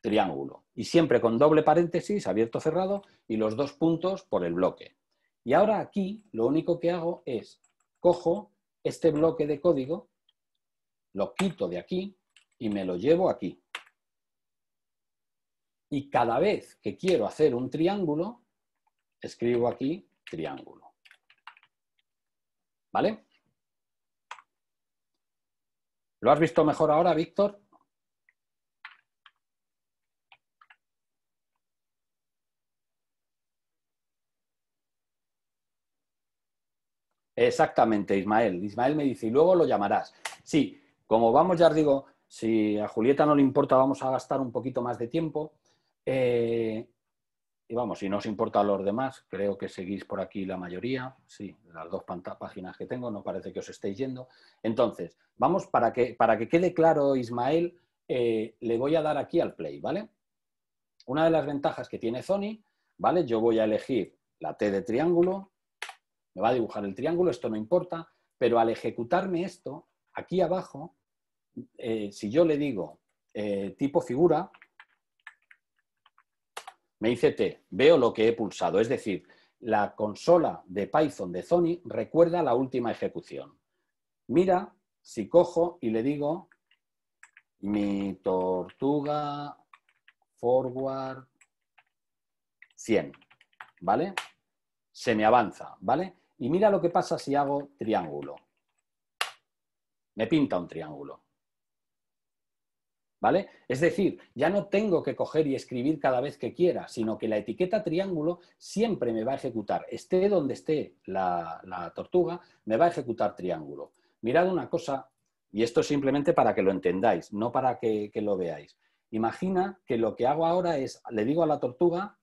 B: triángulo. Y siempre con doble paréntesis, abierto, cerrado, y los dos puntos por el bloque. Y ahora aquí lo único que hago es, cojo este bloque de código, lo quito de aquí y me lo llevo aquí. Y cada vez que quiero hacer un triángulo, escribo aquí triángulo. ¿Vale? ¿Lo has visto mejor ahora, Víctor? Exactamente, Ismael. Ismael me dice, y luego lo llamarás. Sí, como vamos, ya os digo, si a Julieta no le importa, vamos a gastar un poquito más de tiempo. Eh, y vamos, si no os importa a los demás, creo que seguís por aquí la mayoría, sí, las dos páginas que tengo, no parece que os estéis yendo. Entonces, vamos, para que, para que quede claro, Ismael, eh, le voy a dar aquí al play, ¿vale? Una de las ventajas que tiene Sony, ¿vale? Yo voy a elegir la T de triángulo, me va a dibujar el triángulo, esto no importa, pero al ejecutarme esto, aquí abajo, eh, si yo le digo eh, tipo figura, me dice T, veo lo que he pulsado, es decir, la consola de Python de Sony recuerda la última ejecución. Mira si cojo y le digo mi tortuga forward 100, ¿vale? Se me avanza, ¿vale? Y mira lo que pasa si hago triángulo. Me pinta un triángulo. ¿Vale? Es decir, ya no tengo que coger y escribir cada vez que quiera, sino que la etiqueta triángulo siempre me va a ejecutar. Esté donde esté la, tortuga, me va a ejecutar triángulo. Mirad una cosa, y esto simplemente para que lo entendáis, no para que lo veáis. Imagina que lo que hago ahora es, le digo a la tortuga,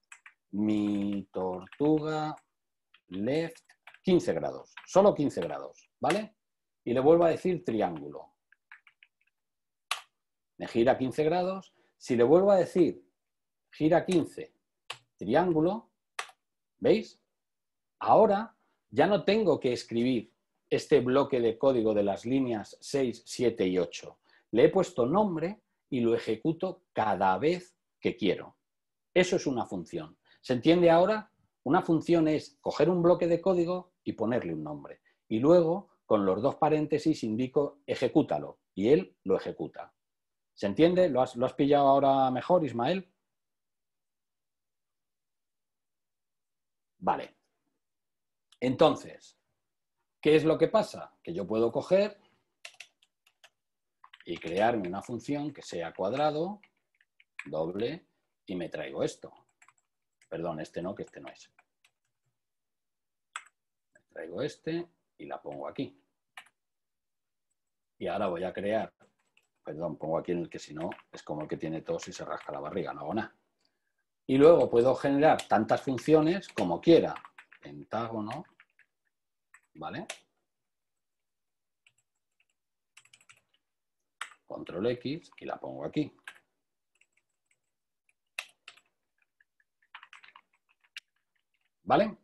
B: mi tortuga left 15 grados, solo 15 grados, ¿vale? Y le vuelvo a decir triángulo. Me gira 15 grados. Si le vuelvo a decir gira 15, triángulo, ¿veis? Ahora ya no tengo que escribir este bloque de código de las líneas 6, 7 y 8. Le he puesto nombre y lo ejecuto cada vez que quiero. Eso es una función. ¿Se entiende ahora? Una función es coger un bloque de código, y ponerle un nombre. Y luego, con los dos paréntesis, indico ejecútalo y él lo ejecuta. ¿Se entiende? ¿Lo has, ¿Lo has pillado ahora mejor, Ismael? Vale. Entonces, ¿qué es lo que pasa? Que yo puedo coger y crearme una función que sea cuadrado, doble, y me traigo esto. Perdón, este no, que este no es. Traigo este y la pongo aquí. Y ahora voy a crear, perdón, pongo aquí en el que si no es como el que tiene todo y se rasca la barriga, no hago nada. Y luego puedo generar tantas funciones como quiera. Pentágono, ¿vale? Control X y la pongo aquí. ¿Vale?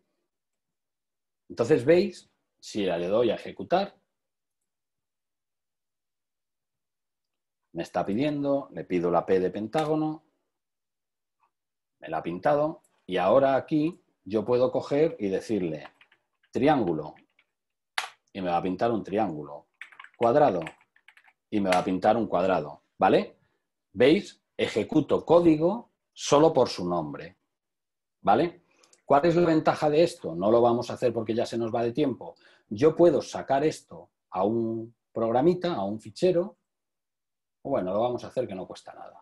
B: Entonces veis, si le doy a ejecutar, me está pidiendo, le pido la P de pentágono, me la ha pintado y ahora aquí yo puedo coger y decirle triángulo y me va a pintar un triángulo, cuadrado y me va a pintar un cuadrado, ¿vale? ¿Veis? Ejecuto código solo por su nombre, ¿vale? ¿Cuál es la ventaja de esto? No lo vamos a hacer porque ya se nos va de tiempo. Yo puedo sacar esto a un programita, a un fichero. o Bueno, lo vamos a hacer que no cuesta nada,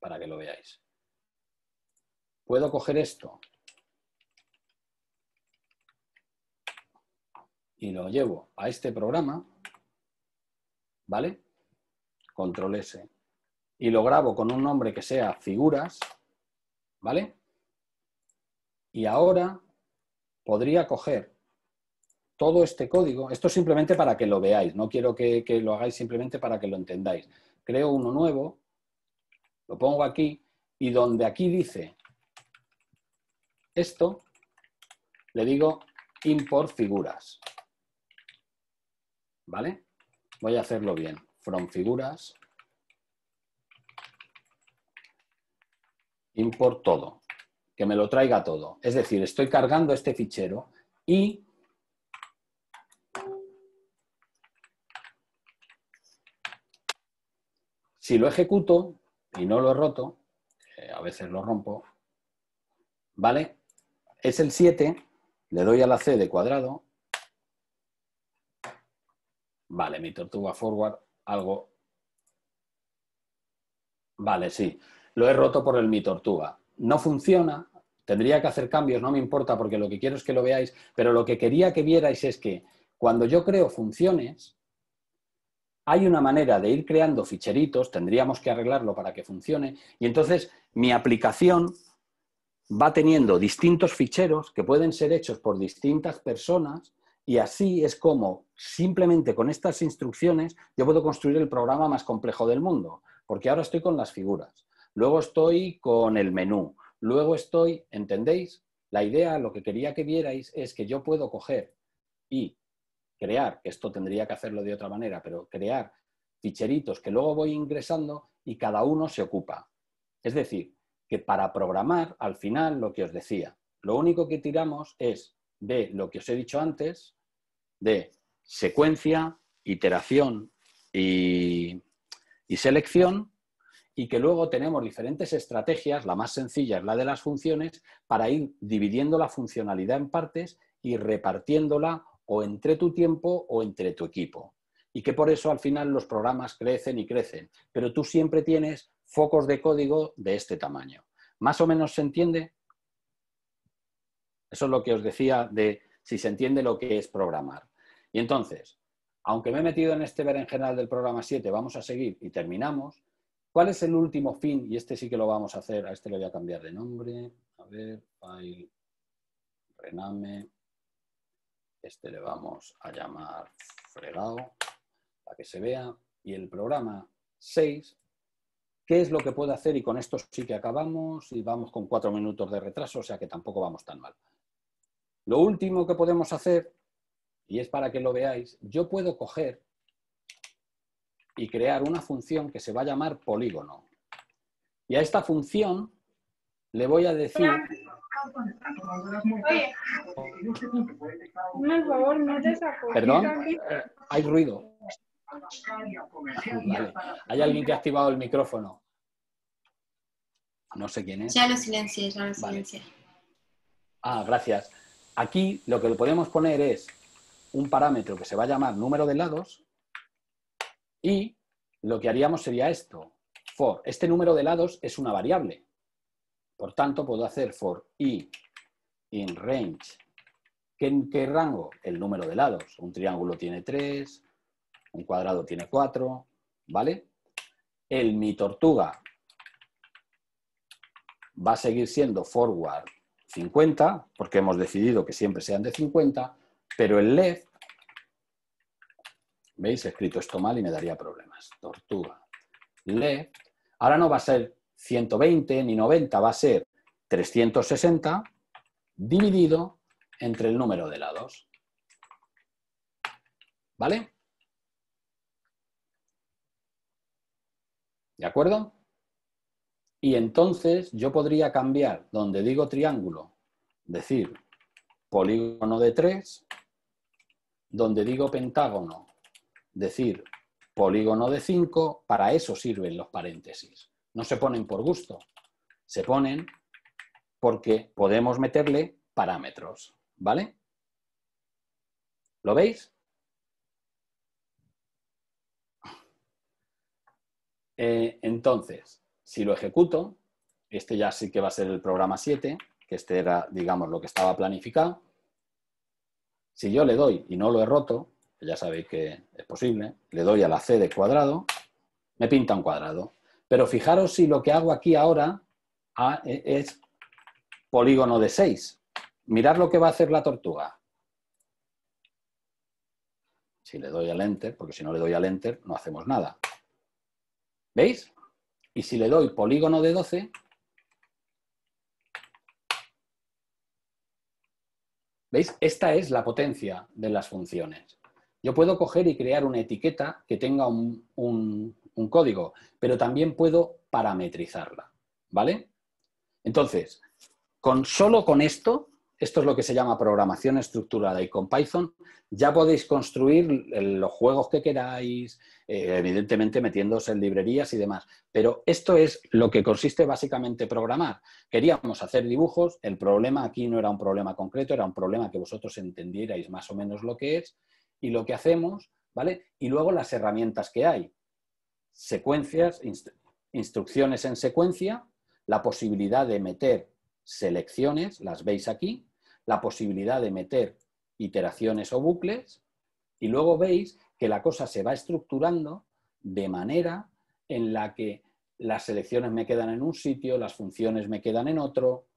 B: para que lo veáis. Puedo coger esto y lo llevo a este programa, ¿vale? Control S. Y lo grabo con un nombre que sea figuras, ¿vale? Y ahora podría coger todo este código, esto simplemente para que lo veáis, no quiero que, lo hagáis simplemente para que lo entendáis. Creo uno nuevo, lo pongo aquí y donde aquí dice esto, le digo import figuras. ¿Vale? Voy a hacerlo bien. From figuras. Import todo que me lo traiga todo. Es decir, estoy cargando este fichero y si lo ejecuto y no lo he roto, eh, a veces lo rompo, ¿vale? Es el 7, le doy a la C de cuadrado, vale, mi tortuga forward, algo, vale, sí, lo he roto por el mi tortuga, no funciona, tendría que hacer cambios, no me importa porque lo que quiero es que lo veáis, pero lo que quería que vierais es que cuando yo creo funciones, hay una manera de ir creando ficheritos, tendríamos que arreglarlo para que funcione, y entonces mi aplicación va teniendo distintos ficheros que pueden ser hechos por distintas personas y así es como simplemente con estas instrucciones yo puedo construir el programa más complejo del mundo, porque ahora estoy con las figuras luego estoy con el menú, luego estoy, ¿entendéis? La idea, lo que quería que vierais es que yo puedo coger y crear, esto tendría que hacerlo de otra manera, pero crear ficheritos que luego voy ingresando y cada uno se ocupa. Es decir, que para programar, al final, lo que os decía, lo único que tiramos es de lo que os he dicho antes, de secuencia, iteración y, y selección, y que luego tenemos diferentes estrategias, la más sencilla es la de las funciones, para ir dividiendo la funcionalidad en partes y repartiéndola o entre tu tiempo o entre tu equipo. Y que por eso al final los programas crecen y crecen, pero tú siempre tienes focos de código de este tamaño. ¿Más o menos se entiende? Eso es lo que os decía de si se entiende lo que es programar. Y entonces, aunque me he metido en este ver en general del programa 7, vamos a seguir y terminamos, ¿Cuál es el último fin? Y este sí que lo vamos a hacer. A este le voy a cambiar de nombre. A ver, file, rename. Este le vamos a llamar fregado para que se vea. Y el programa 6, ¿qué es lo que puede hacer? Y con esto sí que acabamos y vamos con cuatro minutos de retraso, o sea que tampoco vamos tan mal. Lo último que podemos hacer, y es para que lo veáis, yo puedo coger y crear una función que se va a llamar polígono. Y a esta función le voy a decir...
A: Perdón, eh,
B: hay ruido. Hay alguien que ha activado el micrófono. No sé quién es. Ya
A: lo silencié, ya lo silencié.
B: Ah, gracias. Aquí lo que le podemos poner es un parámetro que se va a llamar número de lados y lo que haríamos sería esto, for. Este número de lados es una variable. Por tanto, puedo hacer for i in range. ¿En qué rango? El número de lados. Un triángulo tiene 3, un cuadrado tiene 4, ¿vale? El mi tortuga va a seguir siendo forward 50, porque hemos decidido que siempre sean de 50, pero el left ¿Veis? He escrito esto mal y me daría problemas. Tortuga. Le. Ahora no va a ser 120 ni 90, va a ser 360 dividido entre el número de lados. ¿Vale? ¿De acuerdo? Y entonces yo podría cambiar donde digo triángulo, decir polígono de 3, donde digo pentágono, decir polígono de 5, para eso sirven los paréntesis. No se ponen por gusto, se ponen porque podemos meterle parámetros, ¿vale? ¿Lo veis? Eh, entonces, si lo ejecuto, este ya sí que va a ser el programa 7, que este era, digamos, lo que estaba planificado. Si yo le doy y no lo he roto, ya sabéis que es posible, le doy a la C de cuadrado, me pinta un cuadrado. Pero fijaros si lo que hago aquí ahora ah, e, es polígono de 6. Mirad lo que va a hacer la tortuga. Si le doy al Enter, porque si no le doy al Enter no hacemos nada. ¿Veis? Y si le doy polígono de 12, ¿veis? Esta es la potencia de las funciones. Yo puedo coger y crear una etiqueta que tenga un, código, pero también puedo parametrizarla, ¿vale? Entonces, con, solo con esto, esto es lo que se llama programación estructurada y con Python ya podéis construir los juegos que queráis, eh, evidentemente metiéndose en librerías y demás. Pero esto es lo que consiste básicamente programar. Queríamos hacer dibujos, el problema aquí no era un problema concreto, era un problema que vosotros entendierais más o menos lo que es y lo que hacemos, ¿vale? Y luego las herramientas que hay. Secuencias, instrucciones en secuencia, la posibilidad de meter selecciones, las veis aquí, la posibilidad de meter iteraciones o bucles, y luego veis que la cosa se va estructurando de manera en la que las selecciones me quedan en un sitio, las funciones me quedan en otro,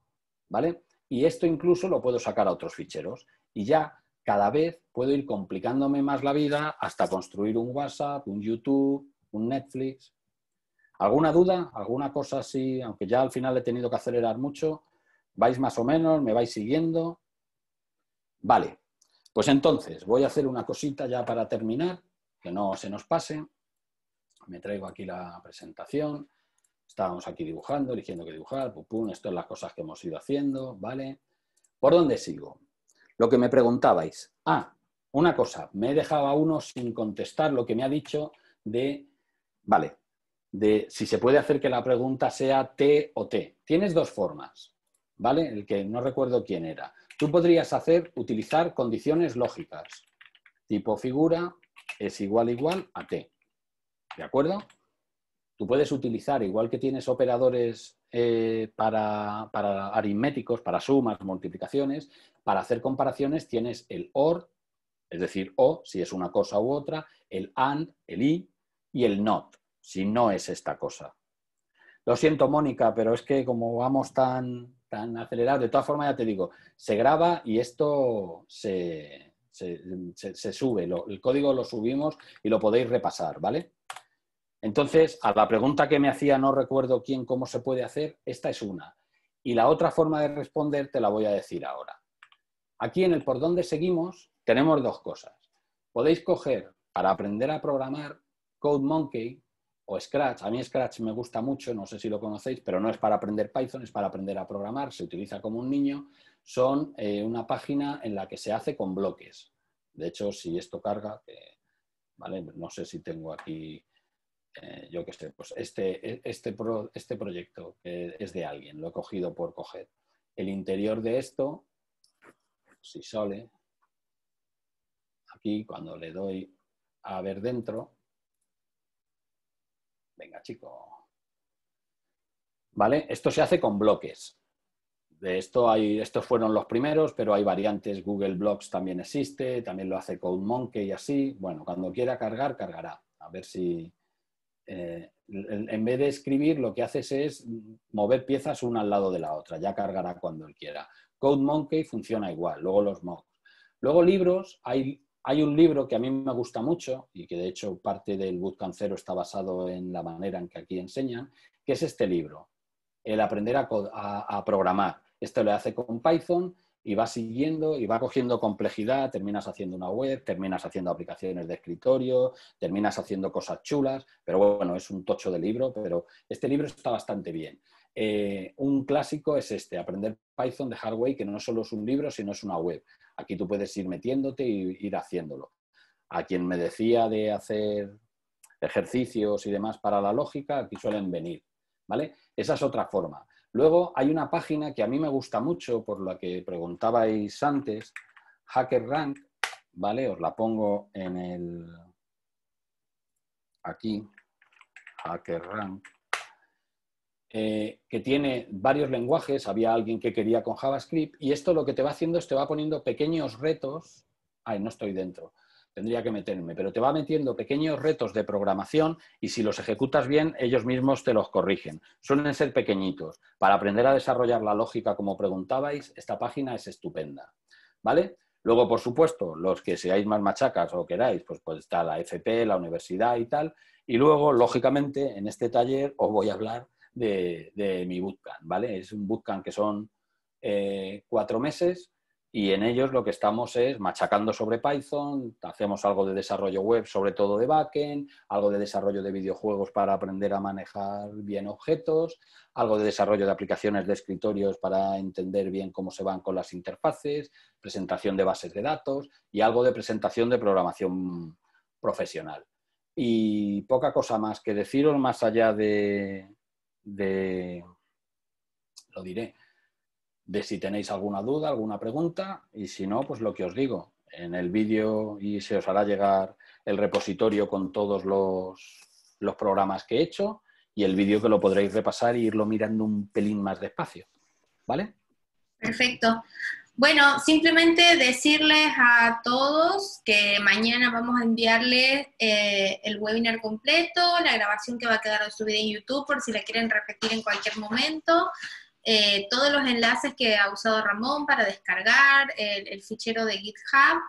B: ¿vale? Y esto incluso lo puedo sacar a otros ficheros. Y ya cada vez puedo ir complicándome más la vida hasta construir un WhatsApp, un YouTube, un Netflix. ¿Alguna duda? ¿Alguna cosa así? Aunque ya al final he tenido que acelerar mucho. ¿Vais más o menos? ¿Me vais siguiendo? Vale. Pues entonces, voy a hacer una cosita ya para terminar, que no se nos pase. Me traigo aquí la presentación. Estábamos aquí dibujando, eligiendo qué dibujar, pum, pum, esto es las cosas que hemos ido haciendo, ¿vale? ¿Por dónde sigo? Lo que me preguntabais. Ah, una cosa, me he dejado uno sin contestar lo que me ha dicho de, vale, de si se puede hacer que la pregunta sea T o T. Tienes dos formas, ¿vale? El que no recuerdo quién era. Tú podrías hacer, utilizar condiciones lógicas, tipo figura es igual igual a T. ¿De acuerdo? Tú puedes utilizar, igual que tienes operadores eh, para, para aritméticos, para sumas, multiplicaciones, para hacer comparaciones tienes el OR, es decir, o, si es una cosa u otra, el AND, el I, y el NOT, si no es esta cosa. Lo siento, Mónica, pero es que como vamos tan, tan acelerados, de todas formas ya te digo, se graba y esto se, sube, el código lo subimos y lo podéis repasar, ¿vale? Entonces, a la pregunta que me hacía, no recuerdo quién, cómo se puede hacer, esta es una. Y la otra forma de responder te la voy a decir ahora. Aquí en el por dónde seguimos tenemos dos cosas. Podéis coger para aprender a programar CodeMonkey o Scratch. A mí Scratch me gusta mucho, no sé si lo conocéis, pero no es para aprender Python, es para aprender a programar, se utiliza como un niño. Son eh, una página en la que se hace con bloques. De hecho, si esto carga, ¿vale? no sé si tengo aquí, eh, yo qué sé, pues este, este, este proyecto es de alguien, lo he cogido por coger. El interior de esto si sole, aquí cuando le doy a ver dentro, venga chico, ¿vale? Esto se hace con bloques. De esto hay, estos fueron los primeros, pero hay variantes, Google Blocks también existe, también lo hace monkey y así. Bueno, cuando quiera cargar, cargará. A ver si, eh, en vez de escribir, lo que haces es mover piezas una al lado de la otra, ya cargará cuando él quiera. Monkey funciona igual, luego los mocks. Luego libros, hay, un libro que a mí me gusta mucho y que de hecho parte del Bootcamp Cero está basado en la manera en que aquí enseñan, que es este libro, El aprender a, a programar. Esto lo hace con Python y va siguiendo y va cogiendo complejidad, terminas haciendo una web, terminas haciendo aplicaciones de escritorio, terminas haciendo cosas chulas, pero bueno, es un tocho de libro, pero este libro está bastante bien. Eh, un clásico es este, aprender Python de Hardware que no solo es un libro, sino es una web. Aquí tú puedes ir metiéndote e ir haciéndolo. A quien me decía de hacer ejercicios y demás para la lógica, aquí suelen venir. ¿vale? Esa es otra forma. Luego hay una página que a mí me gusta mucho, por la que preguntabais antes, HackerRank, ¿vale? Os la pongo en el... aquí, HackerRank. Eh, que tiene varios lenguajes, había alguien que quería con JavaScript, y esto lo que te va haciendo es te va poniendo pequeños retos, ay, no estoy dentro, tendría que meterme, pero te va metiendo pequeños retos de programación y si los ejecutas bien, ellos mismos te los corrigen. Suelen ser pequeñitos. Para aprender a desarrollar la lógica, como preguntabais, esta página es estupenda. ¿Vale? Luego, por supuesto, los que seáis más machacas o queráis, pues, pues está la FP, la universidad y tal. Y luego, lógicamente, en este taller os voy a hablar de, mi bootcamp, ¿vale? Es un bootcamp que son eh, cuatro meses y en ellos lo que estamos es machacando sobre Python, hacemos algo de desarrollo web, sobre todo de backend, algo de desarrollo de videojuegos para aprender a manejar bien objetos, algo de desarrollo de aplicaciones de escritorios para entender bien cómo se van con las interfaces, presentación de bases de datos y algo de presentación de programación profesional. Y poca cosa más que deciros más allá de, de, lo diré, de si tenéis alguna duda, alguna pregunta y si no, pues lo que os digo, en el vídeo y se os hará llegar el repositorio con todos los, los programas que he hecho y el vídeo que lo podréis repasar e irlo mirando un pelín más despacio. ¿Vale?
A: Perfecto. Bueno, simplemente decirles a todos que mañana vamos a enviarles eh, el webinar completo, la grabación que va a quedar subida en YouTube por si la quieren repetir en cualquier momento, eh, todos los enlaces que ha usado Ramón para descargar el, el fichero de GitHub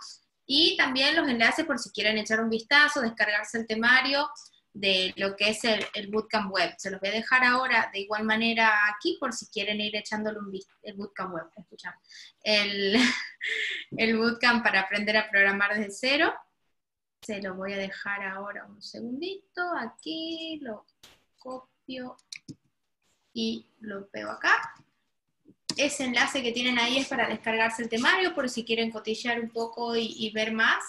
A: y también los enlaces por si quieren echar un vistazo, descargarse el temario de lo que es el, Bootcamp Web. Se los voy a dejar ahora de igual manera aquí por si quieren ir echándole un el Bootcamp Web, el, el Bootcamp para aprender a programar desde cero. Se lo voy a dejar ahora un segundito, aquí lo copio y lo pego acá ese enlace que tienen ahí es para descargarse el temario, por si quieren cotillar un poco y, ver más.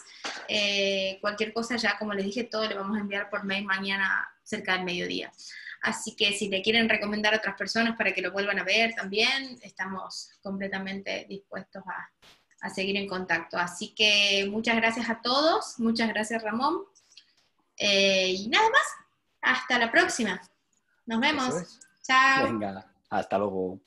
A: Eh, cualquier cosa, ya como les dije, todo le vamos a enviar por mail mañana cerca del mediodía. Así que si le quieren recomendar a otras personas para que lo vuelvan a ver también, estamos completamente dispuestos a, seguir en contacto. Así que muchas gracias a todos, muchas gracias Ramón. Eh, y nada más, hasta la próxima. Nos vemos. Chao.
B: Venga, hasta luego.